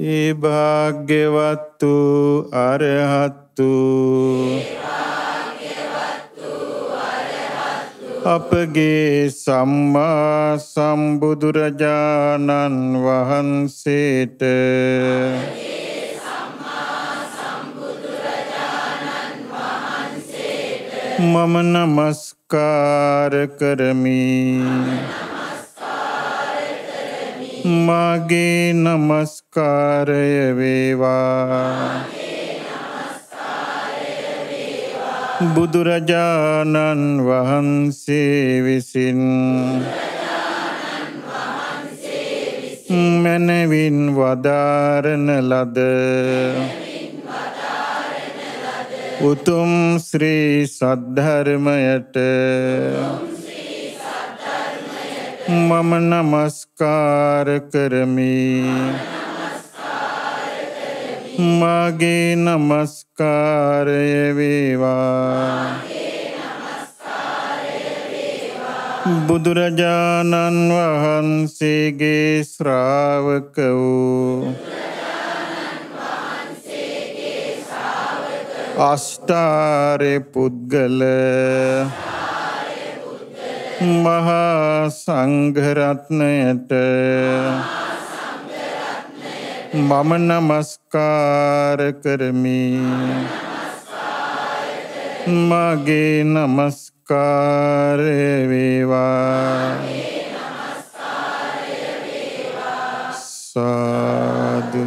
ඒ භාග්‍යවත්තු අරහත්තු අපගේ සම්මා සම්බුදුරජාණන් වහන්සේට මම නමස්කාර කරමි. මාගේ නමස්කාරය වේවා බුදුරජාණන් වහන්සේ විසින් මැනවින් වදාරන ලද උතුම් ශ්‍රී සද්ධර්මයට මම නමස්කාර කරමි මගේ නමස්කාරය වේවා බුදුරජාණන් වහන්සේගේ ශ්‍රාවක වූ අෂ්ටාරය පුද්ගල මහා සංඝරත්නයට මම නමස්කාර කරමි මගේ නමස්කාරය වේවා සාදු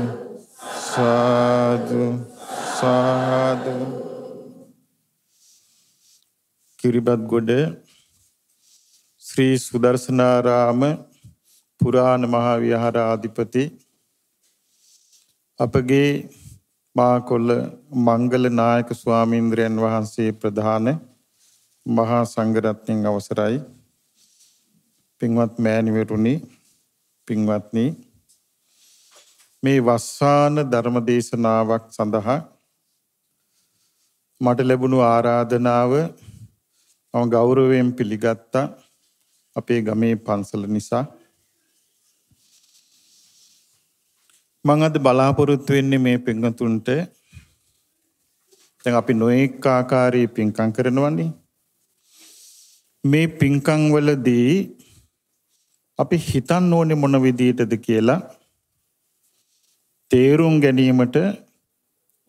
සාදු සාදු කිරිබත් ගොඩ ශ්‍රී සුදර්ශනාරාම පුරාණ මහා විහාර අධිපති අපගේ මාකොල්ල මංගල නායක ස්වාමීන්ද්‍රයන් වහන්සේ ප්‍රධාන මහා සංඝරත්නයන් අවසරයි පින්වත් මෑණිවරුනි පින්වත්නි මේ වස්සාන ධර්ම දේශනාවක් සඳහා මට ලැබුණු ආරාධනාව මම ගෞරවයෙන් පිළිගත්තා අපේ ගමේ පන්සල නිසා මං අද බලාපොරොත්තු වෙන්නේ මේ පිංගතුන්ට දැන් අපි නොඑක ආකාරයේ පිංකම් කරනවනේ මේ පිංකම් වලදී අපි හිතන්න ඕනේ මොන විදිහටද කියලා තේරුම් ගැනීමට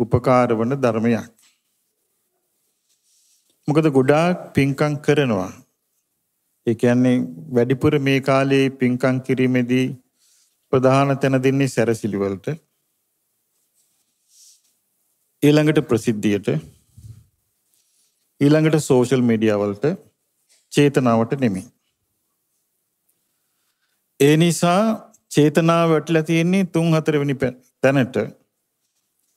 උපකාර වන ධර්මයක් මොකද ගොඩාක් පිංකම් කරනවා ඒ කියන්නේ වැඩිපුර මේ කාලේ පින්කම් කිරීමේදී ප්‍රධාන තැන දෙන්නේ සැරසිලි වලට. ඊළඟට ප්‍රසිද්ධියට. ඊළඟට සෝෂල් මීඩියා වලට චේතනාවට නෙමෙයි. ඒ නිසා චේතනාව වැටලා තියෙන්නේ 3 4 වෙනි තැනට.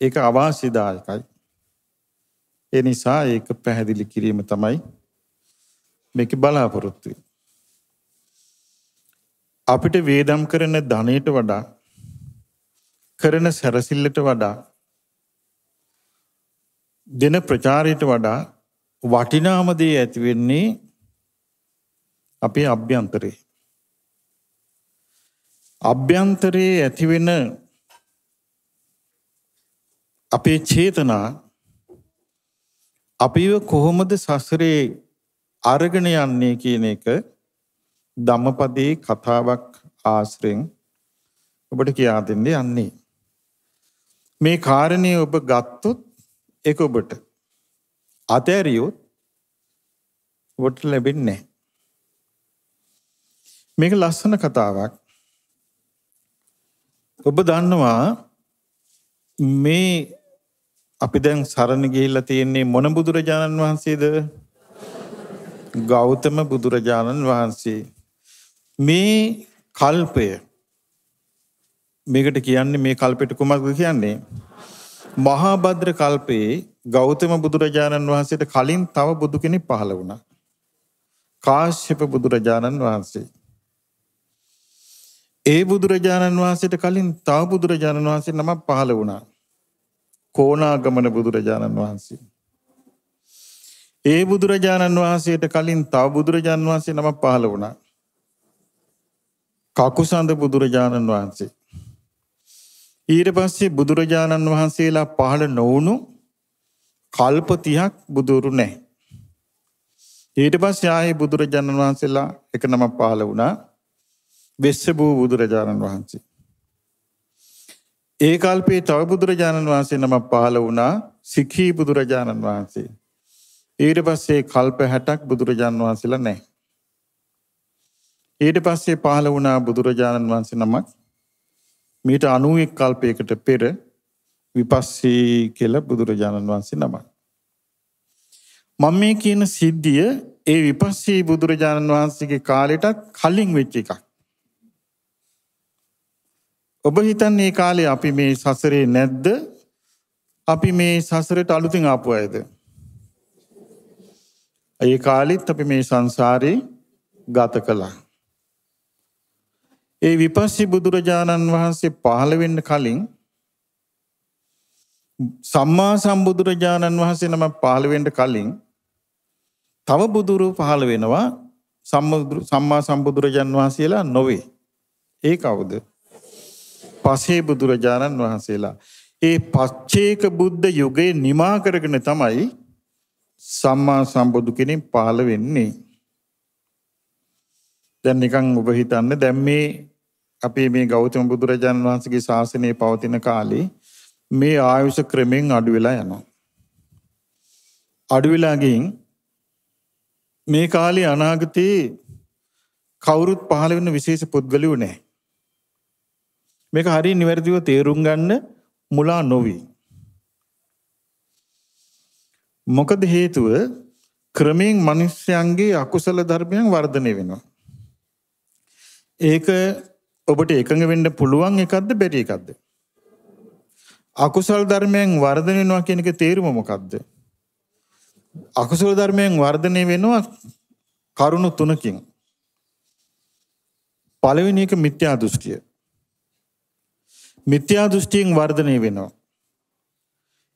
ඒක අවාසිදායකයි. ඒ නිසා ඒක පැහැදිලි කිරීම තමයි මේක බලාපොරොත්තු අපිට වේදම් කරන ධනයට වඩා කරන සැරසිල්ලට වඩා දෙන ප්‍රචාරයට වඩා වටිනාම දේ ඇති වෙන්නේ අපේ අභ්‍යන්තරේ. අභ්‍යන්තරයේ ඇතිවෙන අපේ චේතනා අපිව කොහොමද සසරේ අරගෙන යන්නේ කියන එක ධම්මපදයේ කතාවක් ආශ්‍රයෙන් ඔබට කියා දෙන්නේ යන්නේ. මේ කාරණේ ඔබ ගත්තොත් ඒක ඔබට අතෑරියොත් ඔබට ලැබෙන්නේ නැහැ. මේක ලස්සන කතාවක්. ඔබ දන්නවා මේ අපි දැන් සරණ ගිහිල්ලා තියෙන්නේ මොන බුදුරජාණන් වහන්සේද ගෞතම බුදුරජාණන් වහන්සේ මේ කල්පය මේකට කියන්නේ මේ කල්පෙට කුමක්ද කියන්නේ මහාබද්‍ර කල්පයේ ගෞතම බුදුරජාණන් වහන්සේට කලින් තව බුදු කෙනෙක් පහළ වුණා. කාශ්‍යප බුදුරජාණන් වහන්සේ. ඒ බුදුරජාණන් වහන්සේට කලින් තව බුදුරජාණන් වහන්සේ නමක් පහළ වුණා. කෝණාගමන බුදුරජාණන් වහන්සේ. ඒ බුදුරජාණන් වහන්සේට කලින් තව බුදුරජාණන් වහන්සේ නමක් පහළ වුණා. කකුසඳ බුදුරජාණන් වහන්සේ. ඊට පස්සේ බුදුරජාණන් වහන්සේලා පහළ නොවුණු කල්ප 30ක් බුදුරු නැහැ. ඊට පස්සේ ආයේ බුදුරජාණන් වහන්සේලා එක නමක් පහළ වුණා. වෙස්සබූ බුදුරජාණන් වහන්සේ. ඒ කල්පේ තව බුදුරජාණන් වහන්සේ නමක් පහළ වුණා. සිඛී බුදුරජාණන් වහන්සේ. ඊට පස්සේ කල්ප 60ක් බුදුරජාන් වහන්සේලා නැහැ. ඊට පස්සේ පහළ වුණා බුදුරජාණන් වහන්සේ නමක්. මීට 91 කල්පයකට පෙර විපස්සී කියලා බුදුරජාණන් වහන්සේ නමක්. මම මේ කියන සිද්ධිය ඒ විපස්සී බුදුරජාණන් වහන්සේගේ කාලෙටත් කලින් වෙච්ච එකක්. ඔබ හිතන්නේ කාලේ අපි මේ සසරේ නැද්ද? අපි මේ සසරට අලුතින් ආපු අයද? ඒ කාලෙත් අපි මේ සංසාරේ ගත කළා. ඒ විපස්සී බුදුරජාණන් වහන්සේ පහළ වෙන්න කලින් සම්මා සම්බුදුරජාණන් වහන්සේ නම පහළ වෙන්න කලින් තව බුදුරු පහළ වෙනවා සම්මා සම්බුදුරජාන් වහන්සේලා නොවේ. ඒ කවුද? පසේ බුදුරජාණන් වහන්සේලා. ඒ පච්චේක බුද්ධ යුගයේ නිමා කරගෙන තමයි සම්මා සම්බුදු කෙනෙක් පහළ වෙන්නේ. දැන් නිකන් ඔබ හිතන්නේ දැන් මේ අපේ මේ ගෞතම බුදුරජාණන් වහන්සේගේ ශාසනය පවතින කාලේ මේ ආයුෂ ක්‍රමෙන් අඩු වෙලා යනවා. අඩු වෙලා ගින් මේ කාලේ අනාගතේ කවුරුත් පහළ වෙන විශේෂ පුද්ගලයෝ නැහැ. මේක හරිය නිවැරදිව තේරුම් ගන්න මුලා නොවේ. මොකද හේතුව ක්‍රමයෙන් මිනිස්යන්ගේ අකුසල ධර්මයන් වර්ධනය වෙනවා. ඒක ඔබට එකඟ වෙන්න පුළුවන් එකක්ද බැරි එකක්ද? අකුසල ධර්මයන් වර්ධනය වෙනවා කියන එක තේරුම මොකක්ද? අකුසල ධර්මයන් වර්ධනය වෙනවා කරුණු තුනකින්. පළවෙනි එක මිත්‍යා දෘෂ්ටිය. මිත්‍යා දෘෂ්ටියෙන් වර්ධනය වෙනවා.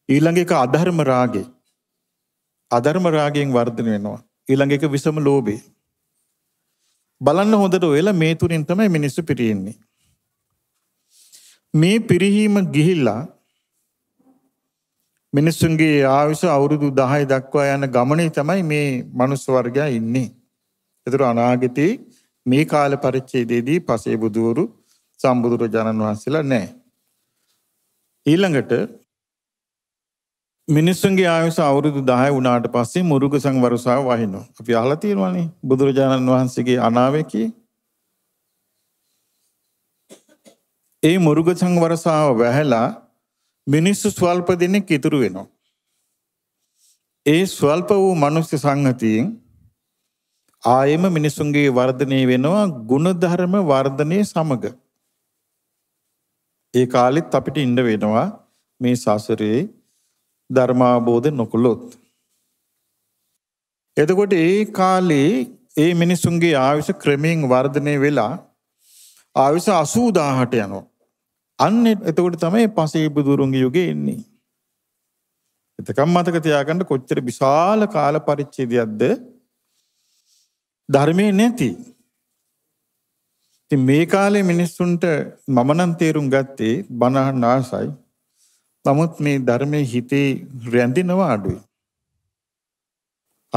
ඊළඟ එක අධර්ම රාගේ අධර්ම රාගයෙන් වර්ධනය වෙනවා. ඊළඟ එක විසම ලෝභය. බලන්න හොඳට ඔයලා මේ තුنين තමයි මිනිස්සු පිරෙන්නේ. මේ පිරිහීම ගිහිල්ලා මිනිස්සුන්ගේ ආයුෂ අවුරුදු 10 දක්වා යන ගමනේ තමයි මේ මනුස්ස වර්ගයා ඉන්නේ. ඒතර අනාගතේ මේ කාල පරිච්ඡේදයේදී පසේ බුදවරු සම්බුදුරජාණන් වහන්සේලා නැහැ. ඊළඟට මිනිස්සුන්ගේ ආයුස අවුරුදු 10 වුණාට පස්සේ මුරුක සංවරුසාව වහිනවා. අපි අහලා තියෙනවානේ බුදුරජාණන් වහන්සේගේ අනාවේකී ඒ මුරුක සංවරුසාව වැහැලා මිනිස්සු ස්වල්ප දෙනෙක් ඉතුරු වෙනවා. ඒ ස්වල්ප වූ මිනිස් සංහතියෙන් ආයෙම මිනිසුන්ගේ වර්ධනය වෙනවා ಗುಣධර්ම වර්ධනයේ සමග. ඒ කාලෙත් අපිට ඉන්න වෙනවා මේ සසරේ ධර්මාබෝධ නොකුලොත්. එතකොට ඒ කාලේ ඒ මිනිස්සුන්ගේ ආවිස ක්‍රමයෙන් වර්ධනය වෙලා ආවිස අසූදාහට යනවා. අන්න එතකොට තමයි පසේබු දුරුන්ගේ යුග එන්නේ. එතකම් මතක තියාගන්න කොච්චර විශාල කාල පරිච්චේදයක්ද ධර්මය නැති. ඉතින් මේ කාලේ මිනිස්සුන්ට මම නම් තේරුම් ගත්තේ බණහන් ආසයි නමුත් මේ ධර්මයේ හිතේ රැඳෙනවා අඩුයි.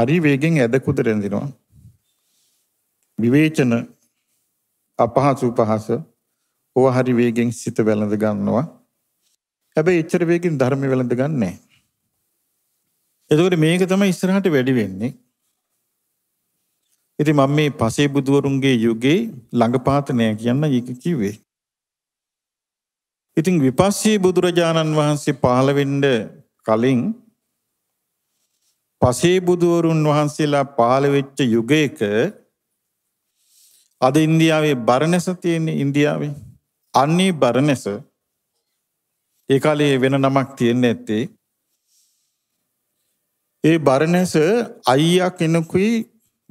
හරි වේගෙන් ඇදකුද රැඳෙනවා. විවේචන අපහසු පහස ඕව හරි වේගෙන් සිත වැළඳ ගන්නවා. හැබැයි එච්චර වේගෙන් ධර්මය වැළඳ ගන්නෑ. එතකොට මේක තමයි ඉස්සරහට වැඩි වෙන්නේ. ඉතින් මම මේ පසේ බුදුවරුන්ගේ යුගයේ ළඟපාත නෑ කියන්න ඒක කිව්වේ. ඉතින් විපස්සී බුදුරජාණන් වහන්සේ පහළ වෙන්න කලින් පසේ බුදුවරුන් වහන්සේලා පහළ වෙච්ච යුගයක අද ඉන්දියාවේ බරණැස තියෙන ඉන්දියාවේ අන්නේ බරණැස ඒ කාලේ වෙන නමක් තියෙන්නේ නැත්තේ ඒ බරණැස අයියා කෙනෙකුයි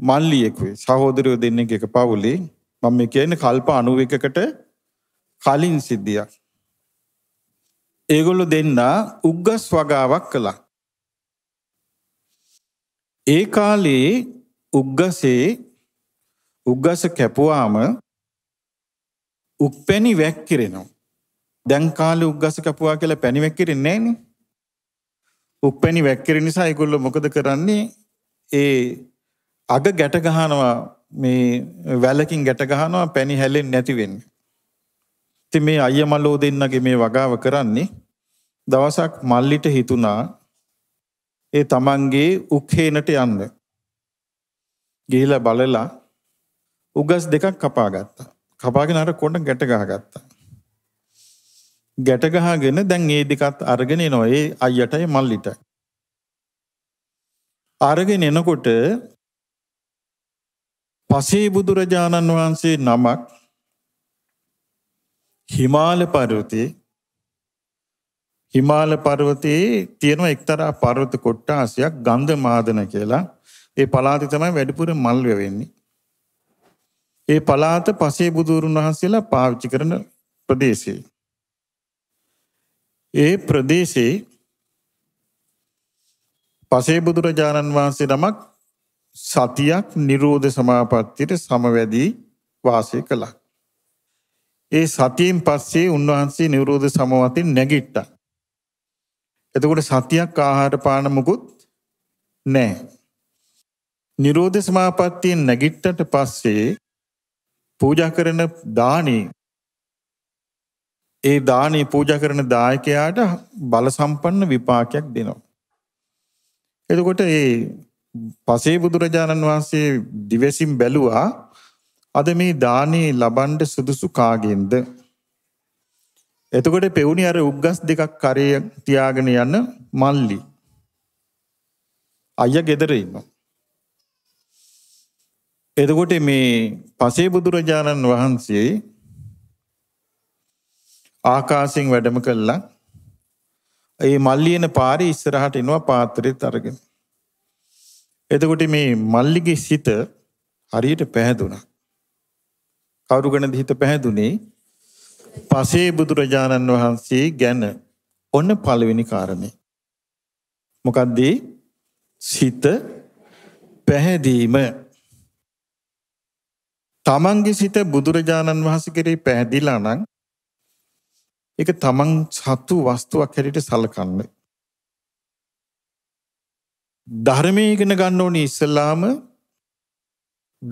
මල්ලියෙකුයි සහෝදරයෝ දෙන්නෙක් එක පවුලේ මම කියන්නේ කල්ප 91කට කලින් සිද්ධියක් ඒගොල්ලො දෙන්නා උග්ගස් වගාවක් කළා. ඒ කාලයේ උග්ගසේ උග්ගස කැපුවාම උක්පැණි වැක්කිරෙනවා. දැන් කාලේ උග්ගස කැපුවා කියලා පැණි වැක්කිරෙන්නේ නැහනේ. උක්පැණි වැක්කිරෙන නිසා ඒගොල්ලෝ මොකද කරන්නේ? ඒ අග ගැට ගහනවා මේ වැලකින් ගැට ගහනවා පැණි හැලෙන්නේ නැති වෙන්නේ. ඉතින් මේ අයියමලෝ දෙන්නගේ මේ වගාව කරන්නේ දවසක් මල්ලිට හිතුණා ඒ තමන්ගේ උක්හේනට යන්න. ගිහිලා බලලා උගස් දෙකක් කපා ගත්තා. කපාගෙන අර කොණ්ඩ ගැට ගහගත්තා. ගැට ගහගෙන දැන් ඒ දෙකත් අරගෙන එනවා ඒ අයියටයි මල්ලිටයි. අරගෙන එනකොට පසේ බුදුරජාණන් වහන්සේ නමක් හිමාල පර්වතයේ හිමාල පර්වතයේ තියෙන එක්තරා පර්වත කොට්ටාසයක් ගන්ධ මාදන කියලා. ඒ පළාතේ තමයි වැඩිපුර මල් වෙවෙන්නේ. ඒ පළාත පසේ බුදුරුන් වහන්සේලා පාවිච්චි කරන ප්‍රදේශය. ඒ ප්‍රදේශේ පසේ බුදුරජාණන් වහන්සේ නමක් සතියක් නිරෝධ සමාපත්තියට සමවැදී වාසය කළා. ඒ සතියෙන් පස්සේ උන්වහන්සේ නිරෝධ සමවතින් නැගිට්ටා. එතකොට සතියක් ආහාර පාන මුකුත් නැහැ. නිරෝධ සමාපත්තියෙන් නැගිට්ටට පස්සේ පූජා කරන දානේ ඒ දානේ පූජා කරන දායකයාට බල සම්පන්න විපාකයක් දෙනවා. එතකොට ඒ පසේ බුදුරජාණන් වහන්සේ දිවසින් බැලුවා අද මේ දානේ ලබන්න සුදුසු කාගෙන්ද? එතකොට පෙවුනි අර උග්ගස් දෙකක් කරේ තියාගෙන යන මල්ලි. අයියා ගෙදර ඉන්නවා. එතකොට මේ පසේ බුදුරජාණන් වහන්සේ ආකාසයෙන් වැඩම කළා. ඒ මල්ලියන පාරේ ඉස්සරහට එනවා පාත්‍රෙත් අරගෙන. එතකොට මේ මල්ලිගේ සිත හරියට පැහැදුනා. කවුරුගණද හිත පැහැදුනේ? පසේ බුදුරජාණන් වහන්සේ ගැන ඔන්න පළවෙනි කාරණේ. මොකද්ද? සිත පැහැදීම. තමන්ගේ සිත බුදුරජාණන් වහන්සේ කෙරෙහි පැහැදිලා නම් ඒක තමන් සතු වස්තුවක් හැටියට සලකන්න. ධර්මයේ ඉගෙන ගන්න ඕනේ ඉස්සලාම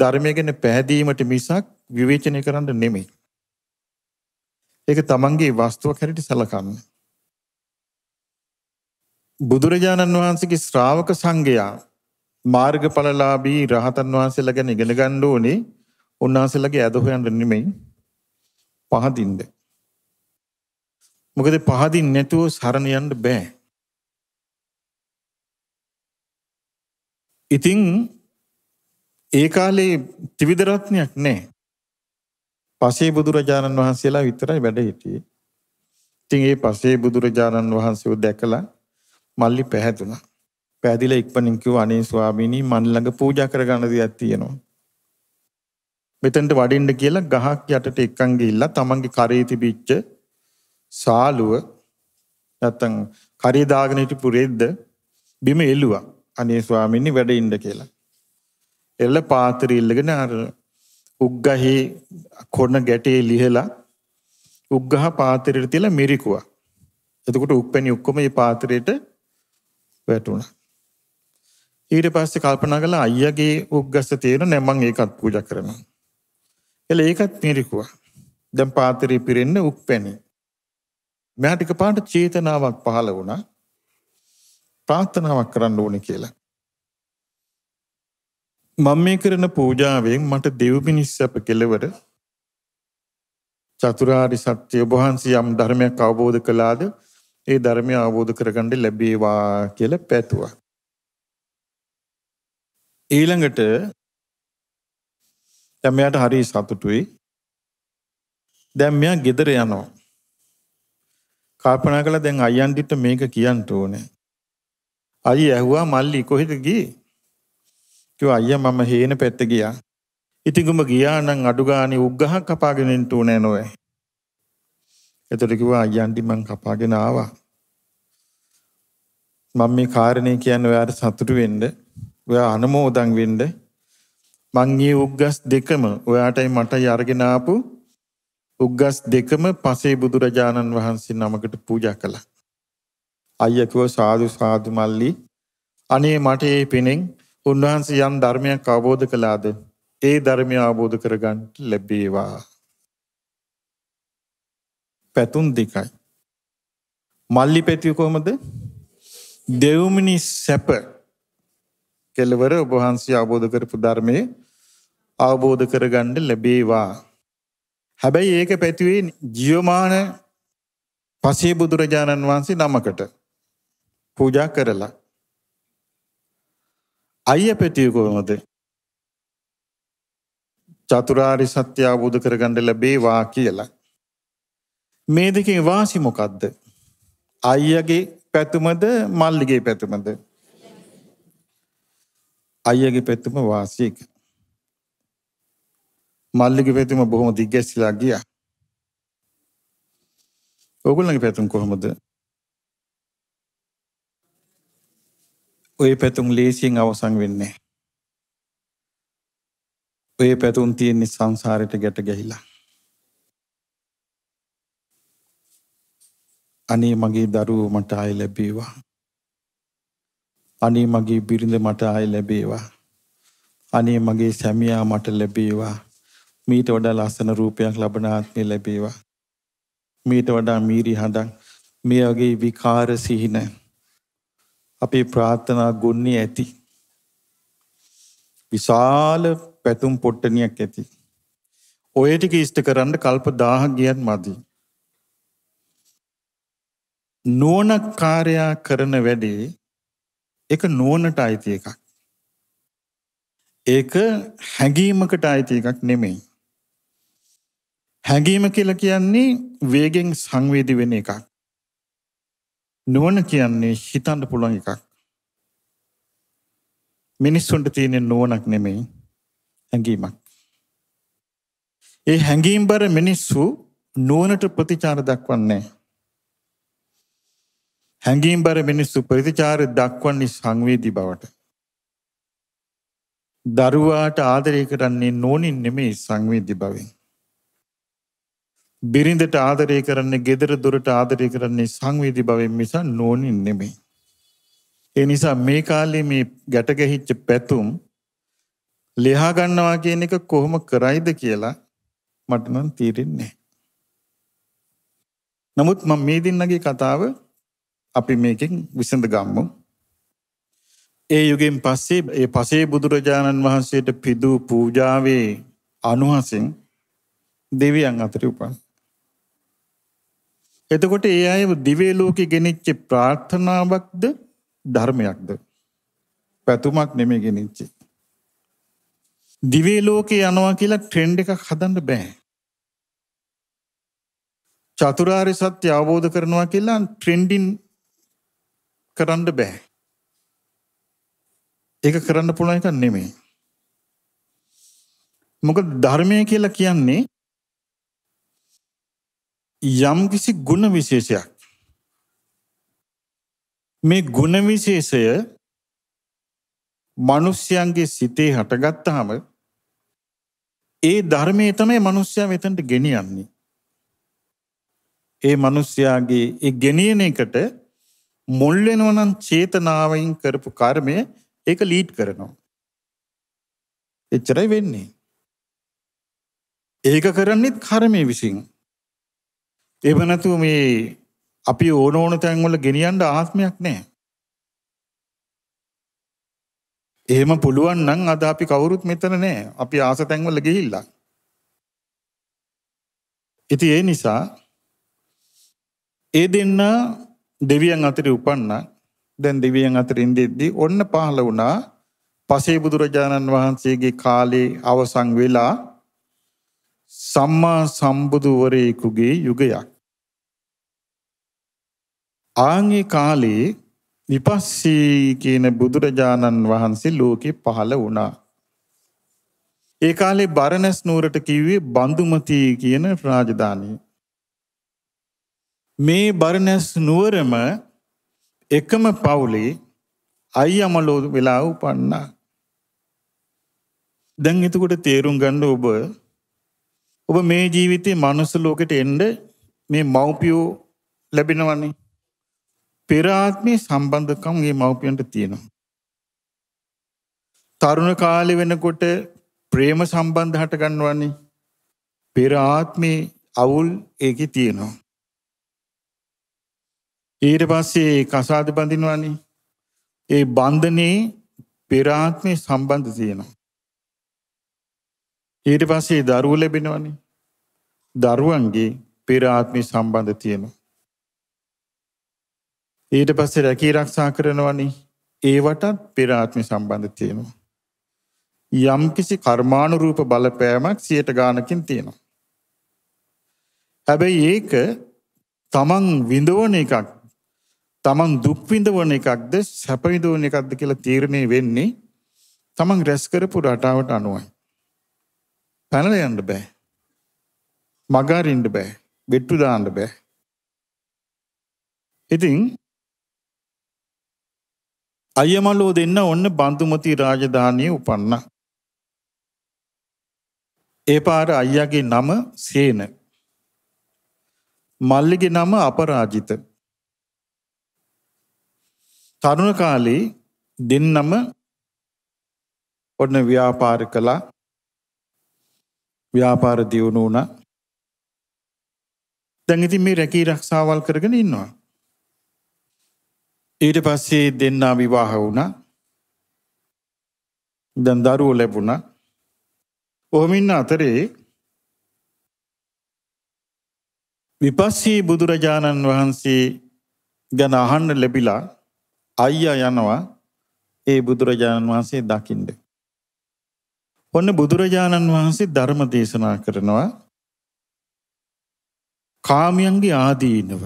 ධර්මය ගැන පැහැදීමට මිසක් විවේචනය කරන්න නෙමෙයි. ඒක තමන්ගේ වස්තුවක් හැටියට සැලකන්න. බුදුරජාණන් වහන්සේගේ ශ්‍රාවක සංඝයා මාර්ගඵලලාභී රහතන් වහන්සේලා ගැන ඉගෙන ගන්න ඕනේ උන්වහන්සේලාගේ ඇද හොයන්න නෙමෙයි පහදින්ද. මොකද පහදින් නැතුව සරණ යන්න බෑ. ඉතින් ඒ කාලේ ත්‍රිවිධරත්නයක් නෑ. පසේ බුදුරජාණන් වහන්සේලා විතරයි වැඩ හිටියේ. ඉතින් ඒ පසේ බුදුරජාණන් වහන්සේව දැකලා මල්ලි පැහැදුනා. පැහැදිලා ඉක්මනින් කිව්වා අනේ ස්වාමීනි මන් ළඟ පූජා කරගන්න දෙයක් තියෙනවා. මෙතෙන්ට වඩින්න කියලා ගහක් යටට එක්කන් ගිහිල්ලා තමන්ගේ කරේ තිබිච්ච සාලුව නැත්තම් කරේ දාගෙන හිටපු රෙද්ද බිම එළුවා. අනේ ස්වාමීනි වැඩ ඉන්න කියලා. එල්ල පාතර ඉල්ලගෙන අර උග්ගහේ කොන ගැටේ ලිහලා උග්ගහ පාතරයට තියලා මිරිකුවා. එතකොට උක්පැණි ඔක්කොම මේ පාතරයට වැටුණා. ඊට පස්සේ කල්පනා කළා අයියාගේ උග්ගස්ස තියෙන නෑ මං ඒකත් පූජා කරනවා. එල ඒකත් මිරිකුවා. දැන් පාතරේ පිරෙන්න උක්පැණි. මෙයාට එකපාරට චේතනාවක් පහළ වුණා. ප්‍රාර්ථනාවක් කරන්න ඕනේ කියලා. මම මේ කරන පූජාවෙන් මට දෙව්පිනිස් සැප කෙලවර චතුරාරි සත්‍ය ඔබ වහන්සේ යම් ධර්මයක් අවබෝධ කළාද ඒ ධර්මය අවබෝධ කරගන්න ලැබේවා කියලා පැතුවා. ඊළඟට දැන් මෙයාට හරි සතුටුයි. දැන් මෙයා ගෙදර යනවා. කල්පනා කළා දැන් අයියන්ට මේක කියන්න ඕනේ. අයියා ඇහුවා මල්ලි කොහෙද ගියේ? කිව්වා අයියා මම හේන පැත්ත ගියා. ඉතින් උඹ ගියා නම් අඩු ගානේ උග්ගහක් කපාගෙන ඉන්න ඕනේ නෝය. එතකොට කිව්වා අයියාන්ටි මං කපාගෙන ආවා. මම මේ කාරණේ කියන්නේ ඔයාට සතුටු වෙන්න, ඔයා අනුමෝදන් වෙන්න. මං මේ උග්ගස් දෙකම ඔයාටයි මටයි අරගෙන ආපු උග්ගස් දෙකම පසේ බුදුරජාණන් වහන්සේ නමකට පූජා කළා. අයියා කිව්වා සාදු සාදු මල්ලි අනේ මට මේ පිනෙන් උන්වහන්සේ යම් ධර්මයක් අවබෝධ කළාද ඒ ධර්මය අවබෝධ කරගන්න ලැබේවා. පැතුම් දෙකයි. මල්ලි පැතිය කොහොමද? දෙව්මිනි සැප කෙලවර ඔබ වහන්සේ අවබෝධ කරපු ධර්මයේ අවබෝධ කරගන්න ලැබේවා. හැබැයි ඒක පැතිවේ ජීවමාන පසේ බුදුරජාණන් වහන්සේ නමකට පූජා කරලා අයිය පැටිය කොහොමද? චතුරාරි සත්‍ය අවබෝධ කරගන්න ලැබේවා කියලා. මේ දෙකේ වාසි මොකද්ද? අයියගේ පැතුමද මල්ලිගේ පැතුමද? අයියගේ පැතුම වාසියක. මල්ලිගේ පැතුම බොහොම දිග්ගැස්සලා ගියා. ඔයගොල්ලන්ගේ පැතුම කොහොමද? ඔය පැතුම් ලේසියෙන් අවසන් වෙන්නේ. ඔය පැතුම් තියෙන්නේ සංසාරයට ගැට ගැහිලා. අනේ මගේ දරුවෝ මට ආය ලැබේවා. අනේ මගේ බිරිඳ මට ආය ලැබේවා. අනේ මගේ සැමියා මට ලැබේවා. මීට වඩා ලස්සන රූපයක් ලබන ආත්මය ලැබේවා. මීට වඩා මීරි හඬක් මේ වගේ විකාර සිහින අපේ ප්‍රාර්ථනා ගොන්නේ ඇති. විශාල පැතුම් පොට්ටනියක් ඇති. ඔය ටික ඉෂ්ට කරන්න කල්ප 1000ක් ගියත් මදි. නෝනක් කාර්යයා කරන වැඩේ ඒක නෝනට අයිති එකක්. ඒක හැඟීමකට අයිති එකක් නෙමෙයි. හැඟීම කියලා කියන්නේ වේගෙන් සංවේදී වෙන එකක්. නුවණ කියන්නේ හිතන්න පුළුවන් එකක්. මිනිස්සුන්ට තියෙන නුවණක් නෙමෙයි හැඟීමක්. ඒ හැඟීම්බර මිනිස්සු නුවණට ප්‍රතිචාර දක්වන්නේ හැඟීම්බර මිනිස්සු ප්‍රතිචාර දක්වන්නේ සංවේදී බවට. දරුවාට ආදරය කරන්නේ නෝනින් නෙමෙයි සංවේදී බවෙන්. බිරිඳට ආදරය කරන්නේ ගෙදර දොරට ආදරය කරන්නේ සංවේදී භවෙන් මිස නෝනින් නෙමෙයි. ඒ නිසා මේ කාලේ මේ ගැට ගැහිච්ච පැතුම් ලියා ගන්නවා කියන එක කොහොම කරයිද කියලා මට නම් තීරෙන්නේ නමුත් මම මේ දින්නගේ කතාව අපි මේකෙන් විසඳ ගම්මු. ඒ යුගෙන් පස්සේ ඒ පසේ බුදුරජාණන් වහන්සේට පිදූ පූජාවේ අනුහසින් දෙවියන් අතර උපන්. එතකොට ඒ අය දිවේ ලෝකෙ ගෙනිච්ච ප්‍රාර්ථනාවක්ද ධර්මයක්ද පැතුමක් නෙමෙයි ගෙනිච්චි. දිවේ ලෝකේ යනවා කියලා ට්‍රෙන්ඩ් එකක් හදන්න බෑ. චතුරාර්ය සත්‍ය අවබෝධ කරනවා කියලා ට්‍රෙන්ඩින් කරන්න බෑ. ඒක කරන්න පුළුවන් එකක් නෙමෙයි. මොකද ධර්මය කියලා කියන්නේ යම්කිසි ගුණ විශේෂයක්. මේ ගුණ විශේෂය මනුෂ්‍යයන්ගේ සිතේ හටගත්තහම ඒ ධර්මයේ තමයි මනුෂ්‍යයා මෙතනට ගෙනියන්නේ. ඒ මනුෂ්‍යයාගේ ඒ ගෙනියන එකට මුල් වෙනවා නම් චේතනාවෙන් කරපු කර්මය ඒක ලීඩ් කරනවා. එච්චරයි වෙන්නේ. ඒක කරන්නේත් කර්මයේ විසින්. එහෙම නැතුව මේ අපි ඕන ඕන තැන්වල ගෙනියන්න ආත්මයක් නැහැ. එහෙම පුළුවන් නම් අද අපි කවුරුත් මෙතන නැහැ. අපි ආස තැන්වල ගිහිල්ලා. ඉතින් ඒ නිසා ඒ දෙන්න දෙවියන් අතරේ උපන්න දැන් දෙවියන් අතර ඉඳෙද්දී ඔන්න පහළ වුණා පසේ බුදුරජාණන් වහන්සේගේ කාලේ අවසන් වෙලා සම්මා සම්බුදුවරයෙකුගේ යුගයක්. ආංගේ කාලයේ විපස්සී කියන බුදුරජාණන් වහන්සේ ලෝකෙ පහළ වුණා. ඒ කාලේ බරණැස් නුවරට කිව්වේ බඳුමති කියන රාජධානිය. මේ බරණැස් නුවරම එකම පවුලේ අයියමලෝ වෙලා උපන්නා. දැන් එතකොට තේරුම් ගන්න ඔබ ඔබ මේ ජීවිතේ මනුස්ස ලෝකෙට එන්න මේ මව්පියෝ ලැබෙනවන්නේ. පෙර ආත්මේ සම්බන්ධකම් මේ මව්පියන්ට තියෙනවා. තරුණ කාලේ වෙනකොට ප්‍රේම සම්බන්ධ හට ගන්නවන්නේ. පෙර ආත්මේ අවුල් ඒකේ තියෙනවා. ඊට පස්සේ කසාද බඳිනවනේ. ඒ බන්ධනේ පෙර ආත්මේ සම්බන්ධ තියෙනවා. ඊට පස්සේ දරුව ලැබෙනවනේ. දරුවන්ගේ පෙර ආත්මේ සම්බන්ධ තියෙනවා. ඊට පස්සේ රැකී ආරක්ෂා කරනවනේ. ඒවටත් පෙර ආත්මේ සම්බන්ධ තියෙනවා. යම් කිසි කර්මානුරූප බලපෑමක් 100ට ගානකින් තියෙනවා. හැබැයි ඒක තමන් විඳවන එකක් තමන් දුක් විඳවන එකක්ද සැප විඳවන එකක්ද කියලා තීරණය වෙන්නේ තමන් රැස් කරපු රටාවට අනුවයි. පැනල යන්න බෑ. මගාරින්ට බෑ. වෙට්ටු දාන්න බෑ. ඉතින් අයමලෝ දෙන්න ඔන්න බන්දුමති රාජධානය උපන්න. ඒ පාර අයියාගේ නම සේන. මල්ලිගේ නම අපරාජිත. තරුණ කාලේ දෙන්නම ඔන්න ව්‍යාපාර කළා ව්‍යාපාර දියුණු වුණා. දැන් ඉතින් මේ රැකී රක්ෂාවල් කරගෙන ඉන්නවා. ඊට පස්සේ දෙන්නා විවාහ වුණා. දැන් දරුවෝ ලැබුණා. ඔහොම ඉන්න අතරේ විපස්සී බුදුරජාණන් වහන්සේ ගැන අහන්න ලැබිලා අයියා යනවා ඒ බුදුරජාණන් වහන්සේ දකින්න. ඔන්න බුදුරජාණන් වහන්සේ ධර්ම දේශනා කරනවා කාමයන්ගේ ආදීනව.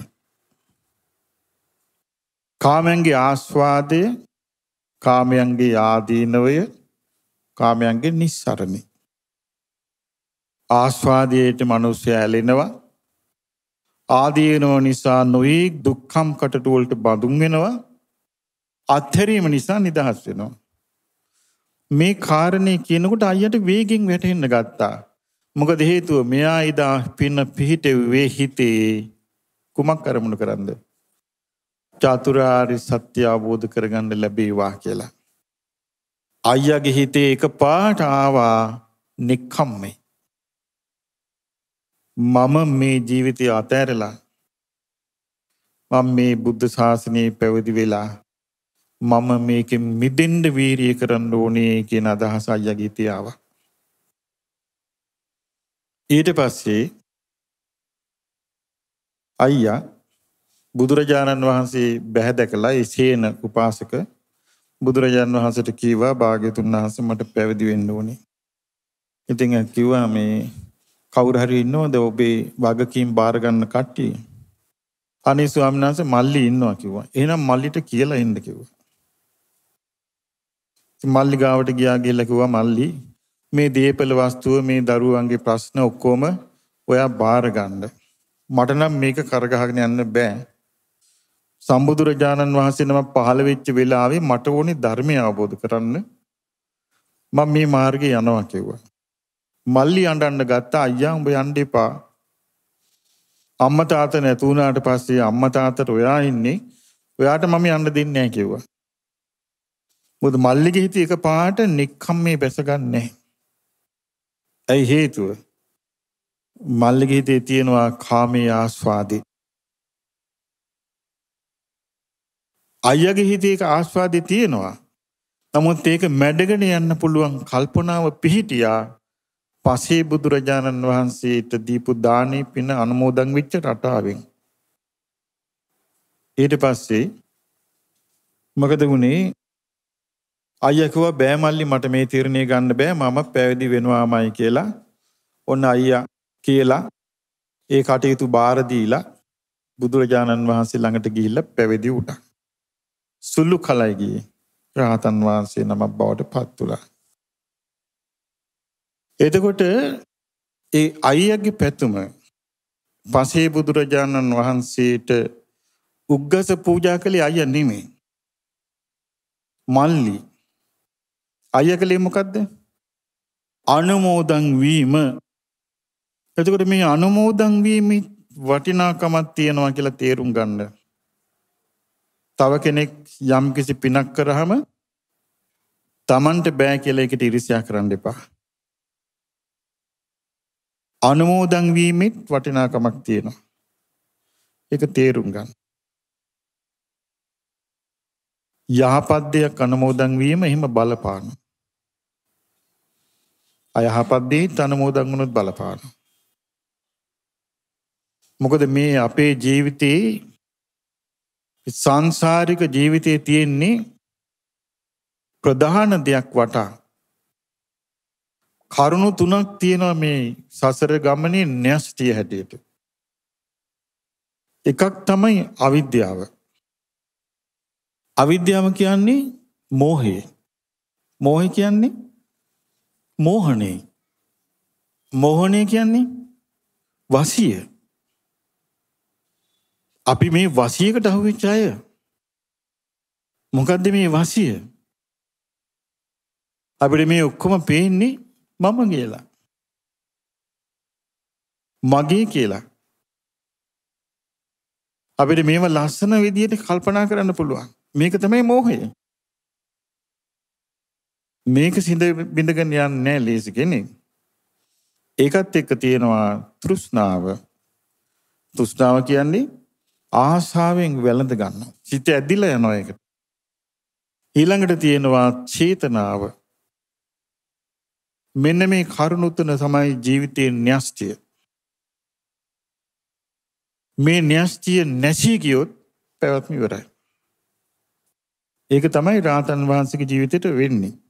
කාමයන්ගේ ආස්වාදය කාමයන්ගේ ආදීනවය කාමයන්ගේ නිස්සරණි. ආස්වාදයට මනුස්්‍ය ඇලෙනවා ආදීනව නිසා නොයෙක් දුක්කම් කටටුවලට බඳුන් වෙනවා අත්හැරීම නිසා නිදහස් වෙනවා. මේ කාරණේ කියනකොට අයියට වේගෙන් වැටෙන්න ගත්තා. මොකද හේතුව මෙයා ඉදා පින්න පිහිටෙව්වේ හිතේ කුමක් අරමුණු කරන්ද? චතුරාර්ය සත්‍ය අවබෝධ කරගන්න ලැබේවා කියලා. අයියාගේ හිතේ එකපාරට ආවා නික්කම්මේ. මම මේ ජීවිතය අතෑරලා මම මේ බුද්ධ ශාසනයේ පැවිදි වෙලා මම මේකෙන් මිදෙන්ඩ වීරිය කරන්න ඕනේ කියන අදහස අයගේ තියාව. ඊට පස්සේ අයියා බුදුරජාණන් වහන්සේ බැහැ දැකලා එසේන උපාසක බුදුරජාණන් වහන්සට කීවා භාග්‍යතුන් වහන්ස මට පැවිදි වෙන්න ඕනේ. ඉතිං කිව්වා මේ කවුරහරි ඉන්නවද ඔබේ වගකීම් බාරගන්න කට්ටිය අනේ ස්වාමීන් වහන්සේ මල්ලි ඉන්නවා කිව්වා. එහෙනම් මල්ලිට කියලා එන්න කිව්වා. මල්ලි ගාවට ගියා ගිහලා කිව්වා මල්ලි මේ දීපල වස්තුව මේ දරුවන්ගේ ප්‍රශ්න ඔක්කොම ඔයා බාර ගන්න. මට නම් මේක කරගහගෙන යන්න බෑ. සම්බුදුරජාණන් වහන්සේ නම පහළ වෙච්ච වෙලාවේ මට ඕනේ ධර්මය අවබෝධ කරන්න. මම මේ මාර්ගේ යනවා කිව්වා. මල්ලි අඬන්න ගත්ත අයියා උඹ යන්න එපා. අම්මා තාත්තා නැතුණාට පස්සේ අම්මා තාත්තට ඔයා ඉන්නේ. ඔයාට මම යන්න දෙන්නේ නැහැ කිව්වා. මොකද මල්ලිගේ හිත එකපාරට නික්කම්මේ බැසගන්නේ ඇයි හේතුව මල්ලිගේ හිතේ තියෙනවා කාමයේ ආස්වාදේ අයියගේ හිතේ ඒක ආස්වාදේ තියෙනවා නමුත් ඒක මැඩගෙන යන්න පුළුවන් කල්පනාව පිහිටියා පසේ බුදුරජාණන් වහන්සේට දීපු දානේ පින අනුමෝදන් වෙච්ච රටාවෙන් ඊට පස්සේ මොකද වුණේ අයියා කිව්වා බෑ මල්ලි මට මේ තීරණය ගන්න බෑ මම පැවිදි වෙනවාමයි කියලා. ඔන්න අයියා කියලා ඒ කටයුතු බාර දීලා බුදුරජාණන් වහන්සේ ළඟට ගිහිල්ලා පැවිදි වුණා. සුළු කලයි ගියේ රහතන් වහන්සේ නමක් බවට පත් වුණා. එතකොට ඒ අයියාගේ පැතුම පසේ බුදුරජාණන් වහන්සේට උග්ගස පූජා කළේ අයියා නෙමෙයි. මල්ලි අය කළේ මොකක්ද? අනුමෝදන් වීම. එතකොට මේ අනුමෝදන් වීමේ වටිනාකමක් තියෙනවා කියලා තේරුම් ගන්න. තව කෙනෙක් යම්කිසි පිනක් කරාම Tamanට බෑ කියලා ඒකට ඉරිසියා කරන්න එපා. අනුමෝදන් වීමෙත් වටිනාකමක් තියෙනවා. ඒක තේරුම් ගන්න. යහපත් දෙයක් අනුමෝදන් වීම එහෙම බලපානවා. අයහපත් දෙහිත් අනුමෝදන් වුණොත් බලපානවා. මොකද මේ අපේ ජීවිතේ සංසාරික ජීවිතයේ තියෙන්නේ ප්‍රධාන දෙයක් වටා කරුණු තුනක් තියෙනවා මේ සසර ගමනේ න්‍යෂ්ටිය හැටියට. එකක් තමයි අවිද්‍යාව. අවිද්‍යාව කියන්නේ මෝහය. මෝහය කියන්නේ මෝහණයයි. මෝහණය කියන්නේ වසිය. අපි මේ වසියකට අහුවෙච්ච අය. මොකද්ද මේ වසිය? අපිට මේ ඔක්කොම පේන්නේ මම කියලා. මගේ කියලා. අපිට මේව ලස්සන විදියට කල්පනා කරන්න පුළුවන්. මේක තමයි මෝහය. මේක සිඳ බිඳගෙන යන්නේ නැහැ ලේසි කෙනෙක්. ඒකත් එක්ක තියෙනවා තෘෂ්ණාව. තෘෂ්ණාව කියන්නේ ආශාවෙන් වැළඳ ගන්නවා. සිත ඇදිලා යනවා ඒකට. ඊළඟට තියෙනවා චේතනාව. මෙන්න මේ කරුණුතුන තමයි ජීවිතයේ න්‍යෂ්ටිය. මේ න්‍යෂ්ටිය නැසී ගියොත් පැවැත්ම ඉවරයි. ඒක තමයි රාතන් වහන්සේගේ ජීවිතයට වෙන්නේ.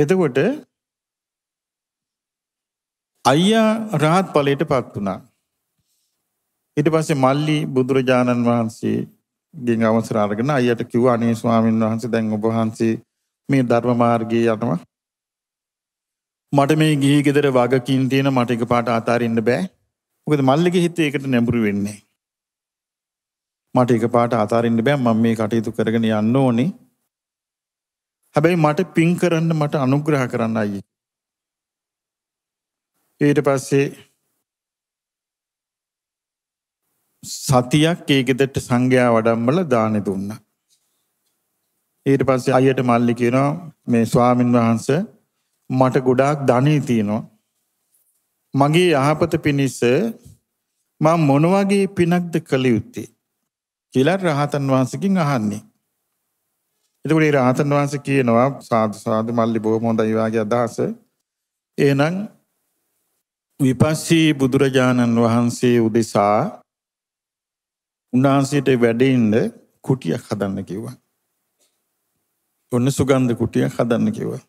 එතකොට අයියා රහත් ඵලයට පත් වුණා. ඊට පස්සේ මල්ලි බුදුරජාණන් වහන්සේගෙන් අවසර අරගෙන අයියට කිව්වා අනේ ස්වාමීන් වහන්සේ දැන් ඔබ වහන්සේ මේ ධර්ම මාර්ගයේ යනවා. මට මේ ගිහි ගෙදර වගකීම් තියෙන මට එකපාරට අතාරින්න බෑ. මොකද මල්ලිගේ හිතේ ඒකට නැඹුරු වෙන්නේ. මට එකපාරට අතාරින්න බෑ මම මේ කටයුතු කරගෙන යන්න ඕනේ. හැබැයි මට පින් කරන්න මට අනුග්‍රහ කරන්න අයියේ. ඊට පස්සේ සතියක් ඒ ගෙදරට සංඝයා වඩම්මල දානෙ දුන්නා. ඊට පස්සේ අයියට මල්ලි කියනවා මේ ස්වාමින් වහන්සේ මට ගොඩාක් ධනෙ තියෙනවා. මගේ යහපත පිණිස මම මොන වගේ පිනක්ද කළ යුත්තේ කියලා රහතන් වහන්සේකින් අහන්නේ. එතකොට ඒ රාතන් වහන්සේ කියනවා සාදු සාදු මල්ලි බොහොම හොඳයි වාගේ අදහස. එහෙනම් විපස්සී බුදුරජාණන් වහන්සේ උදෙසා උන්වහන්සේට වැඩෙන්න කුටියක් හදන්න කිව්වා. ඔන්න සුගන්ධ කුටියක් හදන්න කිව්වා.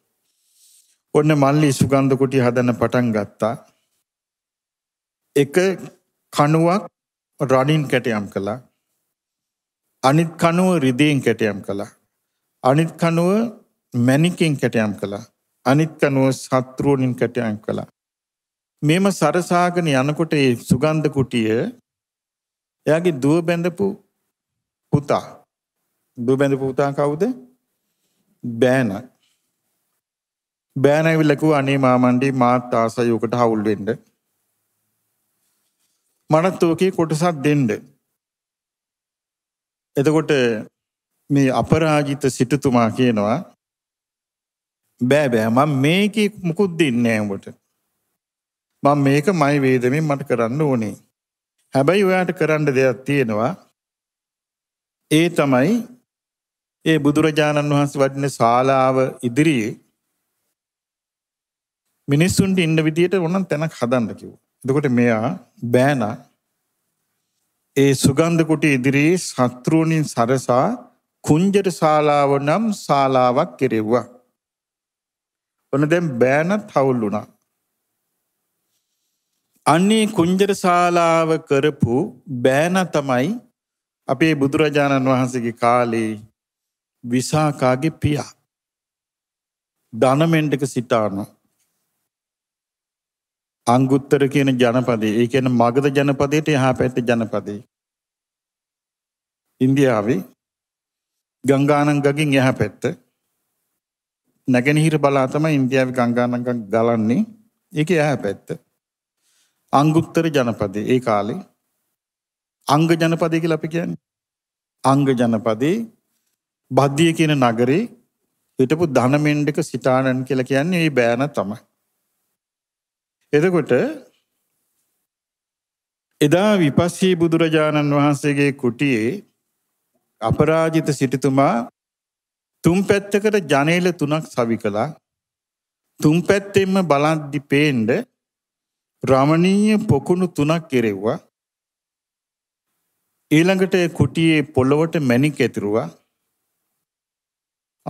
ඔන්න මල්ලි සුගන්ධ කුටිය හදන්න පටන් ගත්තා. එක කණුවක් රඩින් කැටයම් කළා. අනිත් කණුව රිදීන් කැටයම් කළා. අනිත් කනුව මැණිකෙන් කැටයම් කළා. අනිත් කනුව සත්‍රුවණින් කැටයම් කළා. මේම සරසාගෙන යනකොට ඒ සුගන්ධ කුටිය එයාගේ දුව බැඳපු පුතා. දුව බැඳපු පුතා කවුද? බෑන. බෑන ඇවිල්ලා කිව්වා අනේ මාමණ්ඩි මාත් ආසයි උකට හවුල් වෙන්න. මනත් ඔකේ කොටසක් දෙන්න. එතකොට මේ අපරාජිත සිටුතුමා කියනවා බෑ බෑ මම මේකේ මුකුත් දෙන්නේ නැහැ උඹට. මම මේක මයි වේදමෙන් මට කරන්න ඕනේ. හැබැයි ඔයාට කරන්න දෙයක් තියෙනවා. ඒ තමයි ඒ බුදුරජාණන් වහන්සේ වඩින ශාලාව ඉදිරියේ මිනිස්සුන්ට ඉන්න විදියට ඕනම් තැනක් හදන්න කිව්වා. එතකොට මෙයා බෑනා ඒ සුගන්ධ කුටි ඉදිරියේ සත්‍රූණින් සරසා කුංජර ශාලාව නම් ශාලාවක් කෙරෙව්වා. ඔන්න දැන් බෑනත් හවුල් වුණා. අන්නේ කුංජර ශාලාව කරපු බෑන තමයි අපේ බුදුරජාණන් වහන්සේගේ කාලේ විසාකාගේ පියා. ධනමෙන්ටක සිටානු. අංගුත්තර කියන ජනපදේ ඒ කියන මගධ ජනපදයට එහා පැත්ත ජනපදේ. ඉන්දියාවේ ගංගානංගගෙන් එහා පැත්ත නැගෙනහිර බලා තමයි ඉන්දියාවේ ගංගානංගක් ගලන්නේ. ඒකේ එහා පැත්ත. අංගුත්තර ජනපදයේ ඒ කාලේ අංග ජනපදය කියලා අපි කියන්නේ. අංග ජනපදයේ බද්දිය කියන නගරේ හිටපු ධනමෙන්ඩක සිටානන් කියලා කියන්නේ මේ බෑන තමයි. එතකොට එදා විපස්සී බුදුරජාණන් වහන්සේගේ කුටියේ අපරාජිත සිටිතුමා තුම් පැත්තකට ජනේල තුනක් සවි කළා තුම් පැත්තෙන්ම බලද්දි පේන්ඩ රමණීය පොකුණු තුනක් කෙරෙව්වා ඊළඟට කුටියේ පොළොවට මැණික් ඇතිරුවා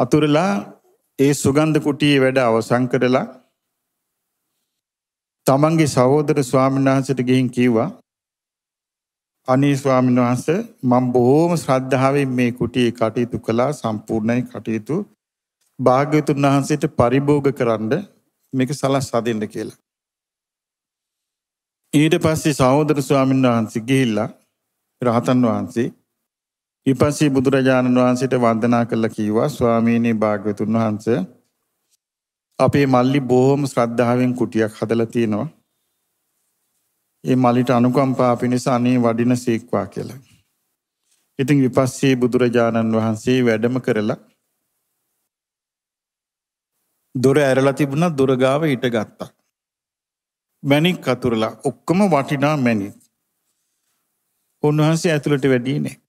අතුරලා ඒ සුගන්ධ කුටියේ වැඩ අවසන් කරලා තමන්ගේ සහෝදර ස්වාමීන් වහන්සේට ගිහින් කිව්වා අනේ ස්වාමීන් වහන්සේ මම බොහොම ශ්‍රද්ධාවෙන් මේ කුටියේ කටයුතු කළා සම්පූර්ණයි කටයුතු භාග්‍යවතුන් වහන්සේට පරිභෝග කරන්න මේක සලස්වා දෙන්න කියලා. ඊට පස්සේ සහෝදර ස්වාමීන් වහන්සේ ගිහිල්ලා රහතන් වහන්සේ ඊපස්සේ බුදුරජාණන් වහන්සේට වන්දනා කළා කිව්වා ස්වාමීනි භාග්‍යවතුන් වහන්සේ අපේ මල්ලි බොහොම ශ්‍රද්ධාවෙන් කුටියක් හදලා තියෙනවා ඒ මලිට අනුකම්පා පිණිස අනේ වඩින සීක්වා කියලා. ඉතින් විපස්සී බුදුරජාණන් වහන්සේ වැඩම කරලා දොර ඇරලා තිබුණා දොර ගාව ඊට ගත්තා. මැණික් අතුරලා ඔක්කොම වටිනා මැණික්. උන්වහන්සේ ඇතුළට වැඩියේ නැහැ.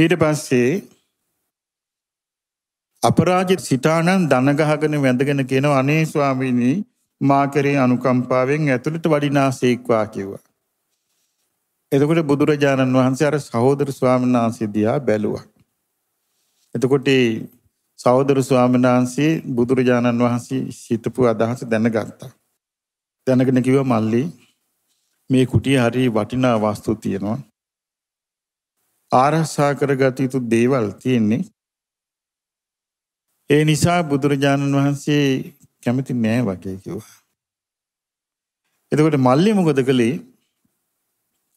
ඊට පස්සේ අපරාජිත සිතානන් දන ගහගෙන වැඳගෙන කියන අනේ ස්වාමීනි මාකරේ අනුකම්පාවෙන් ඇතුළට වඩිනාසේක්වා කිව්වා. එතකොට බුදුරජාණන් වහන්සේ අර සහෝදර ස්වාමීන් වහන්සේ දිහා බැලුවා. එතකොට සහෝදර ස්වාමීන් වහන්සේ බුදුරජාණන් වහන්සේ සිතපු අදහස දැනගත්තා. දැනගෙන කිව්වා මල්ලි මේ කුටිය හරි වටිනා වස්තු තියෙනවා. ආරක්ෂා කරගත යුතු දේවල් තියෙන්නේ. ඒ නිසා බුදුරජාණන් වහන්සේ කැමති නෑ වගේ කිව්වා. එතකොට මල්ලි මොකද කළේ?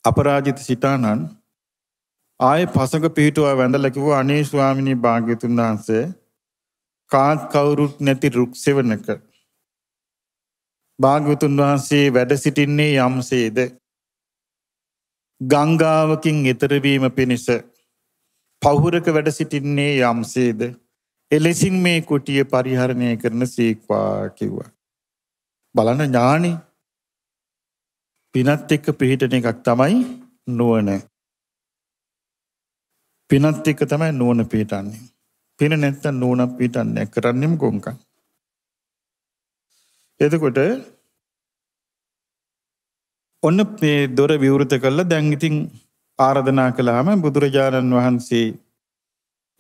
අපරාජිත සිතානන් ආයේ පසඟ පිහිටුවා වැඳලා කිව්වා අනේ ස්වාමිනී භාග්‍යතුන් වහන්සේ කාත් කවුරුත් නැති රුක් සෙවණක භාග්‍යතුන් වහන්සේ වැඩ සිටින්නේ යම්සේද ගංගාවකින් ඈතර වීම පිණිස පහුරක වැඩ සිටින්නේ යම්සේද එලෙසින් මේ කුටිය පරිහරණය කරන සීක්වා කිව්වා. බලන ඥානි පිනත් එක්ක පිහිටන එකක් තමයි නුවන. පිනත් එක්ක තමයි නුවන පිහිටන්නේ. පින නැත්ත නුවනක් පිහිටන්නේ කරන්නෙම කොංක. එතකොට ඔන්න මේ දොර විවෘත කල්ල දැංගිතින් ආරධනා කළාම බුදුරජාණන් වහන්සේ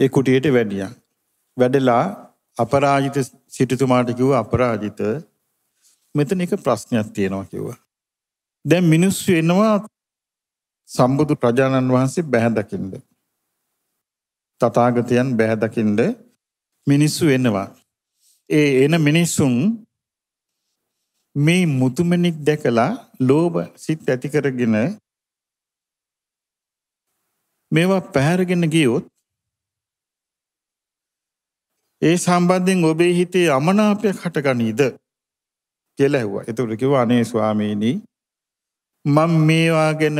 ඒ කුටියට වැඩියා. වැඩලා අපරාජිත සිටුතුමාට කිව්වා අපරාජිත මෙතන එක ප්‍රශ්නයක් තියෙනවා කිව්වා. දැන් මිනිස්සු එනවා සම්බුදු ප්‍රජාණන් වහන්සේ බැහැ දකින්න. තථාගතයන් බැහැ දකින්න මිනිස්සු එනවා. ඒ එන මිනිස්සුන් මේ මුතුමැණික් දැකලා ලෝභ සිත් ඇති කරගෙන මේවා පැහැරගෙන ගියොත් ඒ සම්බන්ධයෙන් ඔබේ හිතේ අමනාපයක් හටගනීද කියලා ඇහුවා. එතකොට කිව්වා අනේ ස්වාමීනි මම මේවා ගැන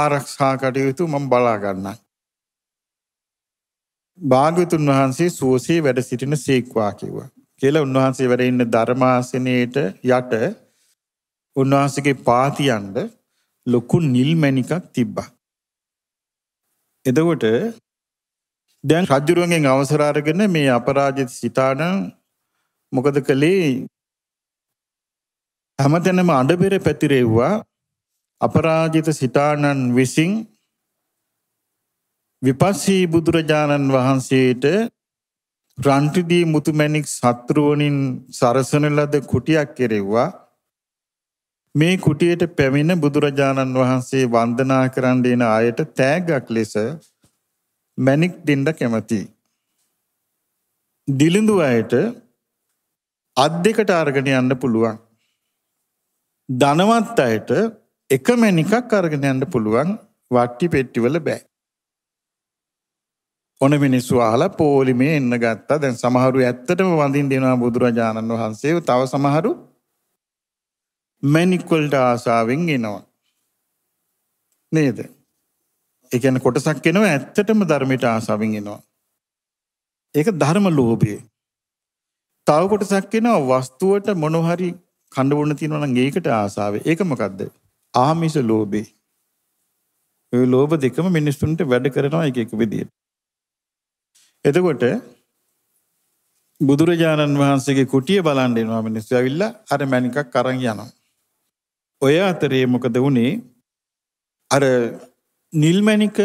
ආරක්ෂා කටයුතු මම බලා ගන්නම්. භාග්‍යතුන් වහන්සේ සුවසේ වැඩ සිටින සීක්වා කිව්වා. කියලා උන්වහන්සේ වැඩ ඉන්න ධර්මාසනයේට යට උන්වහන්සේගේ පාතියන්ඩ ලොකු නිල් මැණිකක් තිබ්බා. එතකොට දැන් රජ්ජුරුවන්ගෙන් අවසර අරගෙන මේ අපරාජිත සිතාන මොකද කළේ හැමතැනම අඩබෙර පැතිරෙව්වා අපරාජිත සිතානන් විසින් විපස්සී බුදුරජාණන් වහන්සේට රන්ටිදී මුතුමැණික් සත්‍රුවනින් සරසන ලද කුටියක් කෙරෙව්වා මේ කුටියට පැමිණ බුදුරජාණන් වහන්සේ වන්දනා කරන්න එන අයට තෑගක් ලෙස මැණික් දෙන්න කැමතියි. දිලිඳු අයට අත් දෙකට අරගෙන යන්න පුළුවන්. ධනවත් අයට එක මැණිකක් අරගෙන යන්න පුළුවන් වට්ටි පෙට්ටිවල බෑ. ඔන මිනිස්සු අහලා පොලිමේ එන්න ගත්තා. දැන් සමහරු ඇත්තටම වඳින්න දෙනවා බුදුරජාණන් වහන්සේව. තව සමහරු මැණික් වලට ආසාවෙන් එනවා. නේද? එකන කොටසක් එනවා ඇත්තටම ධර්මයට ආසාවෙන් එනවා. ඒක ධර්ම ලෝභය. තව කොටසක් එනවා වස්තුවට මොනහරි කණ්ඩ බොන්න තියෙනවා නම් ඒකට ආසාව. ඒක මොකද්ද? ආමිෂ ලෝභේ. ඒ ලෝභ දෙකම මිනිස්සුන්ට වැඩ කරනවා එක එක විදියට. එතකොට බුදුරජාණන් වහන්සේගේ කුටිය බලන් එනවා මිනිස්සු ඇවිල්ලා අර මණිකක් අරන් යනවා. ඔය අතරේ මොකද වුනේ? අර නිල්මැණික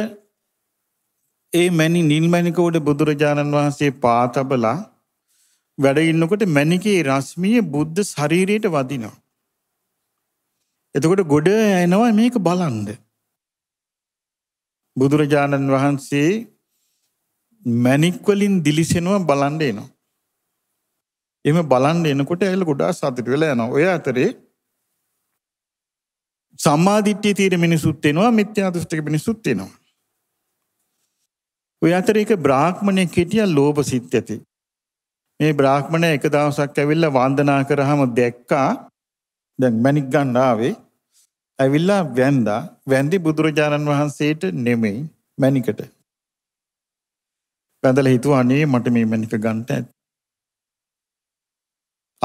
ඒ මැණි නිල්මැණික උඩ බුදුරජාණන් වහන්සේ පාතබලා වැඩ ඉන්නකොට මැණිකේ රශ්මිය බුද්ධ ශරීරයට වදිනවා. එතකොට ගොඩ එනවා මේක බලන්න. බුදුරජාණන් වහන්සේ මැණික් වලින් දිලිසෙනවා බලන්න එනවා. එහෙම බලන්න එනකොට ඇයලා ගොඩාක් සතුට වෙලා යනවා. ඔය අතරේ සම්මාධිට්්‍යය තීර මිනිසුත් එෙනවා මිත්‍යාදෘෂ්ටික මිනිසුත් එෙනවා. ඔය අතර එක බ්‍රාහ්මණය කෙටිය ලෝභ සිත් ඇති. මේ බ්‍රාහ්මණය එක දවසක් ඇවිල්ල වන්දනා කරහම දැක්කා දැන් මැනික් ගණ්ඩාවේ ඇවිල්ලා වැන්දා වැන්දි බුදුරජාණන් වහන්සේට නෙමෙයි මැනිකට. පැඳල හිතුව අනේ මට මේ මැනික ගන්ට ඇත්.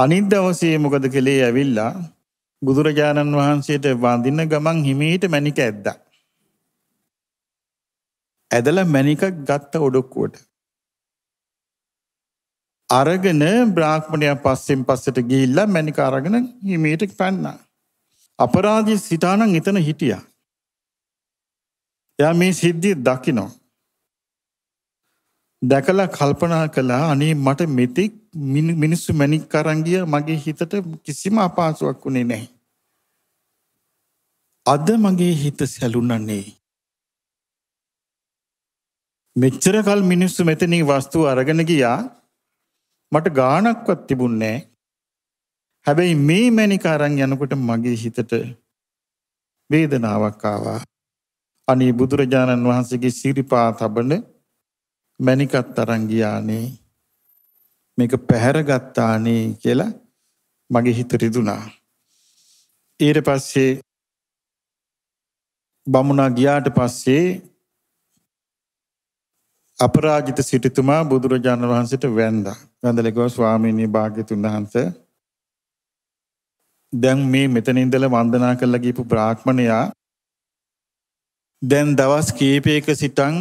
අනිත් දවසේ මොකද කළේ ඇවිල්ලා බුදුරජාණන් වහන්සේට වඳින්න ගමන් හිමීට මැණික ඇද්දා. ඇදලා මැණික ගත්ත ඔඩොක්කුවට. අරගෙන බ්‍රාහ්මණයා පස්සෙන් පස්සට ගිහිල්ලා මැණික අරගෙන හිමීට පැන්නා. අපරාධී සිතානම් එතන හිටියා. එයා මේ සිද්ධිය දකිනවා. දැකලා කල්පනා කළා අනේ මට මෙතෙක් මිනිස්සු මැණික් කරංගිය මගේ හිතට කිසිම අපහසුාවක් උනේ නැහැ. අද මගේ හිත සැලුණනේ. මෙච්චර කල් මිනිස්සු මෙතනින් වස්තු අරගෙන ගියා මට ගාණක්වත් තිබුණේ හැබැයි මේ මැණික අරන් යනකොට මගේ හිතට වේදනාවක් ආවා. අනේ බුදුරජාණන් වහන්සේගේ සිරිපා තබන මැනිකත් අරන් ගියානේ මේක පැහැර ගත්තානේ කියලා මගේ හිත රිදුනා. ඊට පස්සේ බමුණා ගියාට පස්සේ අපරාජිත සිටිතුමා බුදුරජාණන් වහන්සට වැන්ද. වැඳලෙකෝ ස්වාමීණී භාග්‍යතුන් වහන්ස දැන් මේ මෙතනින්දල වන්දනා කරලා ගීපු බ්‍රාහ්මණයා දැන් දවස් කීපයක සිටන්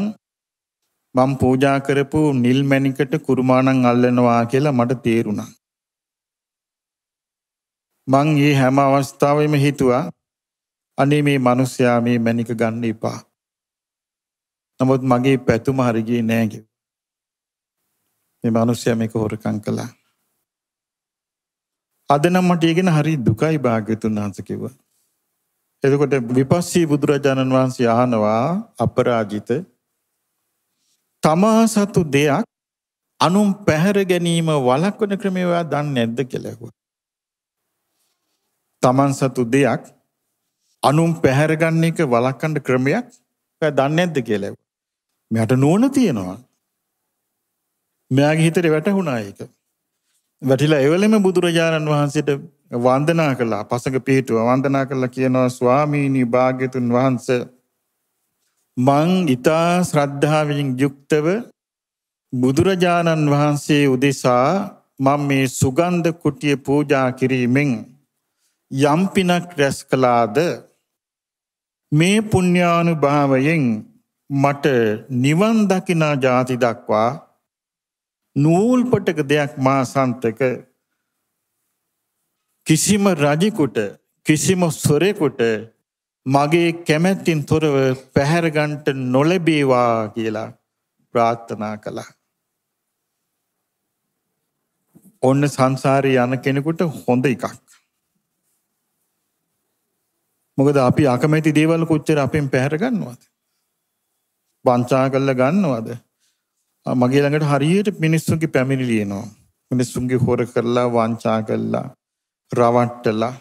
මම පූජා කරපු නිල් මැණිකට කුරුමානම් අල්ලනවා කියලා මට තේරුණා. මං මේ හැම අවස්ථාවෙම හිතුවා අනේ මේ මිනිස්යා මේ මැණික ගන්න එපා. නමුත් මගේ පැතුම හරි ගියේ නෑ කිව්වා. මේ මිනිස්යා මේක හොරකම් කළා. අද නම් මට ඊගෙන හරි දුකයි භාග්‍යතුන් වහන්සේ කිව්වා. එතකොට විපස්සී බුදුරජාණන් වහන්සේ අහනවා අපරාජිත තමා සතු දෙයක් අනුම් පැහැර ගැනීම වලක්වන ක්‍රමේවා දන්න නැද්ද කෙලැකුව. තමන් සතු දෙයක් අනුම් පැහැරගන්න එක වලක්කන්ඩ ක්‍රමයක් දන්න නැද්ද කෙලැව. මෙයට නෝන තියෙනවා. මෙයාගේ හිතට වැටහුණායක. වැටිලා එවලෙම බුදුරජාණන් වහන්සේට වන්දනා කලා පසඟ පිහිටුව වන්දනා කරලා කියනවා ස්වාමීණී භාග්‍යතුන් වහන්සේ මං ඊතා ශ්‍රද්ධාවෙන් යුක්තව බුදුරජාණන් වහන්සේ උදෙසා මම මේ සුගන්ධ කුටිය පූජා කිරීමෙන් යම් පිනක් රැස් කළාද මේ පුණ්‍යානුභාවයෙන් මට නිවන් දකිනා ජාති දක්වා නූල්පටක දෙයක් මා සන්තක කිසිම රජෙකුට කිසිම ස්වරෙකුට මගේ කැමැත්තින් තොරව පැහැරගන්ට නොලැබේවා කියලා ප්‍රාත්ථනා කළා. ඔන්න සංසාරය යන කෙනෙකුට හොඳ එකක්. මොකද අපි අකමැති දේවල් කොච්චර අපෙන් පැහැරගන්නවද. බංචා කල්ල ගන්නවද. මගේ ළඟට හරියට මිනිස්සුන්ගේ පැමිණිලියනවා. මිනිස්සුන්ගේ හොර කරලා වංචා කල්ලා රවට්ටලා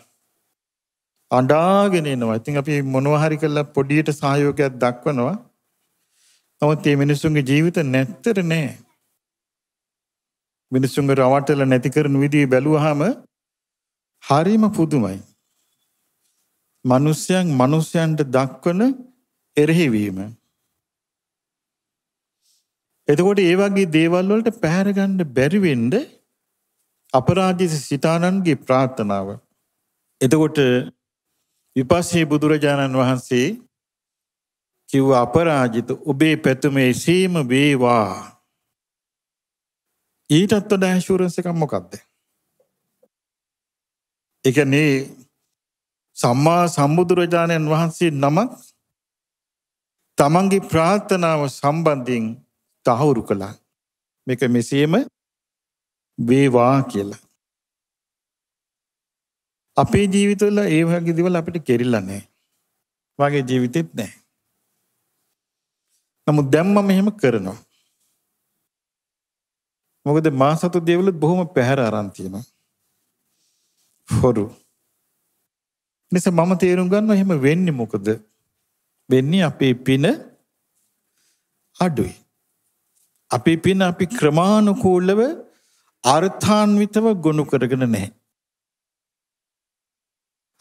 අඩාගෙන එනවා. ඉතින් අපි මොනවා හරි කරලා පොඩියට සහයෝගයක් දක්වනවා. නමුත් මේ මිනිසුන්ගේ ජීවිත නැත්තර නෑ. මිනිසුන්ගේ රවටල නැති කරන විදිහ බැලුවාම හරිම පුදුමයි. මිනිසයන් මිනිසයන්ට දක්වන එරෙහිවීම. එතකොට ඒ වගේ දේවල් වලට පැහැර ගන්න බැරි වෙන්න අපරාජිත සිතානන්ගේ ප්‍රාර්ථනාව. එතකොට විපස්සී බුදුරජාණන් වහන්සේ කිව්ව අපරාජිත ඔබේ පැතුමේ සීම වේවා. ඊටත් වඩා ඇෂුරන්ස් එකක් මොකක්ද? ඒ කියන්නේ සම්මා සම්බුදුරජාණන් වහන්සේ නමක් තමන්ගේ ප්‍රාර්ථනාව සම්බන්ධයෙන් තහවුරු කළා. මේක මෙසේම වේවා කියලා. අපේ ජීවිතවල ඒ වගේ දේවල් අපිට කෙරිලා නැහැ. වගේ ජීවිතෙත් නැහැ. නමුත් දැන් මම මෙහෙම කරනවා. මොකද මා සතු දේවලුත් බොහොම පැහැර අරන් තියෙනවා. හොරු. නිසා මම තේරුම් ගන්නවා එහෙම වෙන්නේ මොකද? වෙන්නේ අපේ පින අඩුයි. අපේ පින අපි ක්‍රමානුකූලව අර්ථාන්විතව ගොනු කරගෙන නැහැ.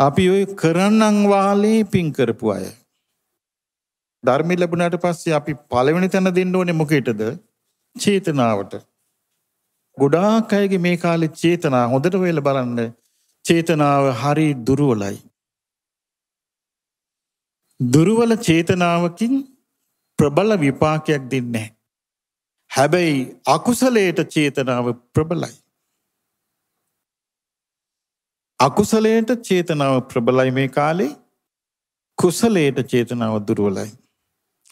අපි ඔය කරන්නන් වාලේ පින් කරපු අය. ධර්මය ලැබුණාට පස්සේ අපි පළවෙනි තැන දෙන්න ඕනේ මොකේටද? චේතනාවට. ගොඩාක් අයගේ මේ කාලේ චේතනා හොඳට වෙලා බලන්න චේතනාව හරි දුර්වලයි. දුර්වල චේතනාවකින් ප්‍රබල විපාකයක් දෙන්නේ නැහැ. හැබැයි අකුසලයට චේතනාව ප්‍රබලයි. අකුසලයට චේතනාව ප්‍රබලයි මේ කාලේ කුසලයට චේතනාව දුර්වලයි.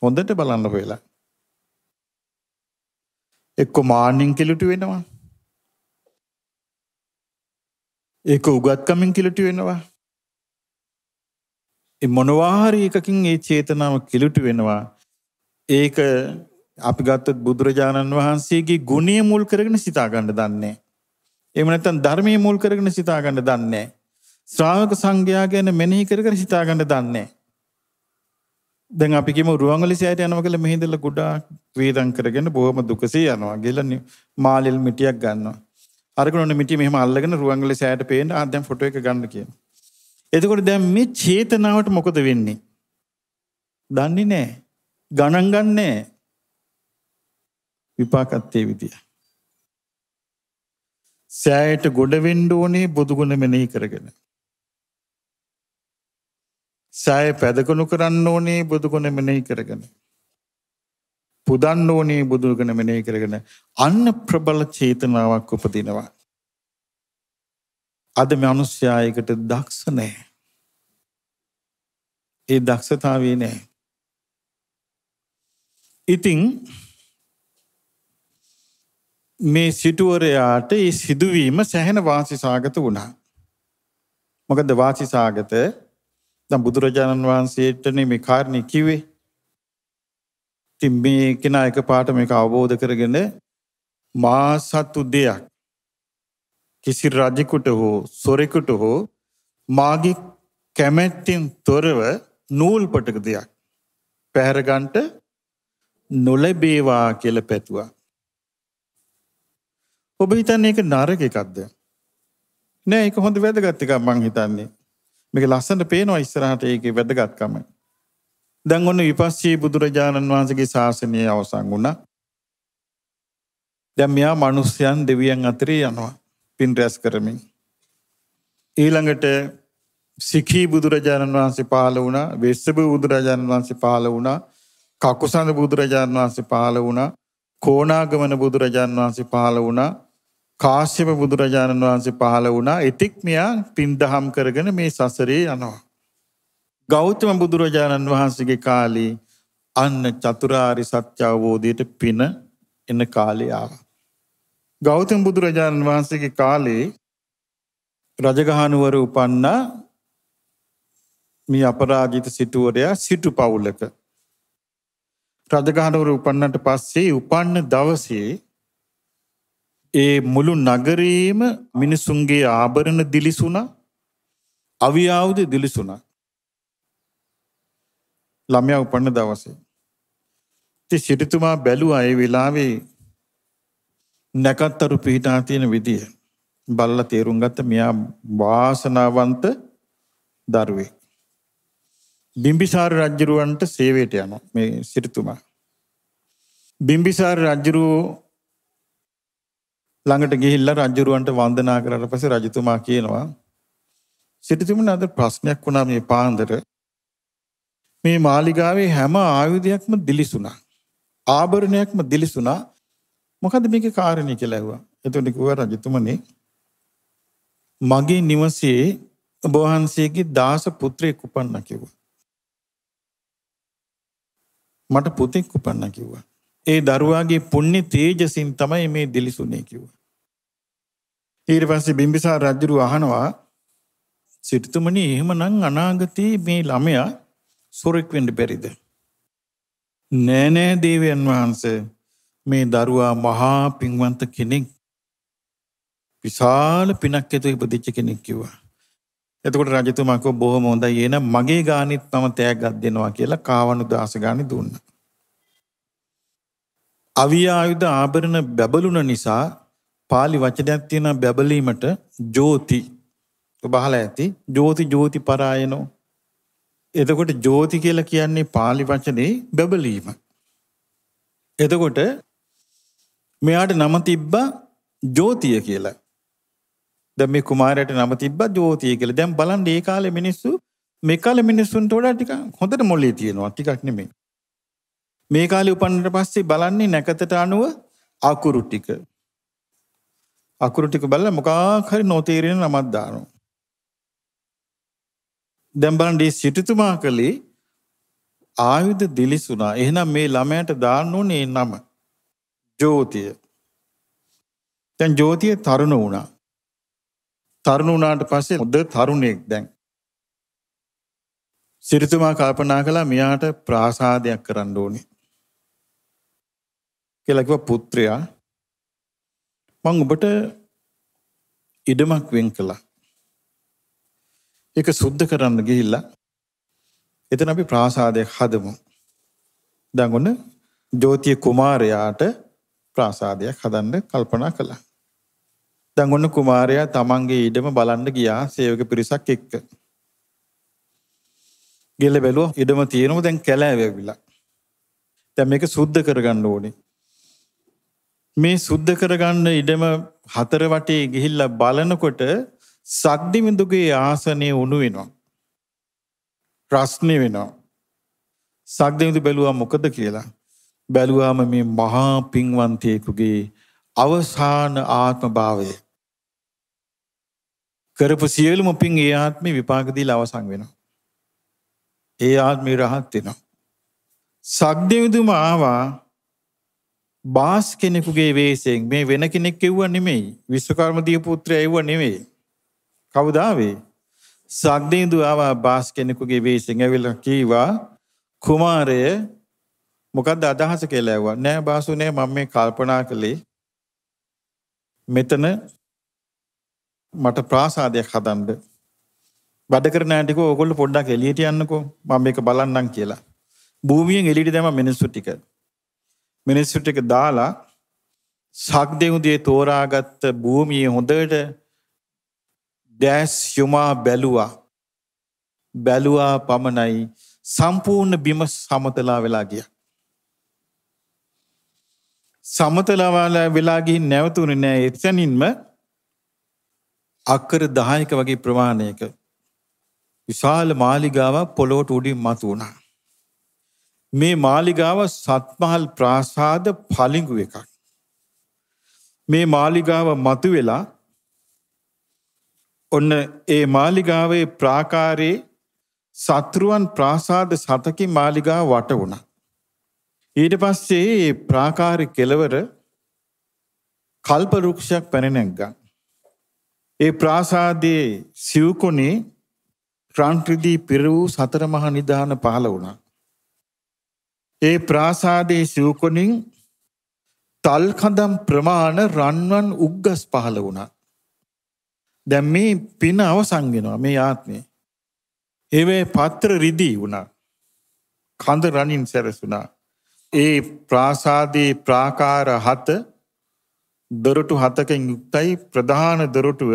හොඳට බලන්න වෙලා. එක්ක මාන්නින් කෙලුටු වෙනවා. ඒක උගත්කමින් කිලුටි වෙනවා. මොනවාහරි එකකින් ඒ චේතනාව කිලුටි වෙනවා. ඒක අපි ගත්තත් බුදුරජාණන් වහන්සේගේ ගුණය මුල් කරගෙන සිතාගන්න දන්නේ. එහෙම නැත්නම් ධර්මයේ මුල් කරගෙන සිතා ගන්න දන්නේ නැහැ. ශ්‍රාවක සංඝයා ගැන මෙනෙහි කර කර සිතා ගන්න දන්නේ නැහැ. දැන් අපි කියමු රුවන්වැලිසෑයට යනවා කියලා මෙහි ඉඳලා ගොඩාක් වේදම් කරගෙන බොහොම දුකසී යනවා. ගෙලන්නේ මාළෙල් මිටියක් ගන්නවා. අරගෙන ඔන්න මිටිය මෙහෙම අල්ලගෙන රුවන්වැලිසෑයට පේන්න ආ දැන් ෆොටෝ එක ගන්න කියනවා. එතකොට දැන් මේ චේතනාවට මොකද වෙන්නේ? දන්නේ නැහැ. ගණන් ගන්නෑ. විපාකත් ඒ විදිය. සෑයට ගොඩවෙන්ඩ ඕනේ බුදුගුණ මෙනෙහි කරගෙන. සෑය පැදගුණු කරන්න ඕනේ බුදුගුණ මෙනෙහි කරගෙන. පුදන්න ඕනේ බුදුගුණ මෙනෙහි කරගෙන අන්න ප්‍රබල චේතනාවක් උපදිනවා. අද මනුස්්‍යයකට දක්ෂ නෑ. ඒ දක්ෂතාවේ නෑ. ඉතිං මේ සිටුවරයාට ඒ සිදුවීම සැහෙන වාසිසාගත වුණා. මොකද වාසිසාගත දැන් බුදුරජාණන් වහන්සේටනේ මේ කාරණේ කිව්වේ. ඉතින් මේ කෙනා එකපාරට මේක අවබෝධ කරගෙන මා සතු දෙයක් කිසි රජෙකුට හෝ සොරෙකුට හෝ මාගේ කැමැත්තෙන් තොරව නූල්පටක දෙයක් පැහැරගන්ට නොලැබේවා කියල පැතුවා. ඔබ හිතන්නේ ඒක නරක එකක්ද? නෑ ඒක හොඳ වැදගත් එකක් මං හිතන්නේ. මේක ලස්සනට පේනවා ඉස්සරහට ඒකේ වැදගත්කම. දැන් ඔන්න විපස්සී බුදුරජාණන් වහන්සේගේ ශාසනය අවසන් වුණා. දැන් මෙයා මිනිස්යන් දෙවියන් අතරේ යනවා පින් රැස් කරමින්. ඊළඟට සිඛී බුදුරජාණන් වහන්සේ පහළ වුණා, වෙස්සබ බුදුරජාණන් වහන්සේ පහළ වුණා, කකුසඳ බුදුරජාණන් වහන්සේ පහළ වුණා, කෝණාගමන බුදුරජාණන් වහන්සේ පහළ වුණා, කාශ්‍යප බුදුරජාණන් වහන්සේ පහළ වුණා. එතික් මෙයා පින් දහම් කරගෙන මේ සසරේ යනවා. ගෞතම බුදුරජාණන් වහන්සේගේ කාලේ අන්න චතුරාරි සත්‍ය අවබෝධයට පින එන කාලේ ආවා. ගෞතම බුදුරජාණන් වහන්සේගේ කාලේ රජගහනුවර උපන්න මේ අපරාජිත සිටුවරයා සිටු පවුලක රජගහනුවර උපන්නට පස්සේ උපන්න දවසේ ඒ මුළු නගරේම මිනිසුන්ගේ ආභරණ දිලිසුණා අවියාවුද දිලිසුණා ළමයා උපන්න දවසේ ඉතින් සිටුතුමා බැලුවා ඒ වෙලාවේ නැකත්තරු පිහිටා තියෙන විදිය බල්ලා තේරුම් ගත්ත මෙයා වාසනාවන්ත දරුවෙක් බිම්බිසාර රජුරවන්ට සේවයට යනවා මේ සිටුතුමා බිම්බිසාර රජුරෝ ළඟට ගිහිල්ලා රජුරවන්ට වන්දනා කරලා පස්සේ රජතුමා කියනවා සිටුතුමනි අද ප්‍රශ්නයක් වුණා මේ පාන්දර මේ මාලිගාවේ හැම ආයුධයක්ම දිලිසුණා ආභරණයක්ම දිලිසුණා මොකද මේකේ කාරණේ කියලා ඇහුවා එතකොට කිව්වා රජතුමනි මගේ නිවසේ ඔබ වහන්සේගේ දාස පුත්‍රයෙක් උපන්නා කිව්වා මට පුතෙක් උපන්නා කිව්වා ඒ දරුවාගේ පුණ්‍ය තේජසින් තමයි මේ දිලිසුනේ කිව්වා ඊට පස්සේ බිම්බිසා රජ්ජුරු අහනවා සිටතුමනි එහෙමනං අනාගතයේ මේ ළමයා සොරෙක් වෙන්ඩ පැරිද. නෑනෑ දේවයන් වහන්ස මේ දරුවා මහා පින්වන්ත කෙනෙක් විශාල පිනක් ඇතු ඉපදිච්ච කෙනෙක් කිවා. එතකොට රජතුමක බොහොම හොඳ ඒන මගේ ගානිත් තම තෑගත් දෙනවා කියලා කාවනු දාසගානි දුන්න. අවියායුධ ආභරණ බැබලුන නිසා පාලි වචනයක් තියෙන බැබලීමට ජෝති බහලා ඇති ජෝති ජෝති පරායනෝ එතකොට ජෝති කියලා කියන්නේ පාලි වචනේ බැබලීම එතකොට මෙයාට නම තිබ්බා ජෝතිය කියලා දැන් මේ කුමාරයාට නම තිබ්බා ජෝතිය කියලා දැන් බලන්න ඒ කාලේ මිනිස්සු මේ කාලේ මිනිස්සුන්ට වඩා ටිකක් හොඳට මොළේ තියෙනවා ටිකක් නෙමෙයි මේ කාලේ උපන්නට පස්සේ බලන්නේ නැකතට අනුව අකුරු ටික අකුරු ටික බලලා මොකක් හරි නොතේරෙන නමක් දානවා. දැන් බලන්න මේ සිටුතුමා කලේ ආයුධ දිලිසුණා. එහෙනම් මේ ළමයාට දාන්න ඕනේ නම. ජෝතිය. දැන් ජෝතිය තරුණ වුණා. තරුණ වුණාට පස්සේ හොඳ තරුණයෙක් දැන්. සිරිතුමා කල්පනා කළා මෙයාට ප්‍රාසාදයක් කරන්න ඕනේ. කියලා කිව්වා පුත්‍රයා මම ඔබට ඉඩමක් වෙන් කළා. ඒක සුද්ධ කරන්න ගිහිල්ලා එතන අපි ප්‍රාසාදයක් හදමු. දැන් ඔන්න ජෝතිය කුමාරයාට ප්‍රාසාදයක් හදන්න කල්පනා කළා. දැන් ඔන්න කුමාරයා තමන්ගේ ඉඩම බලන්න ගියා සේවක පිරිසක් එක්ක. ගෙල බැලුවා ඉඩම තියෙනව දැන් කැලෑවෙවිලා. දැන් මේක සුද්ධ කරගන්න ඕනේ. මේ සුද්ධ කරගන්න ඉඩම හතර වටේ ගිහිල්ලා බලනකොට සද්දිමිඳුගේ ආසනය උණු වෙනවා. ප්‍රශ්නය වෙනවා. සක්දමිඳු බැලුවා මොකද කියලා. බැලුවාම මේ මහා පින්වන්තයෙකුගේ අවසාන ආත්ම භාවය. කරපු සියලුම පින් ඒ ආත්මි විපාගදීල අවසං වෙනවා. ඒ ආත්මි රහත් වෙනවා. සක්දවිදුම ආවා බාස් කෙනෙකුගේ වේසයෙන් මේ වෙන කෙනෙක් එව්ව නෙමෙයි විශ්වකර්ම දීපුත්‍රය එව්ව නෙමෙයි කවුදාවේ සක්දේන්දු ආවා බාස් කෙනෙකුගේ වේසයෙන් ඇවිල්ලා කීවා කුමාරය මොකද්ද අදහස කියලා ඇහුවා නෑ බාසු නෑ මම මේ කල්පනා කළේ මෙතන මට ප්‍රාසාදයක් හදන්න බඩ කරන ඇටික ඕගොල්ලෝ පොඩ්ඩක් එළියට යන්නකෝ මම මේක බලන්නම් කියලා භූමියෙන් එළියට දැම මිනිස්සු ටික මිනිස්සුට එක දාලා සක්දෙවුදේ තෝරාගත්ත භූමිය හොඳට දැස් යුමා බැලුවා බැලුවා පමණයි සම්පූර්ණ බිම සමතලා වෙලා ගිය. සමතලවාල වෙලාගී නැවතුුණ නෑ එතැනින්ම අක්කර දහයක වගේ ප්‍රමාණයක විශාල මාලිගාව පොලොට උඩින් මතු වුණා. මේ මාලිගාව සත්මහල් ප්‍රාසාද පලිගු එකක්. මේ මාලිගාව මතු වෙලා ඔන්න ඒ මාලිගාවේ ප්‍රාකාරයේ සත්‍රුවන් ප්‍රාසාද සතකි මාලිගා වට වුණ. ඊට පස්සේ ඒ ප්‍රාකාරි කෙලවර කල්පරුක්ෂයක් පැනනැක්ගන්. ඒ ප්‍රාසාදයේ සිව්කොනේ ක්‍රන්ට්‍රදී පිර වූ සතරමහා නිධාන පහළ වුණා. ඒ ප්‍රාසාදයේ සිව්කොනින් තල්කඳම් ප්‍රමාණ රන්වන් උග්ගස් පහළ වුණා. දැන් මේ පින අවසන් වෙනවා මේ ආත්මේ. ඒවේ පත්‍ර රිදී වුණා. කඳ රණින් සැරසුණා. ඒ ප්‍රාසාදයේ ප්‍රාකාර හත දොරටු හතකින් යුක්තයි ප්‍රධාන දොරටුව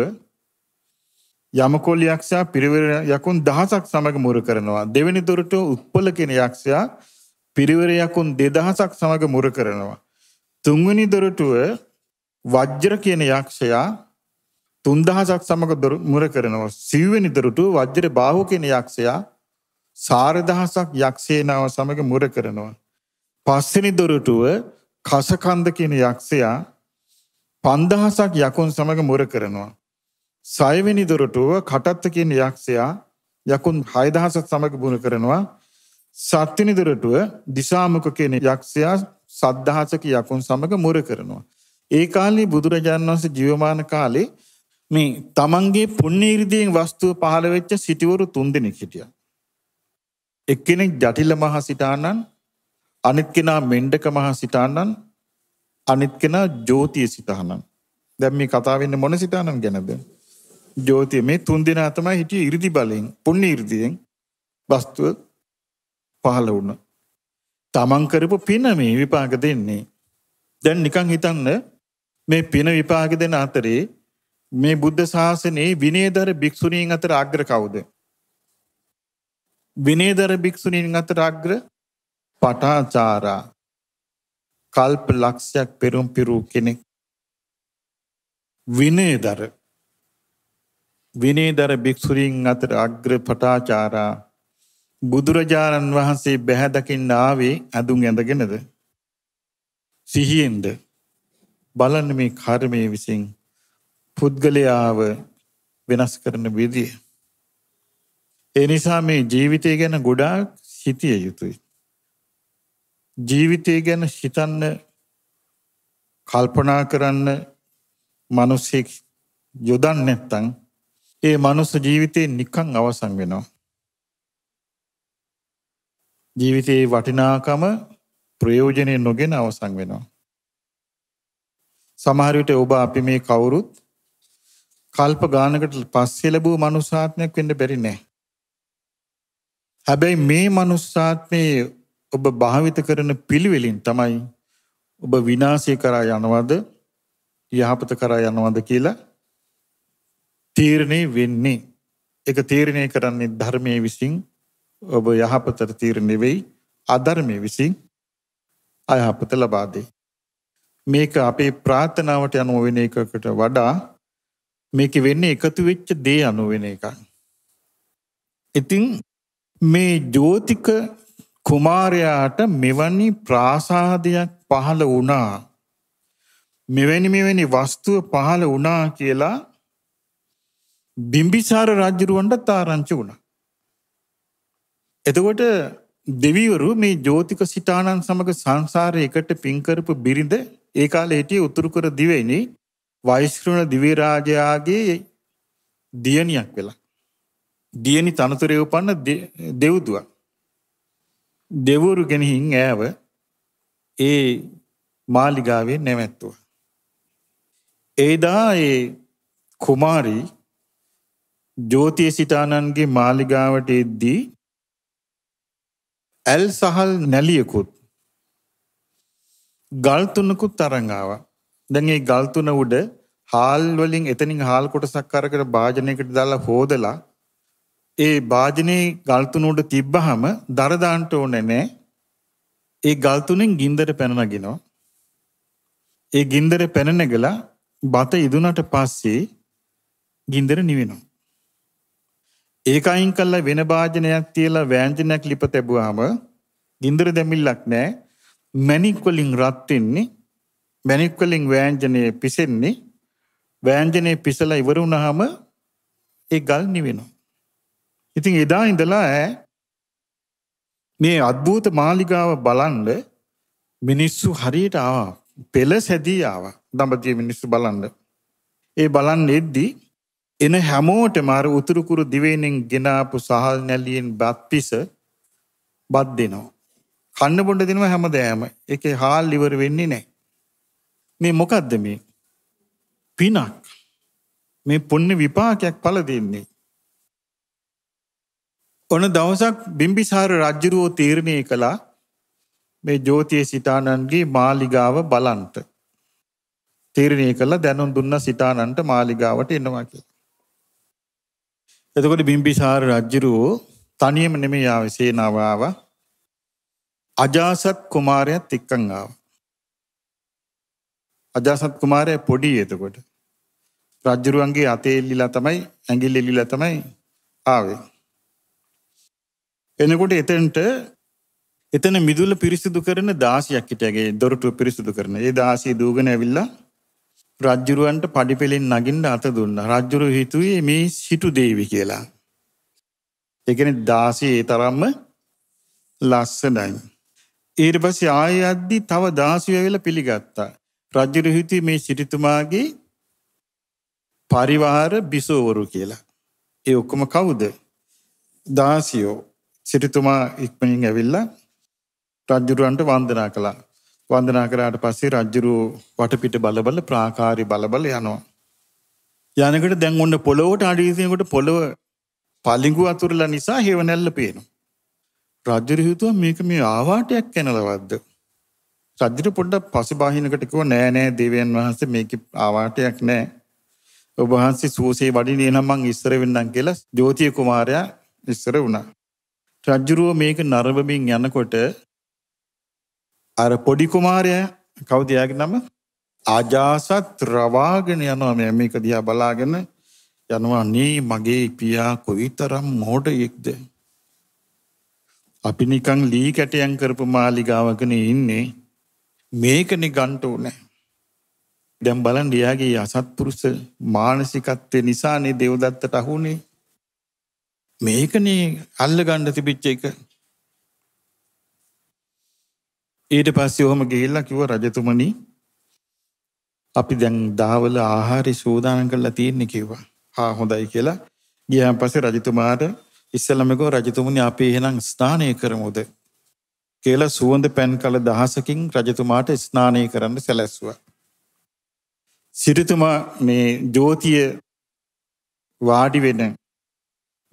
යමකොල් යක්ෂයා පිරිවර යකුන් දහසක් සමග මුර කරනවා. දෙවැනි දොරටුව උත්පල කියන යක්ෂයා පිරිවර යකුන් 2000ක් සමග මුර කරනවා. තුන්වෙනි දොරටුව වජ්‍ර කියන යක්ෂයා 3000ක් සමග මුර කරනවා. සිව්වෙනි දොරටුව වජ්‍ර බාහුව කියන යක්ෂයා 4000ක් යක්ෂේනාව සමග මුර කරනවා. පස්වෙනි දොරටුව කසකන්ද කියන යක්ෂයා 5000ක් යකුන් සමග මුර කරනවා. සයවෙනි දොරටුව කටත්ත කියන යක්ෂයා යකුන් 6000ක් සමග මුර කරනවා. සත්‍යනි දොරටුව දිසාමුක කියන යක්ෂයා සද්ධාසක යකුන් සමග මුර කරනවා. ඒ කාලේ බුදුරජාණන් වහන්සේ ජීවමාන කාලේ මේ තමන්ගේ පුණ්‍ය 이르දීන් වස්තුව පහළ වෙච්ච සිටිවරු තුන්දෙනෙක් හිටියා. එක්කෙනෙක් ජටිල මහ සිතානන්, අනිත් කෙනා මෙණ්ඩක මහ සිතානන්, අනිත් කෙනා ජෝතිය සිතානන්. දැන් මේ කතා වෙන්නේ මොන සිතානන් ගැනද? ජෝතිය මේ තුන්දෙනා තමයි හිටියේ 이르දි බලෙන්, පුණ්‍ය 이르දීන් වස්තුව පහළ වුණ. තමන් කරපු පින මේ විපාක දෙන්නේ. දැන් නිකං හිතන්න මේ පින විපාක දෙන අතරේ මේ බුද්ධ ශාසනයේ විනේදර භික්ෂුණීන් අතර අග්‍ර කවුද? විනේදර භික්ෂුණීන් අතර අග්‍ර පටාචාරා කල්ප ලක්ෂයක් පෙරුම් පිරූ කෙනෙක් විනේදර විනේදර භික්ෂුණීන් අතර අග්‍ර පටාචාරා බුදුරජාණන් වහන්සේ බැහැදකින්න ආවේ ඇඳුම් ඇඳගෙනද සිහියෙන්ද බලන්න මේ කර්මය විසින් පුද්ගලයාව වෙනස් කරන විදිය. ඒ නිසා මේ ජීවිතය ගැන ගොඩාක් හිතිය යුතුයි. ජීවිතය ගැන හිතන්න කල්පනා කරන්න මනුස්සෙක් යොදන් නැත්තං ඒ මනුස්ස ජීවිතය නිකං අවසන් වෙනවා. ජීවිතයේ වටිනාකම ප්‍රයෝජනය නොගෙන අවසන් වෙනවා. සමහර විට ඔබ අපි මේ කවුරුත් කල්ප ගානකට පස්සේ ලැබූ මනුස්සාත්මයක් වෙන්න බැරි නෑ. හැබැයි මේ මනුස්සාත්මයේ ඔබ භාවිත කරන පිළිවෙලින් තමයි ඔබ විනාශය කරා යනවද යහපත කරා යනවද කියලා තීරණය වෙන්නේ. ඒක තීරණය කරන්නේ ධර්මයේ විසින් ඔබ යහපතට තීරණය වෙයි අධර්මයේ විසින් අයහපත ලබා දෙයි. මේක අපේ ප්‍රාර්ථනාවට අනුව වෙන එකකට වඩා මේක වෙන්නේ එකතු වෙච්ච දේ අනුව වෙන එකක්. ඉතින් මේ ජෝතික කුමාරයාට මෙවැනි ප්‍රාසාදයක් පහළ වුණා මෙවැනි මෙවැනි වස්තුව පහළ වුණා කියලා බිම්බිසාර රජුරුවන්ට තාරංචි වුණා. එතකොට දෙවිවරු මේ ජෝතික සිටානන් සමඟ සංසාරයකට පින්කරපු බිරිඳ ඒ කාල හිටිය උතුරු කර දිවෙනි වයිස්කෘණ දිවිරාජයාගේ දියණියක් වෙලා. දියණි තනතුරේ උපන්න දෙව්දුවක්. දෙවරු ගෙනහින් ඈව ඒ මාලිගාවේ නැවැත්තුව. ඒදා ඒ කුමාරී ජෝතිය සිටානන්ගේ මාලිගාවට එද්දී ඇල් සහල් නැලියකුත් ගල්තුනකුත් තරඟාව දැන්ඒ ගල්තුන උඩ හාල් වලින් එතනින් හාල් කොටසක් අරකට භාජනයකට දාලා හෝදලා ඒ භාජනයේ ගල්තුනූට තිබ්බහම දරදාන්ට ඕන නෑ ඒ ගල්තුනෙන් ගින්දර පැනනගෙනවා ඒ ගින්දර පැනනගලා බත ඉදුනට පස්සේ ගින්දර නිවෙනවා ඒක අයින් කළා වෙන භාජනයක් තියලා වෑංජනයක් ලිප තැබුවාම ගින්දර දැමිල්ලක් නැහැ. මැණික් වලින් රත් වෙන්නේ මැණික් වලින් වෑංජනේ පිසෙන්නේ වෑංජනේ පිසලා ඉවර වුණාම ඒ ගල් නිවෙනවා. ඉතින් එදා ඉඳලා මේ අද්භූත මාලිගාව බලන්න මිනිස්සු හරියට ආවා. පෙළ සැදී ආවා. දඹදිව මිනිස්සු බලන්න. ඒ බලන්න එද්දී එන හැමෝටම අර උතුරුකුරු දිවෙනෙන් ගෙනාපු සහල් නැලියෙන් බත් පිස බත් දෙනවා. කන්න බොන්න දෙනවා හැමදෑම. ඒකේ හාල් ඉවර වෙන්නේ නැහැ. මේ මොකද්ද මේ? පිනක්. මේ පුණ්‍ය විපාකයක් පළ දෙන්නේ. ඔන දවසක් බිම්බිසාර රජුරෝ තීරණය කළා මේ ජෝතිය සිතානන්ගේ මාලිගාව බලන්ට. තීරණය කළා දැනුම් දුන්න සිතානන්ට මාලිගාවට එනවා කියලා. එතකොට බිම්බිසාර රජ්ජුරුවෝ තනියම නෙමේ ආවේ සේනාව ආවා. අජාසත් කුමාරයත් එක්කන් ආවා. අජාසත් කුමාරයා පොඩි එතකොට. රජ්ජුරුවන්ගේ අතේ එල්ලිලා තමයි ඇඟිල්ල එල්ලිලා තමයි ආවේ. එනකොට එතෙන්ට එතන මිදුල පිරිසිදු කරන දාසියක් හිටියගේ දොරටුව පිරිසිදු කරන. ඒ දාසිය දූගෙන ඇවිල්ලා රජ්ජුරුවන්ට පඩිපෙළෙන් නගින්ට අත දුන්න රජ්ජුරු හිතුවේ මේ සිටු දේවි කියලා. එකන දාසය ඒ තරම්ම ලස්සනයි. ඊට පස්සේ ආය අද්දි තව දාසයවෙල පිළිගත්තා. රජ්ජුරු හිතුවේ මේ සිටිතුමාගේ පරිවාර බිසෝවරු කියලා. ඒ ඔක්කොම කවුද දාසියෝ සිටිතුමා ඉක්මනින් ඇවිල්ලා රජ්ජුරුවන්ට වන්දනා කළා වන්දනා කරාට පස්සේ රජ්ජුරුව වටපිට බලබල ප්‍රාකාරි බලබල යනවා. යනකට දැන් ඔන්න පොළොවට අඩීසියකොට පොළොව පලිගු අතුරලා නිසා හෙවනැල්ල පේනු. රජ්ජරහිතුව මේක මේ ආවාටයක් කැනලවද්ද. රජ්ජට පොඩ්ඩ පසුබාහිනකටකෝ නෑනෑ දෙවියන් වහන්සේ මේක ආවාටයක් නෑ. ඔබහන්සේ සූසේ වඩින එනම්මං ඉස්සර වෙන්නම් කියලා ජෝතිය කුමාරයා ඉස්සර වුණා. රජ්ජුරුව මේක නරබමින් යනකොට අර පොඩි කුමාරය කවුද එයාගේ නම? ආජාසත් රවාගෙන යනවා මම මේක දිහා බලාගෙන යනවා නේ මගේ පියා කොයිතරම් මොඩයෙක්ද? අපි නිකන් ලී කැටයන් කරපු මාලිගාවකනේ ඉන්නේ. මේකනේ ගන්න ඕනේ. දැන් බලන්න එයාගේ අසත්පුරුෂ මානසිකත්වය නිසානේ දේවදත්තට අහුනේ. මේකනේ අල්ලගන්න තිබිච්ච එක. ඊට පස්සේ ඔහොම ගිහිල්ලා කිව්ව රජතුමනි අපි දැන් දහවල ආහාරි සූදානම් කරලා තියෙන්නේ කිව්වා. හා හොඳයි කියලා ගියාන් පස්සේ රජතුමාට ඉස්සෙල්ලම ගෝ රජතුමනි අපි එහෙනම් ස්නානය කරමුද කියලා සුවඳ පැන් කළ දහසකින් රජතුමාට ස්නානය කරන්න සැලැස්සුවා. සිරිතුමා මේ ජෝතිය වාඩි වෙන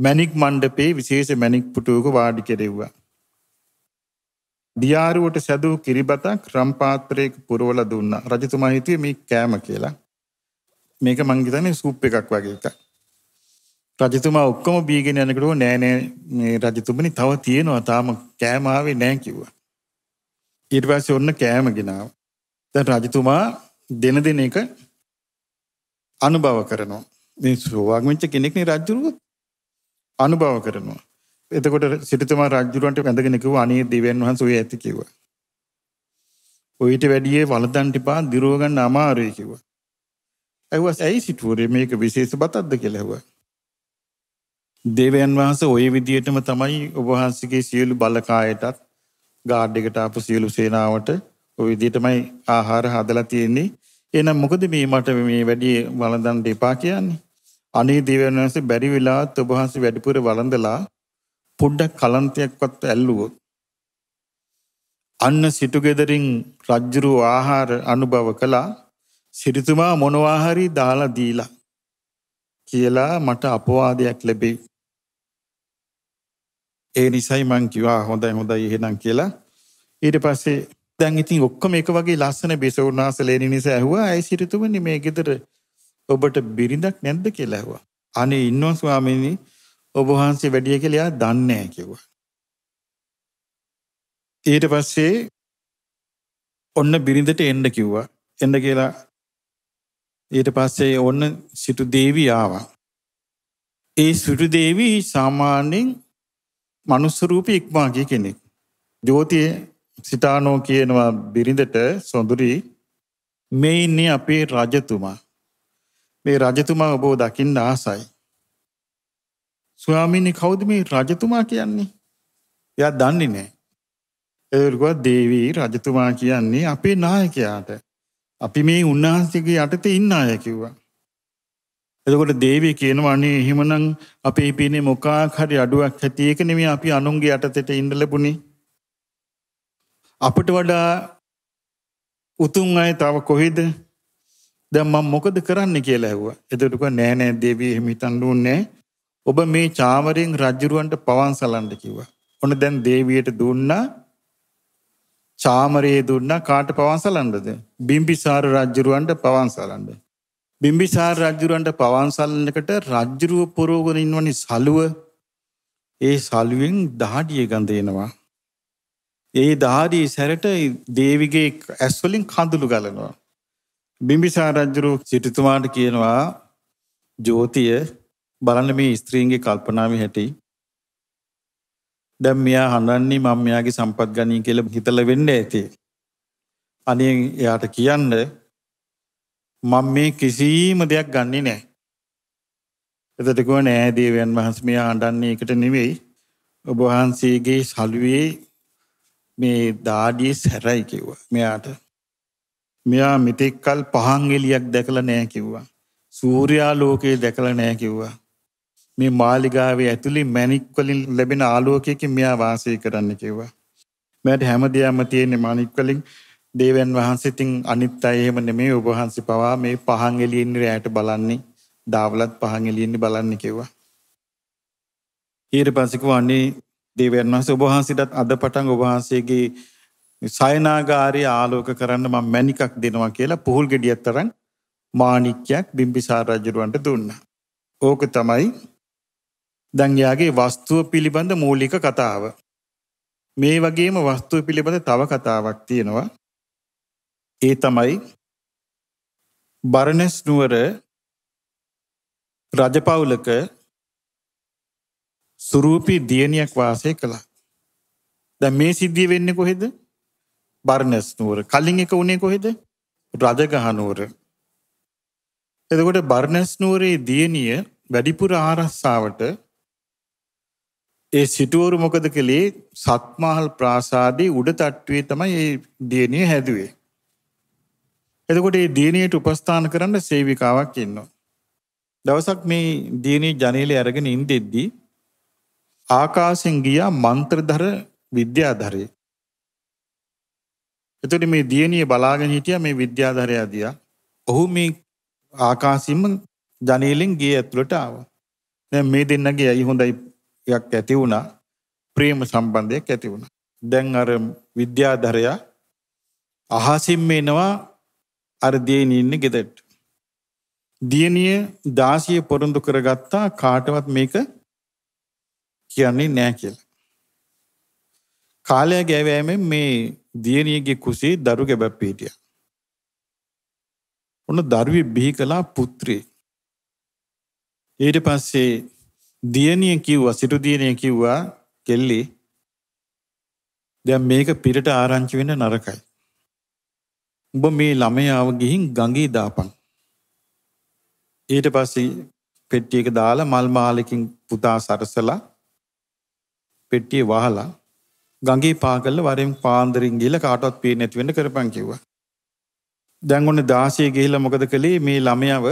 මැනික් මණ්ඩපේ විශේෂ මැනික් පුටුවක වාඩි කෙරෙව්වා. දියාරුවට සැදූ කිරිබතක් රම්පාත්‍රයක පුරවල දුන්න රජතුමා හිතුවේ මේ කෑම කියලා. මේක මං හිතන්නේ සූප් එකක් වගේ එකක්. රජතුමා ඔක්කොම බීගෙන යනකොට නෑ නෑ මේ රජතුමනි තව තියෙනවා තාම කෑම ආවේ නෑ කිව්වා. ඊට පස්සේ ඔන්න කෑම ගෙනාවා. දැන් රජතුමා දෙන දෙන එක අනුභව කරනවා. මේ සෝවාන් වෙච්ච කෙනෙක්නේ රජුරුව අනුභව කරනවා. එතකොට සිටතම රජ්ජුරුවන්ට ඇඳගෙනකව අනේ දෙවන් වහන්සේ ඇති කිව. ඔයිට වැඩියේ වලදන්ටිපා දිරුවගන්න අමාරුයි කිව. ඇවස් ඇයි සිටුවරේ මේක විශේෂ බතක්ද කෙලැව. දෙවයන් වහස ඔය විදියටම තමයි ඔබහන්සගේ සියලු බලකායටත් ගාඩ්ඩකට අප සියලු සේනාවට විදිටමයි ආහාර හදලා තියෙන්නේ එනම් මොකද මේ මට මේ වැඩි වලදන්ට එපා කියන්නේ අනේ දෙවයන් වහන්සේ බැරි වෙලා ඔබහන්සේ වැඩිපුර වළඳලා පොඩ්ඩක් කලන්තයක්වත් ඇල්ලුවොත් අන්න සිටුගෙදරින් රජ්ජුරු ආහාර අනුභව කළා සිරිතුමා මොනවා හරි දාලා දීලා කියලා මට අපවාදයක් ලැබෙයි. ඒ නිසයි මං කිව්වා හොඳයි හොඳයි එහෙනම් කියලා. ඊට පස්සේ දැන් ඉතින් ඔක්කොම එක වගේ ලස්සන බිසවුනාස ලේනි නිසා ඇහුවා ඇයි සිරිතුමනි මේ ගෙදර ඔබට බිරිඳක් නැද්ද කියලා ඇහුවා. අනේ ඉන්නවා ස්වාමීනි ඔබ වහන්සේ වැඩිය කියලා එයා දන්නේ නැහැ කිව්වා. ඊට පස්සේ ඔන්න බිරිඳට එන්න කිව්වා. එන්න කියලා ඊට පස්සේ ඔන්න සිටු දේවී ආවා. ඒ සිටු දේවී සාමාන්‍යයෙන් මනුස්ස රූපී ඉක්මාගේ කෙනෙක්. ජෝතිය සිතානෝ කියනවා බිරිඳට සොඳුරි මේ ඉන්නේ අපේ රජතුමා. මේ රජතුමා ඔබව දකින්න ආසයි. ස්වාමීනි කවුද මේ රජතුමා කියන්නේ? එයා දන්නේ නැහැ. ඒගොල්ලෝ දේවී රජතුමා කියන්නේ අපේ නායකයාට. අපි මේ උන්වහන්සේගේ යටතේ ඉන්න අය කිව්වා. එතකොට දේවී කියනවා අනේ එහෙමනම් අපේ පිනේ මොකක් හරි අඩුවක් ඇති ඒක නෙමෙයි අපි අනුන්ගේ යටතේට ඉන්න ලැබුණේ. අපිට වඩා උතුම් අය තව කොහෙද? දැන් මම මොකද කරන්න කියලා ඇහුවා. එතකොට කිව්වා නෑ නෑ දේවී එහෙම හිතන්න ඕනේ නෑ. ඔබ මේ චාමරයෙන් රජුරුවන්ට පවන්සලන්න කිව්වා. ඔන්න දැන් දේවියට දුන්නා චාමරයේ දුන්නා කාට පවන්සලන්නද? බිම්බිසාර රජුරුවන්ට පවන්සලන්න. බිම්බිසාර රජුරුවන්ට පවන්සලන්නකට රජුරුව පුරවගෙන ඉන්නවනි සලුව. ඒ සලුවෙන් දහඩිය ගඳ එනවා. ඒ දහඩිය සැරට දේවිගේ ඇස් වලින් කඳුළු ගලනවා. බිම්බිසාර රජුරුව සිටුතුමාට කියනවා ජෝතිය බලන්න මේ ස්ත්‍රීන්ගේ කල්පනාව හැටි දැම් මෙයා හඳන්නේ මං මෙයාගේ සම්පත් ගනී කියල හිතල වෙන්න ඇති. අනේ එයාට කියන්න මං මේ කිසිීම දෙයක් ගන්නේ නෑ. එතටකුව නෑදේවන් වහන්ස මෙයා හඬන්නේ එකට නෙවෙයි ඔබහන්සේගේ සලුවේ මේ දාඩිය සැරයි කිව්වා මෙයාට. මෙයා මෙතෙක්කල් පහංගෙලියක් දැකල නෑ කිව්වා. සූරයා ලෝකයේ දැකල නෑ කිව්වා. මේ මාලිගාවේ ඇතුළේ මැණික් වලින් ලැබෙන ආලෝකයකින් මෙයා වාසය කරන්න කිව්වා. මෙයාට හැමදේම තියෙන්නේ මැණික් වලින් දේවයන් වහන්සේ තින් අනිත් අය එහෙම නෙමෙයි ඔබ වහන්සේ පවා මේ පහන් එළියෙන් රැයට බලන්නේ දාවලත් පහන් එළියෙන් බලන්නේ කිව්වා. ඊට පස්සේ කවන්නේ දේවයන් වහන්සේ ඔබ වහන්සේටත් අද පටන් ඔබ වහන්සේගේ සයනාගාරය ආලෝක කරන්න මම මැණිකක් දෙනවා කියලා පුහුල් ගෙඩියක් තරම් මාණික්යක් බිම්බිසාර රජුරවන්ට දුන්නා. ඕක තමයි දැන් යාගේ වස්තුව පිළිබඳ මූලික කතාව. මේ වගේම වස්තුව පිළිබඳ තව කතාවක් තියෙනවා. ඒ තමයි බරණැස් නුවර රජපවුලක සුරූපී දියණියක් වාසය කළා. දැන් මේ සිද්ධිය වෙන්නේ කොහෙද? බර්නස් නුවර. කලින් එක උනේ කොහෙද? රජගහ නුවර. එතකොට බර්නස් නුවරේ දියණිය වැඩිපුර ආරස්සාවට ඒ සිටුවරු මොකද කළේ සක්මහල් ප්‍රාසාදයේ උඩ තට්ටුවේ තමයි ඒ දියණිය හැදුවේ. එතකොට ඒ දියණියට උපස්ථාන කරන්න සේවිකාවක් ඉන්නවා. දවසක් මේ දියණිය ජනේලේ අරගෙන ඉඳෙද්දී ආකාසෙන් ගියා මන්ත්‍රධර විද්‍යාධරේ. එතකොට මේ දියණිය බලාගෙන හිටියා මේ විද්‍යාධරයා දිහා. ඔහු මේ ආකාසින්ම ජනේලෙන් ගේ ඇතුළට ආවා. දැන් මේ දෙන්නගේ අයි හොඳයි ටිකක් ඇති වුණා. ප්‍රේම සම්බන්ධයක් ඇති වුණා. දැන් අර විද්‍යාධරයා අහසින්ම එනවා අර දියණිය ඉන්නේ ගෙදරට. දියණිය දාසිය පොරොන්දු කරගත්තා කාටවත් මේක කියන්නේ නෑ කියලා. කාලය ගෑවෑමෙන් මේ දියණියගේ කුසේ දරු ගැබැප් හිටියා. ඔන්න දරුවේ බිහි කළා පුත්‍රයෙක්. ඊට පස්සේ දියණිය කිව්වා සිටු දියණිය කිව්වා කෙල්ලි දැන් මේක පිරට ආරංචි වෙන්න නරකයි. උඹ මේ ළමයාව ගිහින් ගඟේ දාපන්. ඊට පස්සේ පෙට්ටියක දාලා මල් මාලකින් පුතා සරසලා පෙට්ටිය වහලා ගඟේ පා කරලා වරෙන් පාන්දරින් ගිහලා කාටවත් පේන්නේ නැති වෙන්න කරපන් කිව්වා. දැන් ඔන්න 16 ගිහිලා මොකද කළේ මේ ළමයාව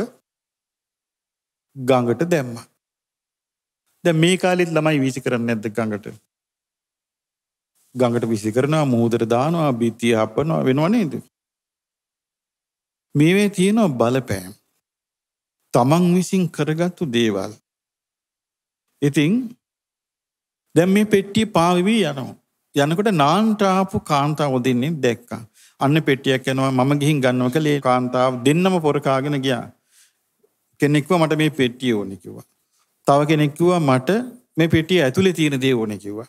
ගඟට දැම්මා. ද මේ කාලෙත් ළමයි වීසි කරන්න ඇද ගඟට ගඟට විසි කරනවා මුහදර දානවා බිත්තිය අපනවා වෙනවනේද. මේවේ තියෙනවා බලපෑම්. තමන් විසින් කරගත්තු දේවල්. ඉතිං දැම් මේ පෙට්ටිය පාවිවී යනවා. යනකොට නාන්ටාපු කාන්තාව දෙන්නේ දැක්කා. අන්න පෙටියක් යනවා මම ගිහින් ගන්නව කළේ කාන්තාව දෙන්නම පොරකාගෙන ගියා. කෙනෙක්ව මට මේ පෙට්ටිය ඕනිකිවා. තව කෙනෙක් කිව්වා මට මේ පෙටිය ඇතුලේ තියෙන දේ ඕනේ කිව්වා.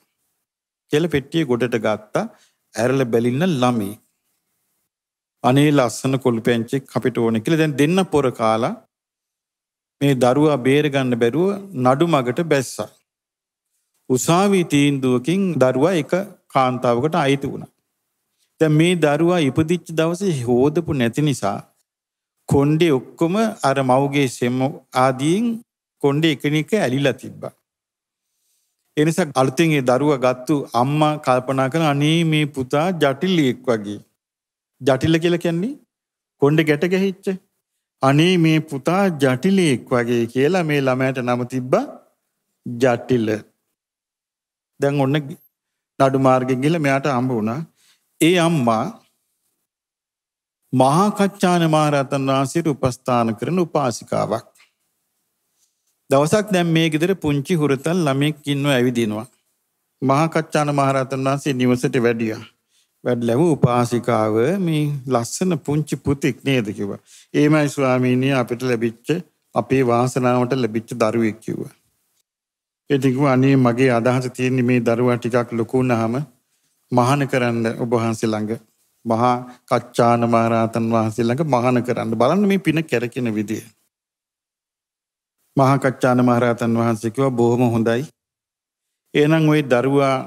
කියලා පෙට්ටිය ගොඩට ගත්තා. ඇරලා බැලින්න ළමයි. අනේ ලස්සන කොළු පැංචෙක් අපිට ඕනේ කියලා දැන් දෙන්න පොර කාලා මේ දරුවා බේරගන්න බැරුව නඩු මගට බැස්සා. උසාවි තීන්දුවකින් දරුවා එක කාන්තාවකට අයිති වුණා. දැන් මේ දරුවා ඉපදිච්ච දවසේ හොදපු නැති නිසා කොණ්ඩේ ඔක්කොම අර මවගේ සෙම ආදීන් කොන්්ඩ එකනෙක ඇලිලා තිබ්බා. එනිසා අලුතෙන් ඒ දරුව ගත්තු අම්මා කල්පනා කළ අනේ මේ පුතා ජටිල්ලියෙක් වගේ. ජටිල්ල කියල කියන්නේ කොන්්ඩ ගැට ගැහිච්ච. අනේ මේ පුතා ජටිලයෙක් වගේ කියලා මේ ළමයට නම තිබ්බ ජටිල්ල. දැන් ඔන්න නඩු මාර්ගෙන් ගිල මෙයාට අම්බ වුණා. ඒ අම්මා මහාකච්ඡාන මාරතන් වහන්සේට උපස්ථාන කරන උපාසිකාවක්. දවසක් දැන් මේ ගෙදර පුංචි හුරතල් ළමෙක් ඉන්නව ඇවිදිනවා. මහා කච්චාන මහරහතන් වහන්සේ නිවසට වැඩියා. වැඩලව උපාසිකාව මේ ලස්සන පුංචි පුතෙක් නේද කිව්වා. ඒමයි ස්වාමීනි අපිට ලැබිච්ච අපේ වාසනාවට ලැබිච්ච දරුවෙක් කිව්වා. ඉතින් අනේ මගේ අදහස තියෙන්නේ මේ දරුවා ටිකක් ලොකු වුණාම මහාන කරන්න ඔබ වහන්සේ ළඟ මහා කච්චාන මහරහතන් වහන්සේ ළඟ මහාන කරන්න බලන්න මේ පින කැරකෙන විදිය. මහාකච්ඡාන මහරහතන් වහන්සේ කිව්වා බොහොම හොඳයි. එහෙනම් ওই දරුවා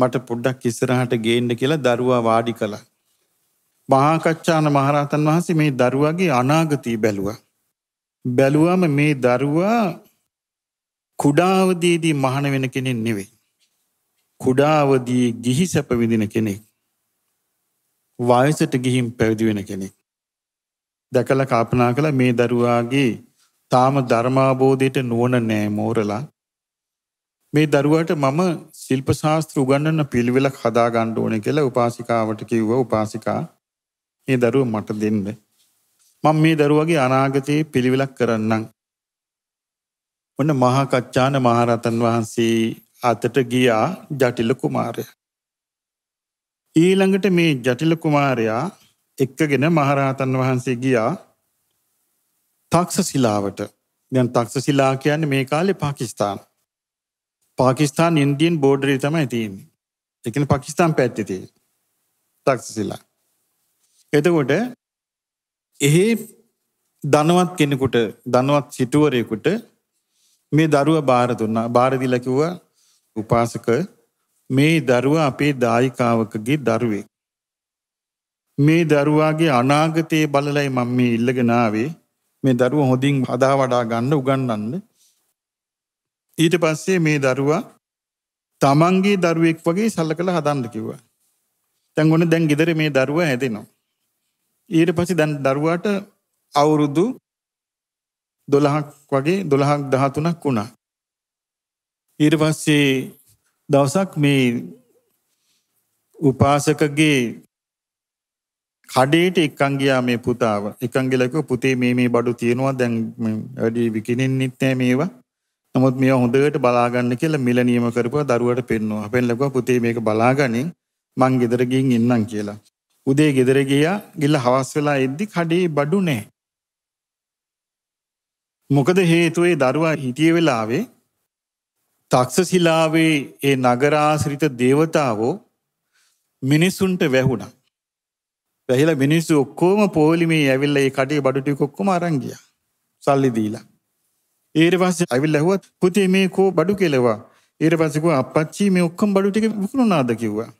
මට පොඩ්ඩක් ඉස්සරහට ගේන්න කියලා දරුවා වාඩි කළා. මහාකච්ඡාන මහරහතන් වහන්සේ මේ දරුවාගේ අනාගතය බැලුවා. බැලුවම මේ දරුවා කුඩාවදීදී මහන වෙන කෙනෙක් නෙවෙයි. කුඩාවදී ගිහි සැප විඳින කෙනෙක්. වයසට ගිහින් පැවිදි වෙන කෙනෙක්. දැකලා කල්පනා කළ මේ දරුවාගේ තාම ධර්මාබෝධයට නුවණ නෑ මෝරලා. මේ දරුවට මම ශිල්ප ශාස්ත්‍ර උගන්නන පිළිවෙලක් හදා ගන්න ඕනේ කියලා උපාසිකාවට කිව්වා උපාසිකා. මේ දරුව මට දෙන්න. මම මේ දරුවගේ අනාගතයේ පිළිවෙලක් කරන්නම්. ඔන්න මහා කච්චාන මහරතන් වහන්සේ අතට ගියා ජටිල කුමාරයා. ඊළඟට මේ ජටිල කුමාරයා එක්කගෙන මහරහතන් වහන්සේ ගියා තක්ෂසිලාවට දැන් තක්ෂසිලා කියන්නේ මේ කාලේ පාකිස්තාන. පාකිස්ාන් ඉන්දියන් බෝඩරය තමයි තියන් එකන පකිස්ාන් පැට්ටිති තක්ෂසිලා. එතකොට එහෙ දනවත් කෙනෙකුට දනවත් සිටුවරයකුට මේ දරුව භාර දුන්න භාරදිලකිව්ව උපාසක මේ දරුව අපේ දායිකාවකගේ දරුවේ. මේ දරුවාගේ අනාගතයේ බලලයි මං මේ ඉල්ලගෙනාවේ මේ දරුව හොඳින් හදා වඩා ගන්න උගන්නන්න. ඊට පස්සේ මේ දරුවා තමන්ගේ දරුවෙක් වගේ සල්ල කළ හදන්න කිව්වා. තැන්ගොන දැන් ගෙදර මේ දරුව හැදෙනවා. ඊට පසි දැන් දරුවාට අවුරුදු දොළහක් වගේ දොළහක් දහතුනක් වුණා. ඊට පස්සේ දවසක් මේ උපාසකගේ කඩේට එක්කන් ගියා මේ පුතාව. එක්කන් ගිහලා කිව්වා පුතේ මේ මේ බඩු තියෙනවා දැන් වැඩි විකිනෙන්නෙත් නෑ මේවා. නමුත් මේවා හොඳට බලාගන්න කියලා මිල නියම කරපුවා දරුවට පෙන්නවා. පෙන්ලා කිව්වා පුතේ මේක බලාගනින් මං ගෙදර ගිහින් ඉන්නම් කියලා. උදේ ගෙදර ගියා ගිහලා හවස් වෙලා එද්දි කඩේ බඩු නෑ. මොකද හේතුව ඒ දරුවා හිටිය වෙලාවේ තක්ෂශිලාවේ ඒ නගරාශ්‍රිත දේවතාවෝ මිනිසුන්ට වැැහුණා. වැහිලා මිනිස්සු ඔක්කෝම පෝලිමේ ඇවිල්ල ඒ කටේ බඩුටි කොක්කොම අරංගිය සල්ලි දීලා. ඒර පස්ස ඇවිල් ඇහුවත් පුතේ මේ කෝ බඩු කෙලවා ඒර පසකුව අපච්චි මේ ඔක්කම් බඩුටික විකුණුනාද කිව්වා.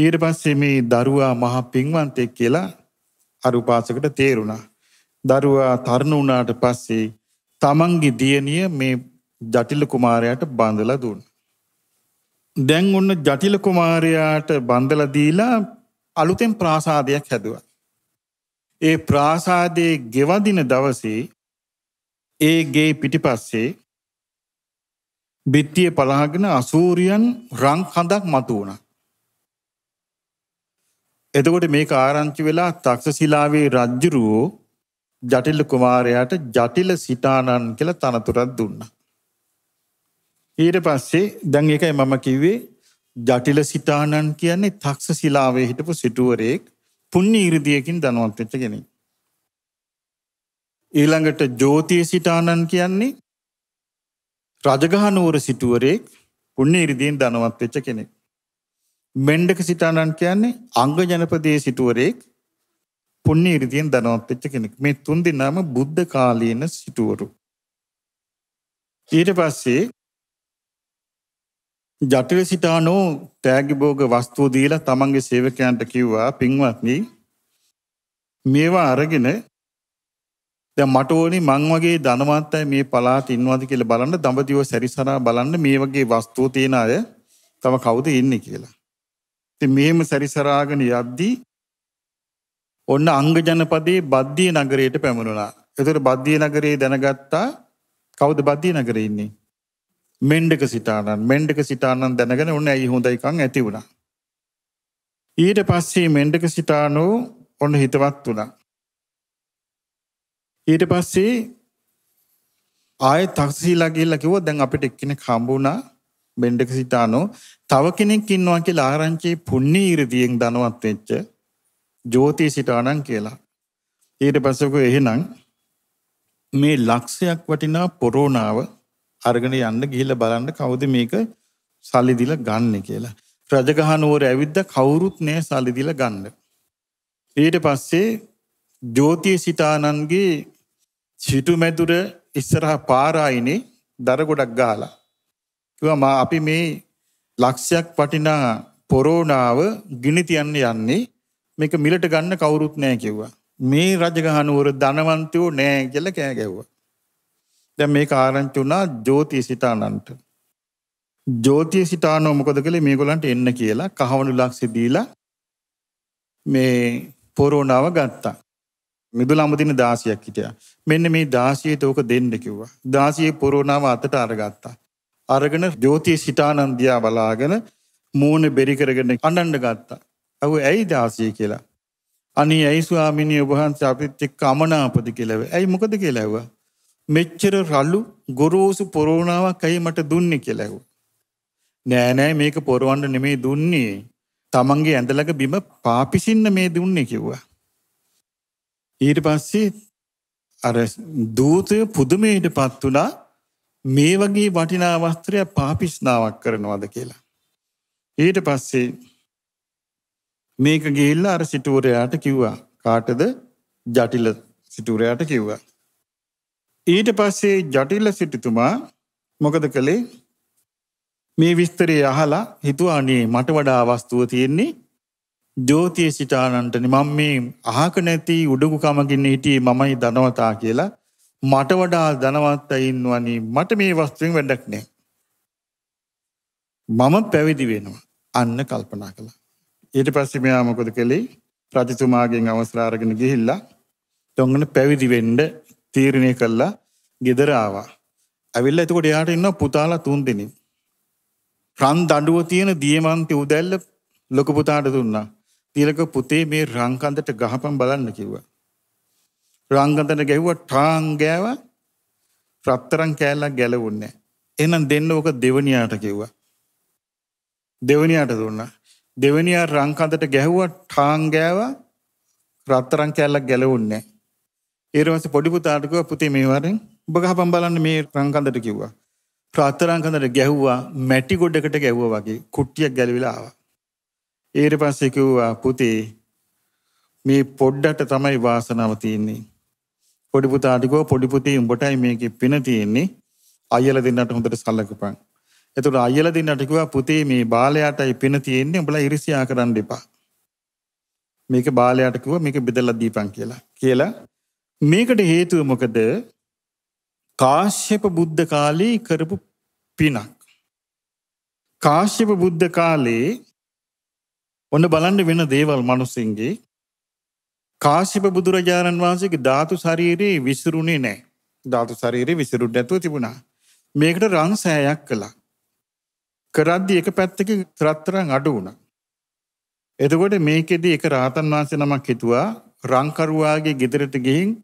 ඊට පස්සේ මේ දරුවා මහ පින්වන්තෙක් කියලා අරුපාසකට තේරුණා. දරුවා තරුණ වුණාට පස්සේ තමන්ගේ දියණිය මේ ජටිල කුමාරයාට බඳලා දුන්න. දැන් ඔන්න ජටිල කුමාරයාට බඳලා දීලා අලුතෙන් ප්‍රාසාදයක් හැදුව. ඒ ප්‍රාසාදයේ ගෙවදින දවසේ ඒගේ පිටිපස්සේ බිත්තිය පලාගෙන අසූරියන් රං හඳක් මතු වුණ. එතකොට මේ ආරංචි වෙලා තක්ෂශිලාවේ රජ්ජුරුවෝ ජටිල්ල කුමාරයාට ජටිල සිටානන් කියල තනතුරත් දුන්න. ඊට පස්සේ දැන් එකයි මම කිව්වේ ජටිල සිතානන් කියන්නේ තක්ෂ ශිලාවේ හිටපු සිටුවරයෙක් පුුණ්‍ය ඉරිදියකින් දනුවත්වෙච්ච කෙනෙ. ඊළඟට ජෝතිය සිටානන් කියන්නේ රජගහනුවර සිටුවරයෙක් පුුණ්‍ය ඉරිදියෙන් දනවත්වෙච්ච කෙනෙක්. මෙන්්ඩක සිටානන් කියන්නේ අංග ජනපදයේ සිටුවරයෙක් පුුණ්‍ය ඉරිදියෙන් දනවත්වෙච්ච කෙනෙක් මේ තුන් දෙනාම බුද්ධ කාලීන සිටුවරු. ඊට පස්සේ ජටිල සිටානෝ තෑගිභෝග වස්තුූ දීලා තමන්ගේ සේවකයන්ට කිව්වා පින්වත්නී මේවා අරගෙන ද මටෝනි මං වගේ ධනවත්තයි මේ පලාත් ඉන්නවාද කියල බලන්න දඹදිව සැරිසනා බලන්න මේ වගේ වස්තුූ තියෙන අය තම කවුද ඉන්න කියලා. ති මෙහෙම සැරිසරාගෙන යද්දී ඔන්න අංගජනපදේ බද්ධිය නගරයට පැමුණුනා. එතුට බද්ධිය නගරේ දැනගත්තා කවුද බද්ධිය නගර ඉන්නේ මෙන්ඩක සිතානන් මෙන්ඩක සිතානන් දැනගෙන ඔන්න ඇයි හොඳයිකං ඇති වුණා. ඊට පස්සේ මෙන්ඩක සිතානෝ ඔන්න හිතවත් වුණා. ඊට පස්සේ ආය තක්සීලාගේල්ල කිව දැන් අපිට එක්කෙන කම්බුණා බෙන්ඩක සිතානෝ තව කෙනෙක් ඉන්නවා කිය ආරංචේ පුුණ්ණි ඉරදියෙන් දනවත් වෙච්ච ජෝතිී සිටානන් කියලා. ඊට පස්සක එහෙනම් මේ ලක්ෂයක් වටිනා පොරෝණාව අරගෙන යන්න ගිහිල්ලා බලන්න කවුද මේක සල්ලි දීලා ගන්න කියලා. රජගහ නුවර ඇවිද්දා කවුරුත් නෑ සල්ලි දීලා ගන්න. ඊට පස්සේ ජෝතිය සිතානන්ගේ සිටු මැදුර ඉස්සරහ පාරායිනේ දර ගොඩක් ගාලා. කිව්වා මා අපි මේ ලක්ෂයක් වටිනා පොරෝණාව ගිනි තියන්න යන්නේ මේක මිලට ගන්න කවුරුත් නෑ කිව්වා. මේ රජගහ නුවර ධනවන්තයෝ නෑ කියලා කෑ ගැව්වා. දැන් මේක ආරංචි වුණා ජෝතිසිතානන්ට. ජෝතිසිතානෝ මොකද කළේ මේගොල්ලන්ට එන්න කියලා කහවණු ලක්ෂ දීලා මේ පොරෝණාව ගත්තා. මිදුල අමුදින 16ක් හිටියා. මෙන්න මේ 16ට ඕක දෙන්න කිව්වා. 16 පොරෝණාව අතට අරගත්තා. අරගෙන ජෝතිසිතානන් දිහා බලාගෙන මූණ බෙරි කරගෙන අඬන්න ගත්තා. "අහු ඇයි 16 කියලා?" අනේ ඇයි ස්වාමිනී ඔබ වහන්සේ අපිත් එක්ක අමනාපද කියලා. ඇයි මොකද කියලා ඇහුවා. මෙච්චර රල්ලු ගොරෝසු පොරෝණාවක් ඇයි මට දුන්නේ කියලා ඇහුවා. නෑ නෑ මේක පොරවන්න නෙමේ දුන්නේ. තමන්ගේ ඇඳලක බිම පාපිසින්න මේ දුන්නේ කිව්වා. ඊට පස්සේ අර දූතය පුදුමයට පත් වුණා මේ වගේ වටිනා වස්ත්‍රය පාපිස්නාවක් කරනවද කියලා. ඊට පස්සේ මේක ගිහිල්ලා අර සිටුවරයාට කිව්වා. කාටද? ජටිල සිටුවරයාට කිව්වා. ඊට පස්සේ ජටිල්ල සිටිතුමා මොකද කළේ මේ විස්තරය අහලා හිතුව අනේ මට වඩා වස්තුව තියෙන්නේ ජෝතිය සිටානන්ටන මං මේ අහක නැති උඩගුකමගින් හිටියේ මමයි දනවතා කියලා මට වඩා ධනවත් අයින්වනි මට මේ වස්තුවෙන් වැඩක් නෑ. මම පැවිදි වෙනවා අන්න කල්පනා කළා. ඊට පස්සේ මෙයා මොකද කළේ? ප්‍රතිතුමාගෙන් අවසර අරගෙන ගිහිල්ලා තොංගන පැවිදි වෙන්න තීරණය කල්ලා ගෙදර ආවා. ඇවිල්ල එතකොට එයාට ඉන්න පුතාලා තුන් දෙනෙ. රන් දඩුව තියෙන දියමන්ති උදැල්ල ලොක පුතාට දුන්නා. තිලක පුතේ මේ රංකන්දට ගහපම් බලන්න කිව්වා. රංගන්දන ගැහුව ටාං ගෑව ප්‍රත්තරං කෑල්ලක් ගැලවුන්නේ. එනම් දෙන්න ඕක දෙවනියාට කිව්වා. දෙවනියාට දුන්නා. දෙවනියා රංකන්දට ගැහුව ටාං ගෑව රත්තරං කෑල්ලක් ගැලවුන්නේ. ඊට පස්සේ පොඩි පුතාට කිව්වා පුතේ මේ වරෙන් ඔබ ගහපන් බලන්න මේ රංකන්දට කිව්වා. ප්‍රාතරංකන්දට ගැහුවා මැටි ගොඩකට ගැහුවා වගේ කුට්ටියක් ගැලවිලා ආවා. ඊට පස්සේ කිව්වා පුතේ මේ පොඩ්ඩට තමයි වාසනාව තියෙන්නේ. පොඩි පුතාටිකෝ පොඩි පුතේ උඹටයි මේකේ පින තියෙන්නේ. අයියලා දෙන්නට හොඳට සලකපන්. එතුට අයල දෙන්නට කිවා පුතේ මේ බාලයාටයි පින තියෙන්නේ උඹලා ඉරිසියා කරන්න එපා. මේක බාලයාට කිව්වා මේක බෙදලා දීපන් කියලා. කියලා මේකට හේතුව මොකද කාශ්‍යප බුද්ධ කාලේ කරපු පිනක් කාශ්‍යප බුද්ධ කාලේ ඔන්න බලන්න වෙන දේවල් මනුස්සෙන්ගේ කාශ්‍යප බුදුරජාණන් වහන්සේගේ ධාතු ශරීරයේ විසිරුණේ නැහැ ධාතු ශරීරයේ විසිරුණ නැතුව තිබුණා මේකට රං සෑයක් කළා කරද්දි එක පැත්තක ත්‍රත්තරන් අඩු වුණා එතකොට මේකෙදී එක රාතන් වහන්සේ නමක් හිතුවා රංකරුවාගේ ගෙදරට ගිහින්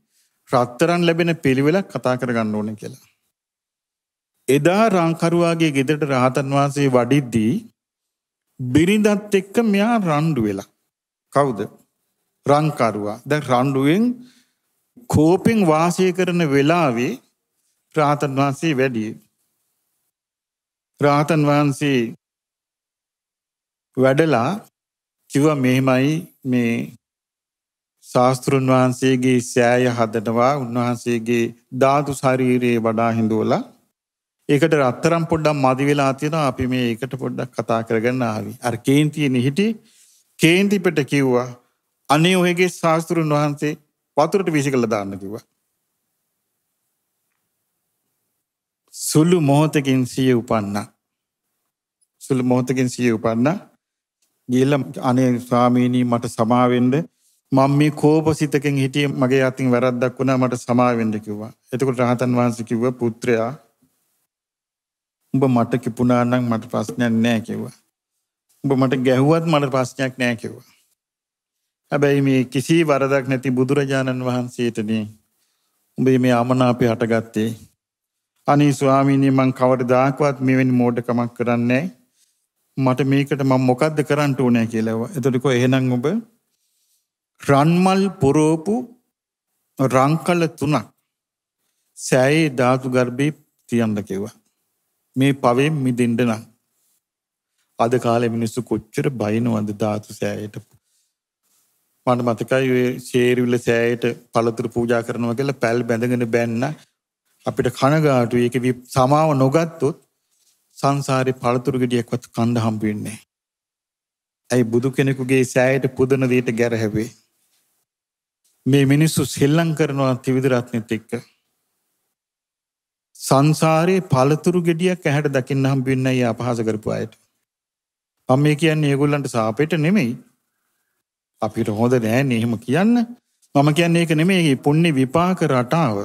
රත්තරන් ලැබෙන පිළිවෙලක් කතා කරගන්න ඕනේ කියලා. එදා රංකරුවාගේ ගෙදරට රහතන් වහන්සේ වඩිද්දී බිරිඳත් එක්ක මෙයා රණ්ඩු වෙලා. කවුද? රංකරුවා. දැන් රණ්ඩුවෙන් කෝපෙන් වාසය කරන වෙලාවේ රහතන් වහන්සේ වැඩියේ. රාතන් වහන්සේ වැඩලා කිව මෙහෙමයි මේ ශාස්තෘන් වහන්සේගේ සෑය හදනවා උන්වහන්සේගේ ධාතු ශරීරයේ වඩා හිඳුවලා ඒකට රත්තරම් පොඩ්ඩක් මදි වෙලා තියෙනවා අපි මේ එකට පොඩ්ඩක් කතා කරගන්න ආවි. අර කේන්තියෙන් හිටි කේන්තිපෙට කිව්වා අනේ ඔයගේ ශාස්තෘන් වහන්සේ වතුරට විසිකලා දාන්න කිව්වා. සුළු මොහොතකින් සිය උපන්න. සුළු මොහොතකින් සිය උපන්න ගිල්ල අනේ ස්වාමීනී මට සමාවෙන්ද මම මේ කෝපසිතකෙන් හිටියේ මගේ අතින් වැරද්දක් වුණා මට සමාවෙන්න කිව්වා. එතකොට රහතන් වහන්සේ කිව්වා පුත්‍රයා උඹ මට කිපුණා නම් මට ප්‍රශ්නයක් නෑ කිව්වා. උඹ මට ගැහුවත් මට ප්‍රශ්නයක් නෑ කිව්වා. හැබැයි මේ කිසි වරදක් නැති බුදුරජාණන් වහන්සේටනේ උඹේ මේ අමනාපය හටගත්තේ. අනේ ස්වාමීනි මං කවරදාකවත් මෙවැනි මෝඩකමක් කරන්නේ මට මේකට මම මොකද්ද කරන්න ඕනේ කියලා. එතකොට කො එහෙනම් ඔබ රන්මල් පුරෝපු රංකල තුනක් සෑයේ ධාතු ගර්භය තියන්න කිව්වා. මේ පවෙන් මිදෙන්න නම්. අද කාලේ මිනිස්සු කොච්චර බයිනවද ධාතු සෑයට. මට මතකයි ඔය ෂේරවිල සෑයට පළතුරු පූජා කරනවා කියලා පැල් බැඳගෙන බැන්න අපිට කනගාටු ඒක සමාව නොගත්තොත් සංසාරේ පළතුරු ගෙඩියක්වත් කන්න හම්බ වෙන්නේ ඇයි බුදු කෙනෙකුගේ සෑයට පුදන දේට ගැරහැවේ. මේ මිනිස්සු සෙල්ලං කරනවා තිවිදිරත්නෙත් එක්ක. සංසාරයේ පළතුරු ගෙඩියක් ඇහැට දකින්න හම්බින්න ඒ අපහස කරපු අයට. මම මේ කියන්නේ ඒගොල්ලන්ට සාපේට නෙමෙයි. අපිට හොඳ නෑනේ එහෙම කියන්න. මම කියන්නේ ඒක නෙමෙයි ඒ පුණ්‍ය විපාක රටාව.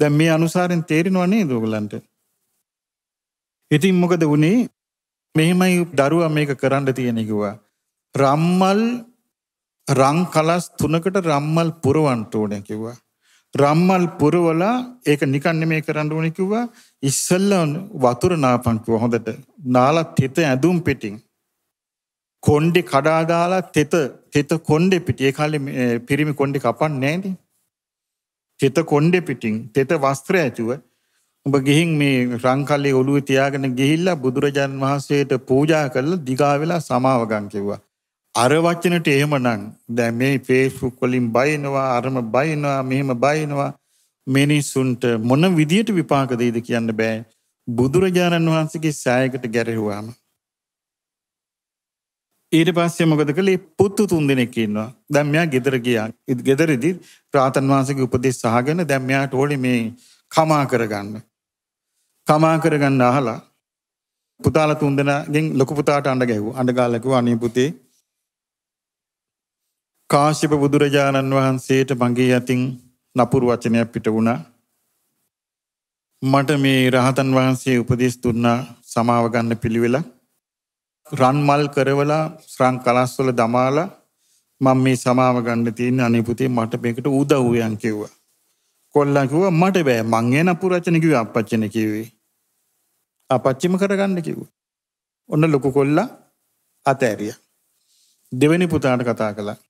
දැන් මේ අනුසාරෙන් තේරෙනව නේද ඔයගලන්ට? ඉතින් මොකද වුනේ? මෙහෙමයි දරුවා මේක කරන්න තියෙන කිව්වා. රම්මල් රං කලස් තුනකට රම්මල් පුරවන්න ඕනේ කිව්වා. රම්මල් පුරවලා ඒක නිකන් නෙමෙයි කරන්න ඕනේ කිව්වා. ඉස්සෙල්ලා වතුර නාපන් කිව්වා හොඳට. නාලා තෙත ඇඳුම් පිටින්. කොණ්ඩේ කඩා දාලා තෙත තෙත කොණ්ඩේ පිටි. ඒ කාලේ පිරිමි කොණ්ඩේ කපන්නේ නැහැනේ. තෙත කොණ්ඩේ පිටින් තෙත වස්ත්‍රය ඇතුව උඹ ගිහින් මේ රංකල්ලේ ඔළුවේ තියාගෙන ගිහිල්ලා බුදුරජාන් වහන්සේට පූජා කරලා දිගා වෙලා සමාව ගන්න කිව්වා. අර වචනට එහෙමනම් දැන් මේ Facebook වලින් බයිනවා අරම බයිනවා මෙහෙම බයිනවා මිනිසුන්ට මොන විදියට විපාක දෙයිද කියන්න බෑ බුදුරජාණන් වහන්සේගේ සෑයකට ගැරෙහුවාම ඊට පස්සේ මොකද කළේ පුත්තු තුන්දෙනෙක් ඉන්නවා දැන් මෙයා ගෙදර ගියා ගෙදරදී රාතන් වහන්සේගේ උපදෙස් අහගෙන දැන් මෙයාට ඕනේ මේ කමා කරගන්න කමා කරගන්න අහලා පුතාලා තුන්දෙනාගෙන් ලොකු පුතාට අඬ ගැහුවා අඬ ගාලා කිව්වා අනේ පුතේ කාශ්‍යප බුදුරජාණන් වහන්සේට මගේ ඇතින් නපුරු වචනයක් පිට වුණා. මට මේ රහතන් වහන්සේ උපදෙස් දුන්නා සමාව ගන්න පිළිවෙලක්. රන් මල් කරවලා ශ්‍රං කලස්වල දමාලා මම මේ සමාව ගන්න තියෙන අනේ පුතේ මට මේකට උදව්වයන් කිව්වා. කොල්ලා කිව්වා මට බෑ මං ඒ නපුරු වචන කිව්වේ අපච්චින කිව්වේ. අපච්චිම කරගන්න කිව්වා. ඔන්න ලොකු කොල්ලා අතෑරිය. දෙවැනි පුතාට කතා කළා.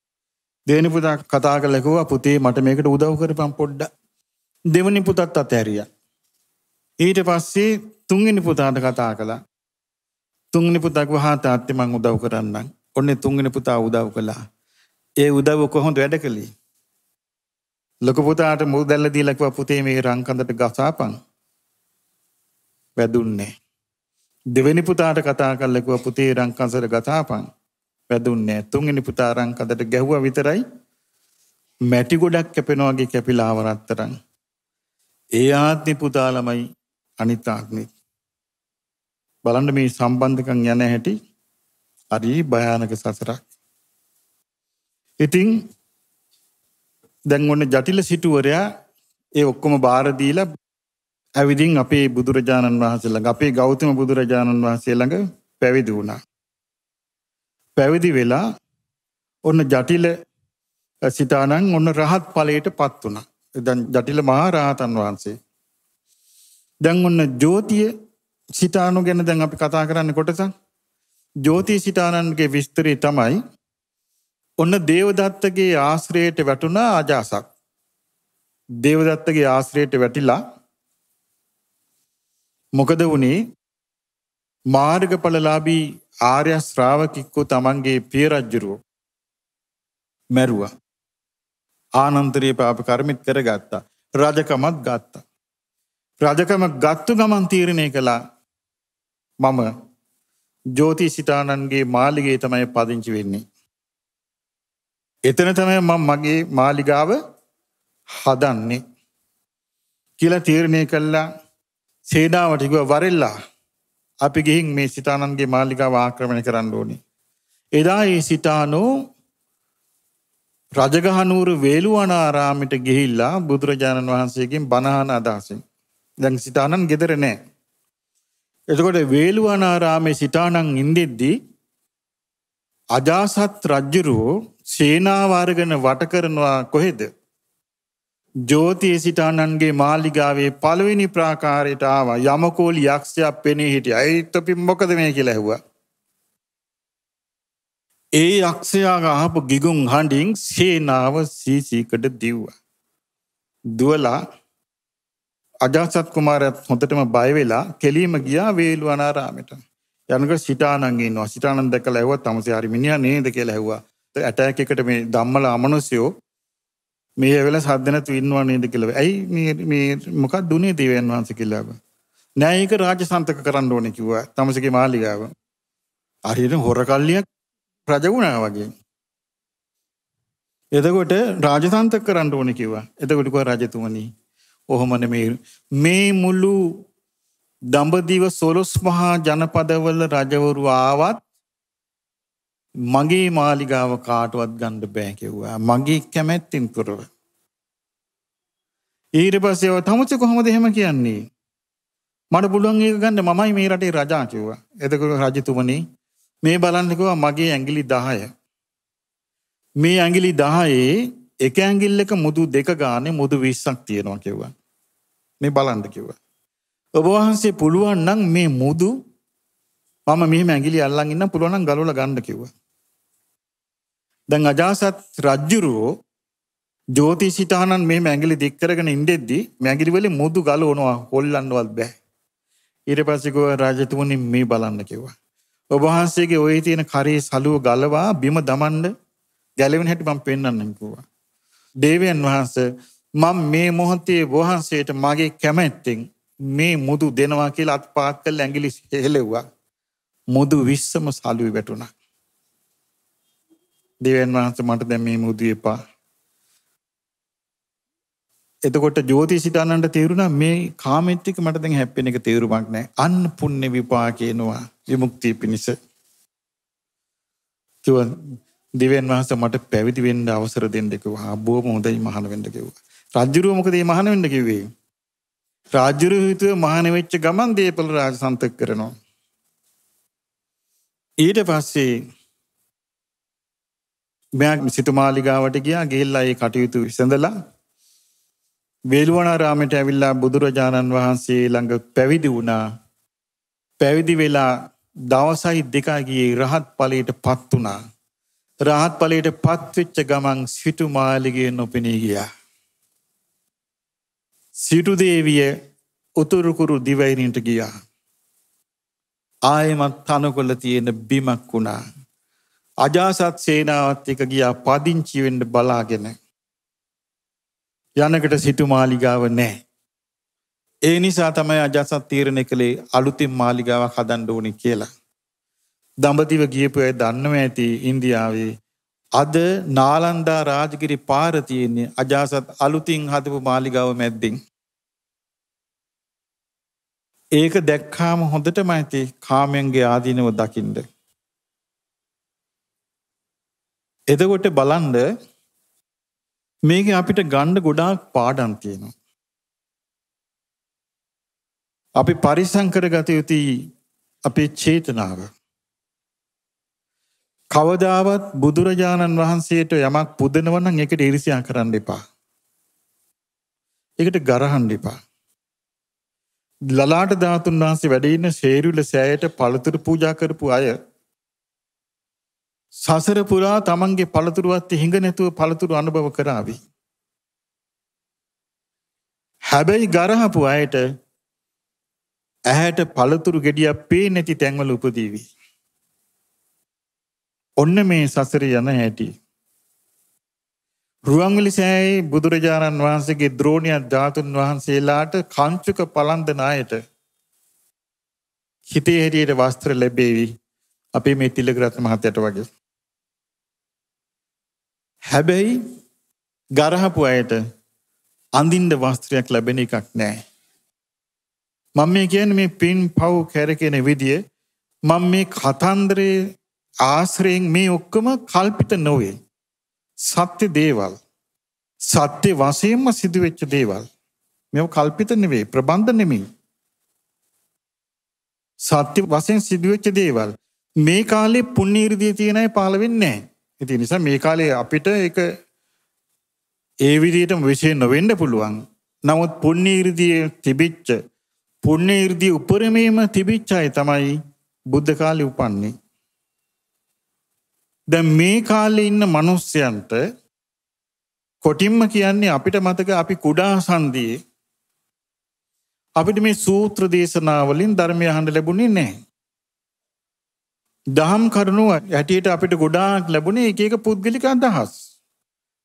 දෙවනි පුතා කතා කරලා කිව්වා පුතේ මට මේකට උදව් කරපන් පොඩ්ඩක්. දෙවනි පුතත් අතහැරියා. ඊට පස්සේ තුන්වෙනි පුතාට කතා කළා. තුන්වෙනි පුතා කිව්වා තාත්තේ මං උදව් කරන්නම්. ඔන්නේ තුන්වෙනි පුතා උදව් කළා. ඒ උදව් කොහොමද වැඩ කළේ? ලොකු පුතාට මුදල් දීලා කිව්වා පුතේ මේ රංකඳට ගසාපන්. වැදුන්නේ. දෙවෙනි පුතාට කතා කරලා කිව්වා පුතේ රංකඳට ගසාපන්. වැදුන්නේ නැහැ. තුන්වෙනි පුතා අරන් කඩට ගැහුවා විතරයි මැටි ගොඩක් කැපෙනවා වගේ කැපිලා ආවරතරන්. ඒ ආත්මේ පුතා ළමයි අනිත් ආත්මේ. බලන්න මේ සම්බන්ධකම් යන හැටි හරි භයානක සසරක්. ඉතින් දැන් ඔන්න ජටිල සිටුවරයා ඒ ඔක්කොම බාර දීලා ඇවිදින් අපේ බුදුරජාණන් වහන්සේ ළඟ අපේ ගෞතම බුදුරජාණන් වහන්සේ ළඟ පැවිදි වුණා. පැවිදි වෙලා ඔන්න ජටිල සිතානං ඔන්න රහත් ඵලයට පත් වුණා. දැන් ජටිල මහා රහතන් වහන්සේ. දැන් ඔන්න ජෝතිය සිතානු ගැන දැන් අපි කතා කරන්න කොටසක්. ජෝතිය සිතානන්ගේ විස්තරය තමයි ඔන්න දේවදත්තගේ ආශ්‍රයට වැටුණා අජාසක්. දේවදත්තගේ ආශ්‍රයට වැටිලා මොකද වුණේ මාර්ගඵලලාබී ආර්ය ශ්‍රාවකික්කු තමන්ගේ පියරජ්ජුරුවෝ මැරුවා. ආනන්තරයේ පාප කර්මිත් කර ගත්තා. රජකමත් ගත්තා. රජකම ගත්තු ගමන් තීරණය කළා මම ජෝති සිටාණන්ගේ මාලිගේ තමයි පදිංචි වෙන්නේ. එතන තමයි මම මගේ මාලිගාව හදන්නේ. කියලා තීරණය කළා සේනාවට කිව්වා වරෙල්ලා අපි ගිහින් මේ සිතානන්ගේ මාලිකාව ආක්‍රමණය කරන්න ඕනේ. එදා ඒ සිතානෝ රජගහනුවර වේළුවනාරාමයට ගිහිල්ලා බුදුරජාණන් වහන්සේගෙන් බණහන අදහසින්. දැන් සිතානන් ගෙදර නෑ. එතකොට වේළුවනාරාමේ සිතානන් ඉඳෙද්දී අජාසත් රජ්ජුරුවෝ සේනාව අරගෙන වට කරනවා කොහෙද? ජෝතිය සිටාණන්ගේ මාලිගාවේ පළවෙනි ප්‍රාකාරයට ආව යමකෝල් යක්ෂයක් පෙනී හිටිය අයිත්ත පින් මොකද මේ කියලා ඇහුවා. ඒ යක්ෂයාග අහපු ගිගුම් හඬින් සේනාව සීසීකට දිව්වා. දුවලා අජාසත් කුමාරත් හොඳටම බයවෙලා කෙලීම ගියා වේලු අනාරාමට. යනකට සිටානන්ගේන්නවා සිටානන් දැකලා ඇව තමසේ හරි මිනිිය නේද කියලා ඇහවා ඇටෑකකට මේ දම්මල අමනුස්යෝ මේ වෙල සද්ධනැත් ඉන්නවා නේද කියලව ඇයි මොකක් දුනේ දේවන් වහන්ස කිල්ලාව. නෑඒක රාජ සන්තක කරන්න ඕන කිව්ව තමසගේ මාලිගාව. අරියට හොරකල්ලියක් ප්‍රජවුණා වගේ. එදකොට රාජතන්තක කරන්න ඕන කිවා එතකොටක රජතුමනී ඔහොමන මේ මේ මුල්ලු දඹදිව සොලොස් මහා ජනපදවල රජවරු ආවත් මගේ මාලිගාව කාටවත් ගණ්ඩ බෑ කිව්වා මගේ කැමැත්තින් කරව. ඊට පස්සේව තමුච කොහොමද එහෙම කියන්නේ. මට පුළුවන් ඒක ගන්න මමයි මේ රටේ රජා කිව්වා. එතකොට රජතුමනි මේ බලන්නකෝ මගේ ඇඟිලි 10. මේ ඇඟිලි 10 එක ඇඟිල්ලක මුදු දෙක ගානේ මුදු 20ක් තියෙනවා කිව්වා. මේ බලන්න කිව්වා. ඔබ වහන්සේ පුළුවන් නම් මේ මුදු මම මෙහෙම ඇඟිලි අල්ලන් ඉන්න පුළුවන් නම් ගලවලා ගන්න කිව්වා. දැන් අජාසත් රජ්ජුරුවෝ ජෝතිසිටහනන් මෙහෙම ඇඟිලි දික් කරගෙන ඉඳෙද්දි මැගිලි වලින් මුදු ගලවනවා හොල්ලන්නවත් බෑ. ඊට පස්සේ ගෝ රාජතුමනි මේ බලන්න කිව්වා. ඔබ වහන්සේගේ ওই තියෙන කරේ සලුව ගලවා බිම දමන්න ගැලවෙන හැටි මම පෙන්වන්නම් කිව්වා. දේවයන් වහන්සේ මම මේ මොහොතේ වහන්සේට මගේ කැමැත්තෙන් මේ මුදු දෙනවා කියලා අත්පාත් කළ ඇඟිලි හෙලෙව්වා. මුදු විස්සම සලුවේ වැටුණා. දෙවියන් වහන්සේ මට දැන් මේ මුදී එපා. එතකොට ජෝතිසිතානන්ට තේරුණා මේ කාමෙත් එක්ක මට දැන් හැප්පෙන එක තේරුමක් නැහැ. අන්න පුණ්‍ය විපාකේනවා විමුක්තිය පිණිස. කිව්වා දිවෙන් වහන්සේ මට පැවිදි වෙන්න අවසර දෙන්න කිව්වා. බොහොම හොඳයි මහාන වෙන්න කිව්වා. රාජ්‍යරුව මොකද මේ මහාන වෙන්න කිව්වේ? රාජ්‍යරුව හිතුවේ මහාන වෙච්ච ගමන් දීපල රාජසන්තක කරනවා. ඊට පස්සේ මෙයා සිටුමාලිගාවට ගියා ගිහිල්ලා ඒ කටයුතු විසඳලා වේළුවනාරාමයට ඇවිල්ලා බුදුරජාණන් වහන්සේ ළඟ පැවිදි වුණා. පැවිදි වෙලා දවසයි දෙකයි ගියේ රහත් ඵලයට පත් වුණා. රහත් ඵලයට පත්වෙච්ච ගමන් සිටුමාලිගේ නොපෙනී ගියා. සිටු දේවිය උතුරුකුරු දිවයිනට ගියා. ආයෙමත් තනකොළ තියෙන බිමක් වුණා. අජාසත් සේනාවත් එක ගියා පදිංචිවෙන්ඩ බලාගෙන. යනකට සිටු මාලිගාව නෑ. ඒ නිසා තමයි අජාසත් තීරණය කළේ අලුතින් මාලිගාවක් හදන්න ඕනි කියලා. දඹදිව ගියපු ඇය දන්නව ඇති ඉන්දියාවේ අද නාලන්දා රාජගිරි පාරතියෙන්නේ අජාසත් අලුතින් හදපු මාලිගාව මැද්දිින්. ඒක දැක්කාම හොඳට මඇති කාමයන්ගේ ආදීනව දකිින්ට. එදකොට බලන්ඩ මේක අපිට ගණ්ඩ ගොඩාක් පාඩම් තියෙනවා. අපි පරිසංකර ගතයුතු අපේ චේතනාව. කවදාවත් බුදුරජාණන් වහන්සේට යමක් පුදනවන්න එකට ඉරිසියා කරන්න එපා. එකට ගරහන් එපා. ලලාට ධාතුන් වහන්සේ වැඩඉන්න ශේරුල සෑයට පළතුර පූජා කරපු අය සසර පුරා තමන්ගේ පළතුරුවත් හිඟ නැතුව පළතුරු අනුභව කරාවි. හැබැයි ගරහපු අයට ඇහැට පළතුරු ගෙඩියක් පේ නැති තැන්වල උපදීවි. ඔන්න මේ සසර යන හැටි. රුවන්වැලි සෑයේ බුදුරජාණන් වහන්සේගේ ද්‍රෝණියක් ධාතුන් වහන්සේලාට කංචුක පලන්දනායට හිතේ හැටියට වස්ත්‍ර ලැබේවි අපේ මේ තිලකරත්න මහත්තයට වගේ. හැබැයි ගරහපු අයට අඳින්ඩ වස්ත්‍රයක් ලැබෙන එකක් නෑ. මං මේ කියන මේ පින් පව් කැරකෙන විදිිය මං මේ කතන්දරයේ ආශ්‍රයෙන් මේ ඔක්කම කල්පිත නොවේ. සත්‍ය දේවල්. සත්‍ය වසයෙන්ම සිදුවෙච්ච දේවල්. මෙ කල්පිත නෙවේ ප්‍රබන්ධ නෙමින්. සත්‍ය වසයෙන් සිදුවච්ච දේවල් මේ කාලේ පුුණ්ණීරදිී තියෙනයි පාලවෙන්නේ නෑ. ඉති නිසා මේ කාලේ අපිට එක ඒ විදිටම විශය නොවෙන්න පුළුවන් නමුත් පුුණ්‍යීරදිය තිබිච්ච පුුණ්‍යීරදී උපරමේම තිබිච්චායි තමයි බුද්ධ කාලි උපන්නේ. දැ මේ කාලෙ ඉන්න මනුස්්‍යයන්ට කොටින්ම කියන්නේ අපිට මතක අපි කුඩා සන්දියේ අපිට මේ සූත්‍ර දේශනාවලින් ධර්මය හඬ ලැබුණේ නෑ. දහම් කරුණු හැටියට අපිට ගොඩාක් ලැබුණේ එක එක පුද්ගලික අදහස්.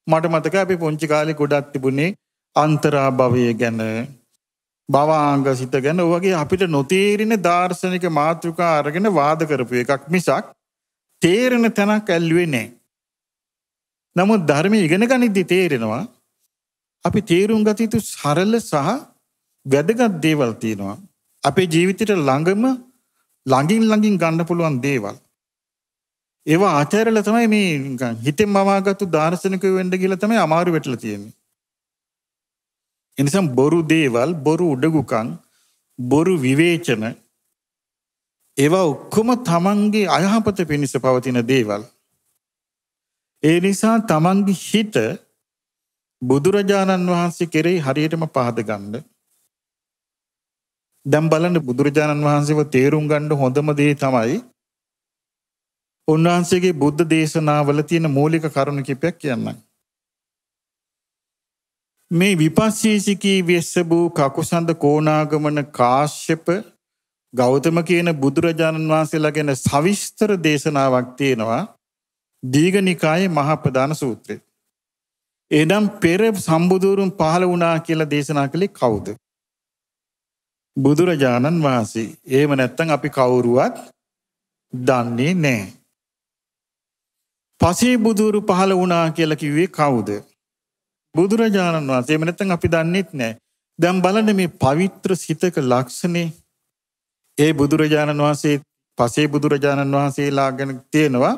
මට මතක අපි පුංචි කාලේ ගොඩක් තිබුණේ අන්තරා භවය ගැන භවාංග සිත ගැන වගේ අපිට නොතේරෙන දාර්ශනික මාතෘකා අරගෙන වාද කරපු එකක් මිසක් තේරෙන තැනක් ඇල්ලුවේ නැහැ. නමුත් ධර්මය ඉගෙන ගනිද්දී තේරෙනවා අපි තේරුම් ගත යුතු සරල සහ වැදගත් දේවල් තියෙනවා. අපේ ජීවිතයට ළඟම ළඟින් ළඟින් ගන්න පුළුවන් දේවල්. ඒවා ආචාරල තමයි මේ හිතෙන් මවාගත්තු දාර්ශනිකයෝ වෙන්න කියලා තමයි අමාරු වෙටලා තියෙන්නේ. එනිසා බොරු දේවල්, බොරු උඩඟුකම්, බොරු විවේචන ඒවා ඔක්කොම තමන්ගේ අයහපත පිණිස පවතින දේවල්. ඒ නිසා තමන්ගේ හිත බුදුරජාණන් වහන්සේ කෙරෙහි හරියටම පහද ගන්න දැම් බලන්න බුදුරජාණන් වහන්සේව තේරුම් ගණ්ඩ හොඳම දේ තමයි උන්වහන්සේගේ බුද්ධ දේශනාවල තියෙන මූලික කරුණු කිපයක් කියන්න. මේ විපස්සීසිකී වෙස්ස වූ කකුසඳ කෝනාගමන කාශ්‍යප ගෞතම කියන බුදුරජාණන් වහන්සේලා ගැන සවිස්තර දේශනාවක් තියෙනවා දීගනිකායේ මහපදාන සූත්‍රය. එනම් පෙර සම්බුදුරුම් පහළ වනා කියලා දේශනා කළේ කවුද. බුදුරජාණන් වහන්සේ. එහෙම නැත්තම් අපි කවුරුවත් දන්නේ නැහැ. පසේ බුදුරු පහළ වුණා කියලා කිව්වේ කවුද? බුදුරජාණන් වහන්සේ. එහෙම නැත්තම් අපි දන්නේත් නැහැ. දැන් බලන්න මේ පවිත්‍ර සිතක ලක්ෂණේ ඒ බුදුරජාණන් වහන්සේ පසේ බුදුරජාණන් වහන්සේලාගෙන තියෙනවා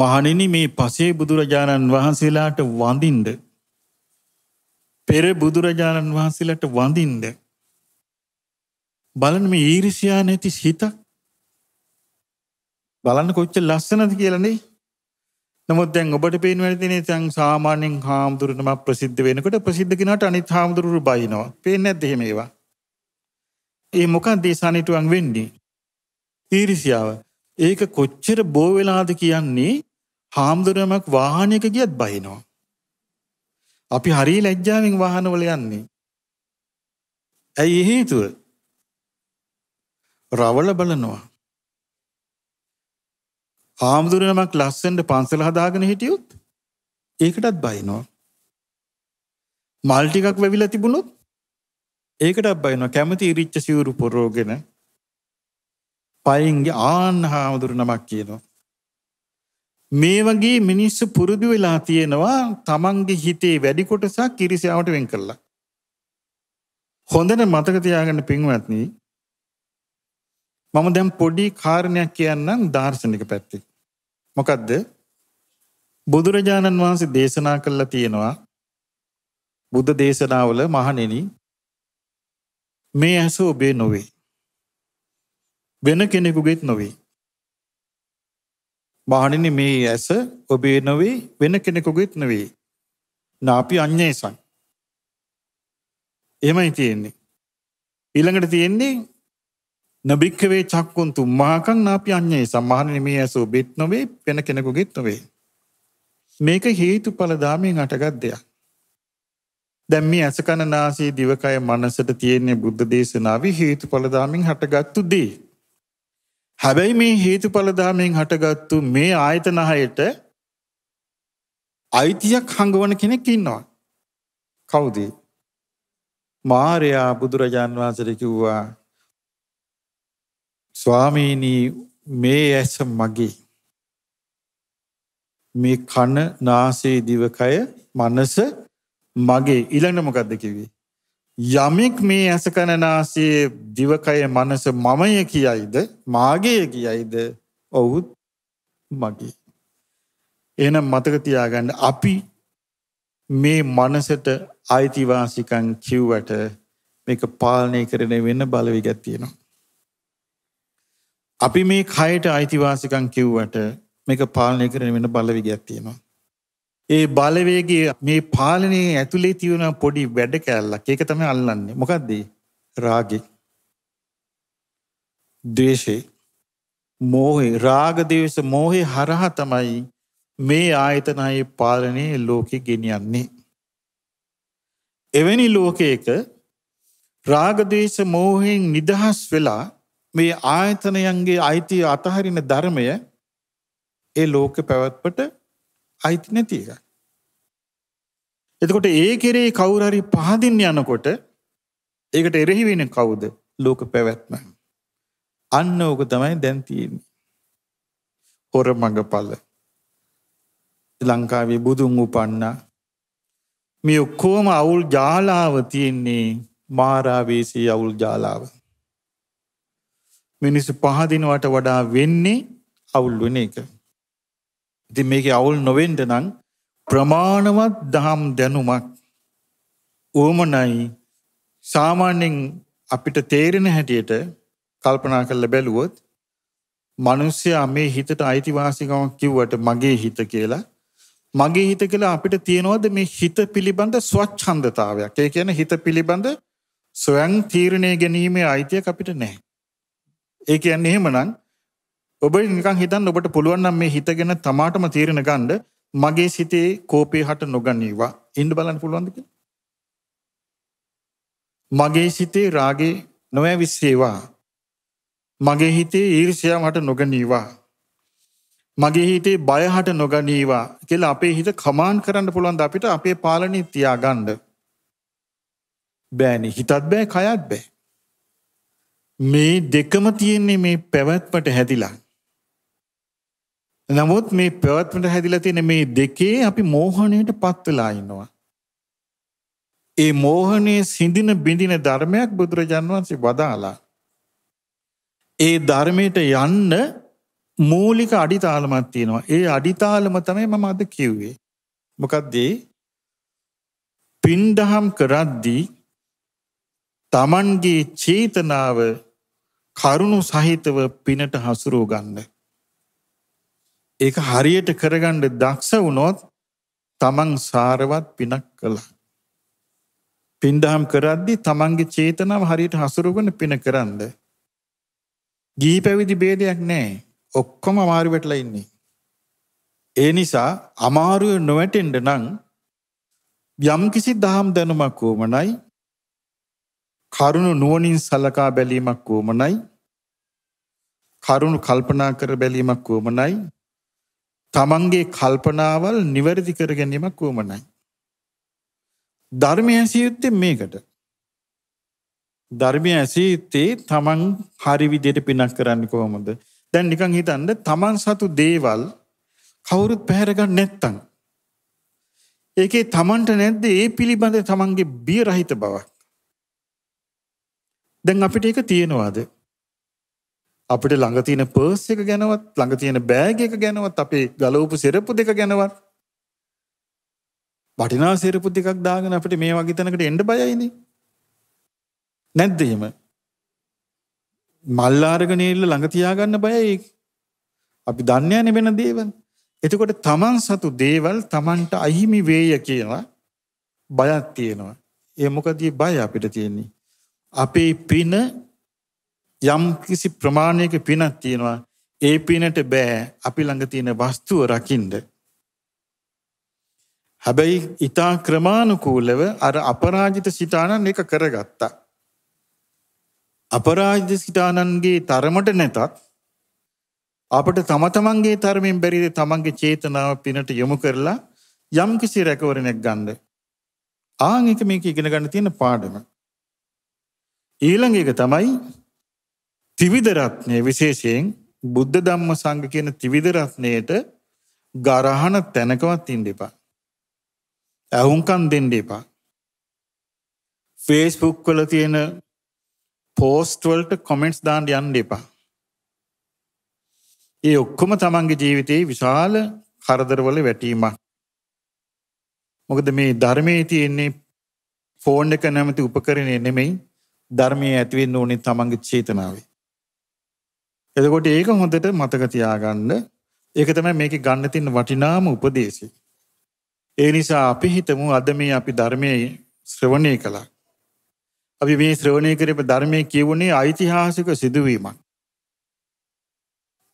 මහණෙනි මේ පසේ බුදුරජාණන් වහන්සේලාට වඳින්ද පෙර බුදුරජාණන් වහන්සේලාට වඳින්ද බලන මේ ඊරිසියා නැති හිත බලන්න කොච්ච ලස්සනද කියලනේ නමුත් දැන් ඔබට පේන වැරදිනේ දැන් සාමාන්‍යයෙන් හාමුදුරනම ප්‍රසිද්ධ වෙනකොට ප්‍රසිද්ධ කෙනාට අනිත් හාමුදුරුවෝ බයිනවා. පේන්නේ නැද්ද එහෙම ඒවා? ඒ මොකක්ද ඒ සනිටුවන් වෙන්නේ? ඊරිසියාව. ඒක කොච්චර බෝ වෙලාද කියන්නේ හාමුදුරුවමක් වාහනයක ගියත් බයිනවා. අපි හරිය ලැජ්ජාවෙන් වාහනවල යන්නේ. ඇයි හේතුව? රවල බලනවා. හාමුදුරනමක් ලස්සෙන්ට පන්සල හදාගෙන හිටියුත් ඒකටත් බයිනවා. මල් ටිකක් වැවිලා තිබුණොත් ඒකටත් බයිනවා කැමති ඉරිච්ච සිවුරු පොරෝගෙන පයින්ගේ ආන්න හාමුදුරනමක් කියනවා. මේ වගේ මිනිස්සු පුරුදු වෙලා තියෙනවා තමන්ගේ හිතේ වැඩි කොටසක් කිරිසියාවට වෙන් කරලා. හොඳට මතක තියාගන්න පින්වත්නි මම දැම් පොඩි කාරණයක් කියන්නම් දාර්ශනික පැත්ති. මොකක්ද බුදුරජාණන් වහන්සේ දේශනා කල්ලා තියෙනවා බුද්ධ දේශනාවල මහනෙන මේ ඇස ඔබේ නොවේ. වෙන කෙනෙකුගෙත් නොවේ. මහනිනි මේ ඇස ඔබේ නොවේ වෙන කෙනෙකුගෙත් නොවේ. නාපි අන්‍යේසන්. එහෙමයි තියෙන්නේ. ඊළඟට තියෙන්නේ නබික්කවේ චක්කුන්තු මාකං නාපි අඤ්ඤේ සම්මාහනේ මේ ඇසෝ බෙත් නොවේ වෙන කෙනෙකුගෙත් නොවේ. මේක හේතුඵල ධාමයෙන් අටගත් දෙයක්. දැන් මේ අසකන නාසී දිවකය මනසට තියෙන බුද්ධ දේශනාවේ හේතුඵල ධාමයෙන් හටගත්තු දේ. හැබැයි මේ හේතුඵල ධාමයෙන් හටගත්තු මේ ආයතන හයට අයිතියක් හංගවන කෙනෙක් ඉන්නවා. කවුද? මාරයා බුදුරජාන් වහන්සේට කිව්වා ස්වාමීනී මේ ඇස මගේ මේ කන නාසේ දිවකය මනස මගේ ඉළඟ මොකක්ද කිවේ. යමෙක් මේ ඇස කන නාසේ දිවකය මනස මමය කියයිද මාගේ කියයිද ඔවුත් මගේ. එනම් මතක තියාගන්න අපි මේ මනසට අයිතිවාසිකන් කිව්වට මේක පාලනය කරන වෙන්න බලවිගැත්තියෙනවා. අපි මේ කයට අයිතිවාසිකම් කිව්වට මේක පාලනය කරන වෙන බලවේගයක් තියෙනවා. ඒ බලවේගයේ මේ පාලනයේ ඇතුලේ තියෙන පොඩි වැඩ කෑල්ලක්. ඒක තමයි අල්ලන්නේ. මොකද්ද? රාගේ. ද්වේෂේ. මෝහේ. රාග ද්වේෂ මෝහේ හරහා තමයි මේ ආයතනයේ පාලනයේ ලෝකෙ ගෙනියන්නේ. එවැනි ලෝකයක රාග ද්වේෂ මෝහෙන් නිදහස් වෙලා මේ ආයතනයන්ගේ අයිති අතහරින ධර්මය ඒ ලෝක පැවැත්පට අයිති නැති එකක්. එතකොට ඒ කෙරේ කවුරරි පහදින්න යනකොට ඒකට එරෙහි වෙන කවුද ලෝක පැවැත්ම. අන්න ඕක තමයි දැන් තියෙන්නේ. හොර මඟපල. ලංකාවේ බුදුන් උපන්නා. මේ ඔක්කෝම අවුල් ජාලාව තියෙන්නේ මාරාවේසී අවුල් ජාලාව. මිනිස්සු පහදිනවට වඩා වෙන්නේ අවුල් වෙන එක. ඉතින් මේකේ අවුල් නොවෙන්න නම් ප්‍රමාණවත් දහම් දැනුමක් ඕමනයි සාමාන්‍යයෙන් අපිට තේරෙන හැටියට කල්පනා කරලා බැලුවොත් මිනිස්සයා මේ හිතට අයිතිවාසිකමක් කිව්වට මගේ හිත කියලා මගේ හිත කියලා අපිට තියෙනවද මේ හිත පිළිබඳ ස්වච්ඡන්දතාවයක්. ඒ කියන්නේ හිත පිළිබඳ සොයන් තීරණය ගැනීමේ අයිතියක් අපිට නැහැ. ඒ කියන්නේ එහෙමනම් ඔබ නිකන් හිතන්න ඔබට පුළුවන් නම් මේ හිතගෙන තමාටම තීරණ ගන්න මගේ සිතේ කෝපය හට නොගන්නේවා ඉන්න බලන්න පුළුවන්ද කියලා? මගේ සිතේ රාගේ නොයවිස්සේවා මගේ හිතේ ඊර්ෂ්‍යාව හට නොගනීවා මගේ හිතේ බයහට නොගනීවා කියලා අපේ හිත කමාන් කරන්න පුළුවන් අපිට අපේ පාලනය තියාගන්න. බෑනේ හිතත් බෑ කයත් බෑ. මේ දෙකම තියෙන්නේ මේ පැවැත්මට හැදිලා. නමුත් මේ පැවැත්මට හැදිලා තියෙන මේ දෙකේ අපි මෝහණයට පත් වෙලා ඉන්නවා. ඒ මෝහණයේ සිඳින බිඳින ධර්මයක් බුදුරජාන් වහන්සේ වදාලා. ඒ ධර්මයට යන්න මූලික අඩිතාලමක් තියෙනවා. ඒ අඩිතාලම තමයි මම අද කිව්වේ. මොකක්ද ඒ? පින්දහම් කරද්දී තමන්ගේ චේතනාව කරුණු සහිතව පිනට හසුරෝ ගන්න. ඒක හරියට කරගණ්ඩ දක්ෂ වුණොත් තමන් සාරවත් පිනක් කළා. පින්ඩහම් කරද්දි තමන්ගේ චේතනාව හරියට හසුරුවන පින කරන්න. ගී පැවිදි බේදයක් නෑ ඔක්කොම අමාරු වෙටලා ඉන්නේ. ඒ නිසා අමාරුව නොවැටෙන්ඩ නං යම්කිසි දහම් දැනුමක් වූමනයි කරුණු නුවණින් සලකා බැලීමක් වොමනයි කරුණු කල්පනා කර බැලීමක් වොමනයි තමන්ගේ කල්පනාවල් නිවැරදි කර ගැනීමක් වොමනයි ධර්මය ඇසියුත්තේ මේකට ධර්මය ඇසීත්තේ තමන් හරි විදියට පිනක් කරන්න කොහොමද දැන් නිකං හිතන්න තමන් සතු දේවල් කවුරුත් පැහැරගන්න නැත්තං ඒකේ තමන්ට නැද්ද ඒ පිළිබඳ තමන්ගේ බිය රහිත බවක් දැන් අපිට එක තියෙනවාද අපිට ළඟ තියෙන පර්ස් එක ගැනවත් ළඟ තියෙන බෑග එක ගැනවත් අපේ ගලවපු සෙරප්පු දෙක ගැනවත් වටිනා සෙරපු දෙකක් දාගෙන අපිට මේ වගේ තැනකට එන්න බයයිනේ නැද්ද එහෙම මල් අරගෙන ඉල්ල ළඟ තියාගන්න බයයි අපි දන්නේ නැ වෙන දේවල් එතකොට තමන් සතු දේවල් තමන්ට අහිමි වේය කියලා බයක් තියෙනවා ඒ මොකද බය අපිට තියෙන්නේ අපේ පින යම් කිසි ප්‍රමාණයක පිනක් තියෙනවා ඒ පිනට බෑ අපි ළඟ තියෙන වස්තුව රකින්ද. හැබැයි ඉතා ක්‍රමාණුකූලව අර අපරාජිත සිටානන් එක කරගත්තා. අපරාජිත සිටානන්ගේ තරමට නැතත් අපට තම තමන්ගේ තරමින් බැරිද තමන්ගේ චේතනාව පිනට යොමු කරලා යම් කිසි රැකවරණයක් ගන්ද. ආංක මේක ඉගෙන ගන්න තියෙන පාඩම. ඊළඟ එක තමයි ත්‍රිවිධරත්නය විශේෂයෙන් බුද්ධ ධම්ම සංඝ කියන ත්‍රිවිධරත්නයට ගරහන තැනකවත් ඉන්න එපා. ඇහුම්කන් දෙන්න එපා. ෆේස්බුක් වල තියෙන පෝස්ට්වල්ට කොමෙන්ට්ස් දාන්න යන්න එපා. ඒ ඔක්කොම තමන්ගේ ජීවිතයේ විශාල කරදරවල වැටීමක්. මොකද මේ ධර්මයේ තියෙන්නේ ෆෝන් එක නැමති උපකරණය නෙමෙයි ධර්මයේ ඇතිවෙන්න ඕනේ තමන්ගේ චේතනාවේ. එතකොට ඒක හොඳට මතක තියාගන්න. ඒක තමයි මේකේ ගන්න තියෙන වටිනාම උපදේශය. ඒ නිසා අපි හිතමු අද මේ අපි ධර්මයේ ශ්‍රවණය කළා. අපි මේ ශ්‍රවණය කරපු ධර්මයේ කියවුනේ ඓතිහාසික සිදුවීමක්.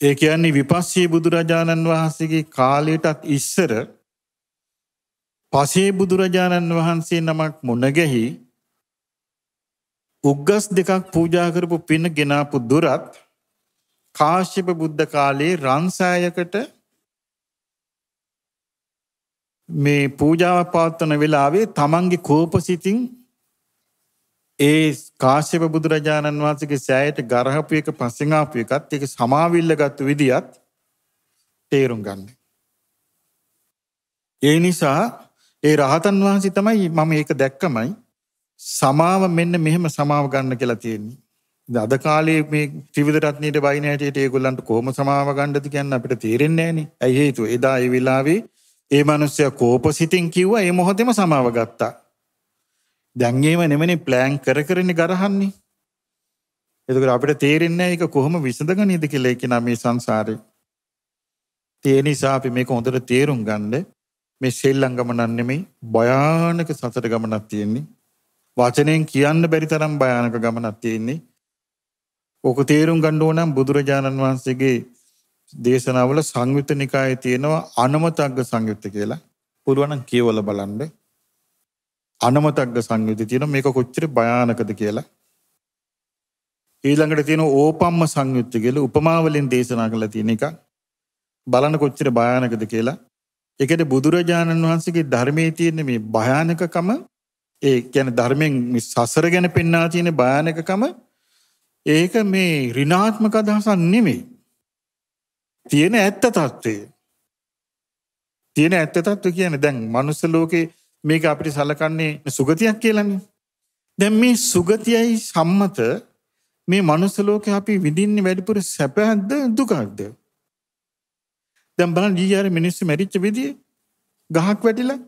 ඒ කියන්නේ විපස්සී බුදුරජාණන් වහන්සේගේ කාලයටත් ඉස්සර පසේ බුදුරජාණන් වහන්සේ නමක් මුණගැහි උග්ගස් දෙකක් පූජා කරපු පින ගෙනාපු දුරත් කාශ්‍යප බුද්ධ කාලයේ රන්සෑයකට මේ පූජාව පවත්වන වෙලාවේ තමන්ගේ කෝපසිතින් ඒ කාශ්‍යප බුදුරජාණන් වහන්සේගේ සෑයට ගරහපු එක පස්සෙන් ආපු එකත් ඒක සමාවිල්ලගත් විදියත් තේරුම් ගන්න. ඒ නිසා ඒ රහතන් වහන්සේ තමයි මම ඒක දැක්කමයි සමාව මෙන්න මෙහෙම සමාව ගන්න කියලා තියෙන්නේ. අද කාලේ මේ ත්‍රිවිධ රත්නයේ වයින් හැටියට ඒගොල්ලන්ට කොහොම සමාව ගන්නද කියන්න අපිට තේරෙන්නේ නැහනේ. ඇයි හේතුව? එදා ඒ වෙලාවේ ඒ මිනිස්සයා කෝපසිතින් කිව්වා ඒ මොහොතේම සමාව ගත්තා. දැන් ඒව නෙමෙනේ ප්ලෑන් කර කරනේ ගරහන්නේ. එතකොට අපිට තේරෙන්නේ ඒක කොහොම විසඳගන්නේද කියලා කියන මේ සංසාරේ. ඒ නිසා අපි මේක හොඳට තේරුම් ගන්න මේ ශ්‍රී ලංකම නන් නෙමෙයි භයානක සතර ගමනක් තියෙන්නේ. වචනයෙන් කියන්න බැරි තරම් භයානක ගමනක් තියෙන්නේ. ඕක තේරුම් ගන්න ඕන නම් බුදුරජාණන් වහන්සේගේ දේශනාවල සංයුත්ත නිකායේ තියෙනවා අනමතග්ග සංයුත්ත කියලා. පුළුවන් නම් කියවලා බලන්න. අනමතග්ග සංයුත්තේ තියෙනවා මේක කොච්චර භයානකද කියලා. ඊළඟට තියෙන ඕපම්ම සංයුත්ත කියලා උපමා වලින් දේශනා කරලා තියෙන එක බලන්න කොච්චර භයානකද කියලා. ඒකද බුදුරජාණන් වහන්සේගේ ධර්මයේ තියෙන මේ භයානකකම ඒ ගැන ධර්මයෙන් සසර ගැන පෙන්නා තියෙන භයානකකම ඒක මේ රිනාත්මක අදහසක් නෙමෙයි. තියෙන ඇත්ත తත්වය. තියෙන ඇත්ත తත්ව කියන්නේ දැන් මනුස්ස ලෝකේ මේක අපිට සලකන්නේ සුගතියක් කියලානේ. දැන් මේ සුගතියයි සම්මත මේ මනුස්ස ලෝකේ අපි විඳින්නේ වැඩිපුර සැපද දුකක්ද? දැන් බලන්න ඊයර මිනිස්සු මැරිච්ච විදිය ගහක් වැටිලා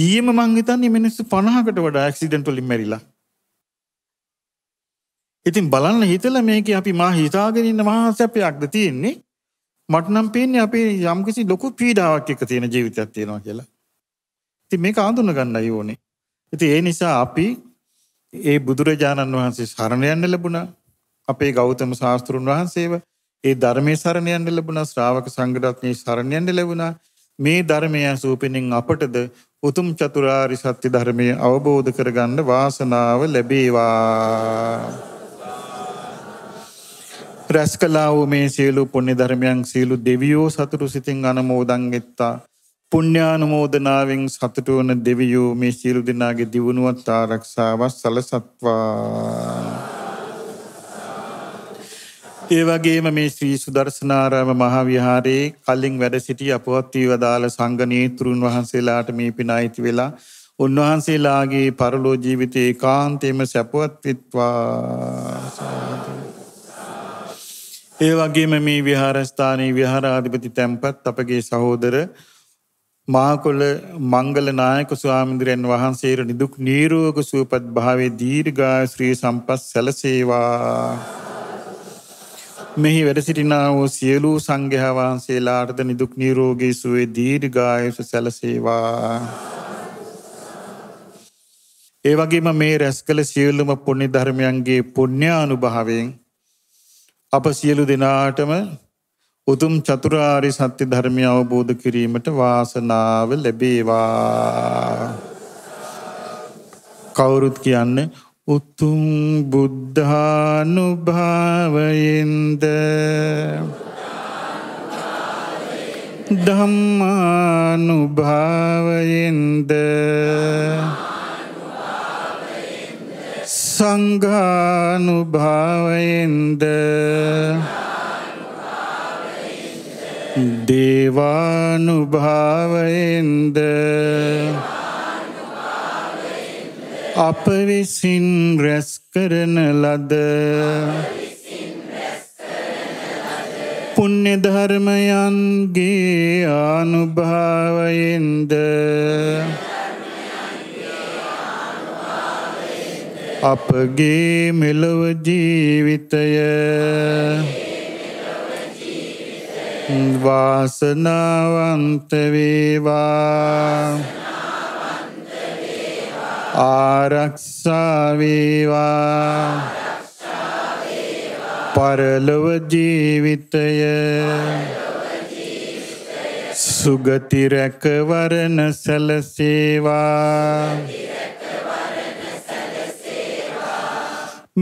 ඊයම මං හිතන්නේ මිනිස්සු 50කට වඩා ඇක්සිඩන්ට් වලින් මැරිලා. ඉතින් බලන්න හිතලා මේකේ අපි මා හිතාගෙන ඉන්න මහා සැපයක්ද තියෙන්නේ. මට නම් පේන්නේ අපේ යම්කිසි ලොකු පීඩාවක් එක්ක තියෙන ජීවිතයක් තියෙනවා කියලා. ඉතින් මේක අඳුන ගන්නයි ඕනේ. ඉතින් ඒ නිසා අපි ඒ බුදුරජාණන් වහන්සේ සරණ යන්න ලැබුණා. අපේ ගෞතම ශාස්ත්‍රුන් වහන්සේව ඒ ධර්මයේ සරණ යන්න ලැබුණා. ශ්‍රාවක සංඝ රත්නයේ සරණ යන්න ලැබුණා. මේ ධර්මය සූපෙනින් අපටද උතුම් චතුරාරි සත්‍ය ධර්මය අවබෝධ කරගන්න වාසනාව ලැබේවා. රැස් කළා වූ මේ සියලු පුණ්‍ය ධර්මයන් සියලු දෙවියෝ සතුටු සිතින් අනුමෝදන් වෙත්තා. පුණ්‍යානුමෝදනාවෙන් සතුටු වන දෙවියෝ මේ සියලු දෙනාගේ දියුණුවත් ආරක්ෂාව සලසත්වා. ඒවගේම මේ ශ්‍රී සුදර්ශනාරාම මහාවිහාරයේ කල්ලින් වැඩ සිටි අපවත් වී වදාළ සංගනී තුරුන් වහන්සේලාට මේ පින අයිති වෙලා උන්වහන්සේලාගේ පරලෝ ජීවිතේ ඒකාන්තයෙන්ම සැපවත් විත්වා ඒ වගේම මේ විහාරස්ථානයේ විහාරාධිපති තැන්පත් අපගේ සහෝදර මාකොල මංගල නායක ස්වාමින්ද්‍රයන් වහන්සේට නිදුක් නිරෝගී සුවපත් භාවයේ දීර්ඝායු ශ්‍රී සම්පත් සැලසේවා මෙහි වැඩ සිටිනා වූ සියලූ සංඝයා වහන්සේලාටද නිදුක් නිරෝගී සුවේ දීර්ඝායුෂ සැලසේවා. ඒ වගේම මේ රැස් කළ සියලුම පුණ්‍ය ධර්මයන්ගේ පුණ්‍යානුභාවයෙන් අප සියලු දෙනාටම උතුම් චතුරාරි සත්‍ය ධර්මය අවබෝධ කිරීමට වාසනාව ලැබේවා. කවුරුත් කියන්න උතුම් බුද්ධානුභාවයෙන්ද ධම්මානුභාවයෙන්ද සංඝානුභාවයෙන්ද දේවානුභාවයෙන්ද අප විසින් රැස් කරන ලද පුණ්‍ය ධර්මයන්ගේ අනුභවයෙන්ද අපගේ මෙලොව ජීවිතය වාසනාවන්ත වේවා ආරක්ෂා වේවා පරලොව ජීවිතය සුගති රැකවරණ සැලසේවා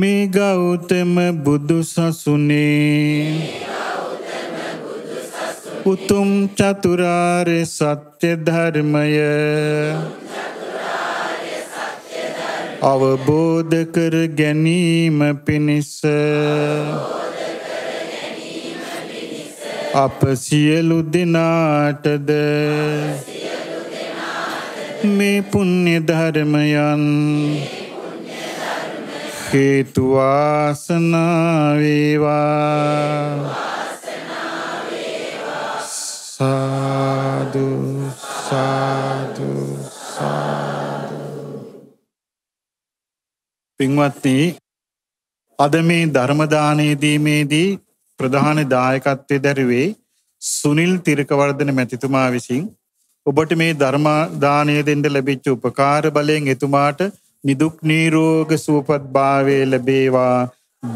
මේ ගෞතම බුදු සසුනේ උතුම් චතුරාර්ය සත්‍ය ධර්මය අවබෝධ කර ගැනීම පිණිස අප සියලු දෙනාටද මේ පුුණ්‍ය ධර්මයන් හේතුවාසනාවේවා සාදු සා පින්වත්නි අද මේ ධර්ම දානය දීමේදී ප්‍රධාන දායකත්වයේ දැරුවේ සුනිල් තිරකවර්ධන මැතිතුමා විසින් ඔබට මේ ධර්ම දානය දෙන්න ලැබිච්ච උපකාර බලයෙන් එතුමාට නිදුක් නිරෝග සුවපත් භාවය ලැබේවා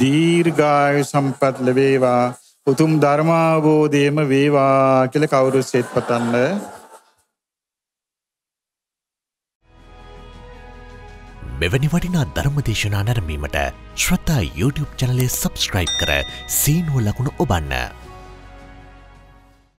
දීර්ඝායු සම්පත් ලැබේවා උතුම් ධර්මාවබෝධයම වේවා කියලා කවුරුත් සෙත් පතන්න මෙවැනි වටිනා ධර්මදේශනා නැරමීමට ශ්‍රතා YouTube චනලය සබස්ක්‍රයිබ් කර සීනුව ලකුණු ඔබන්න.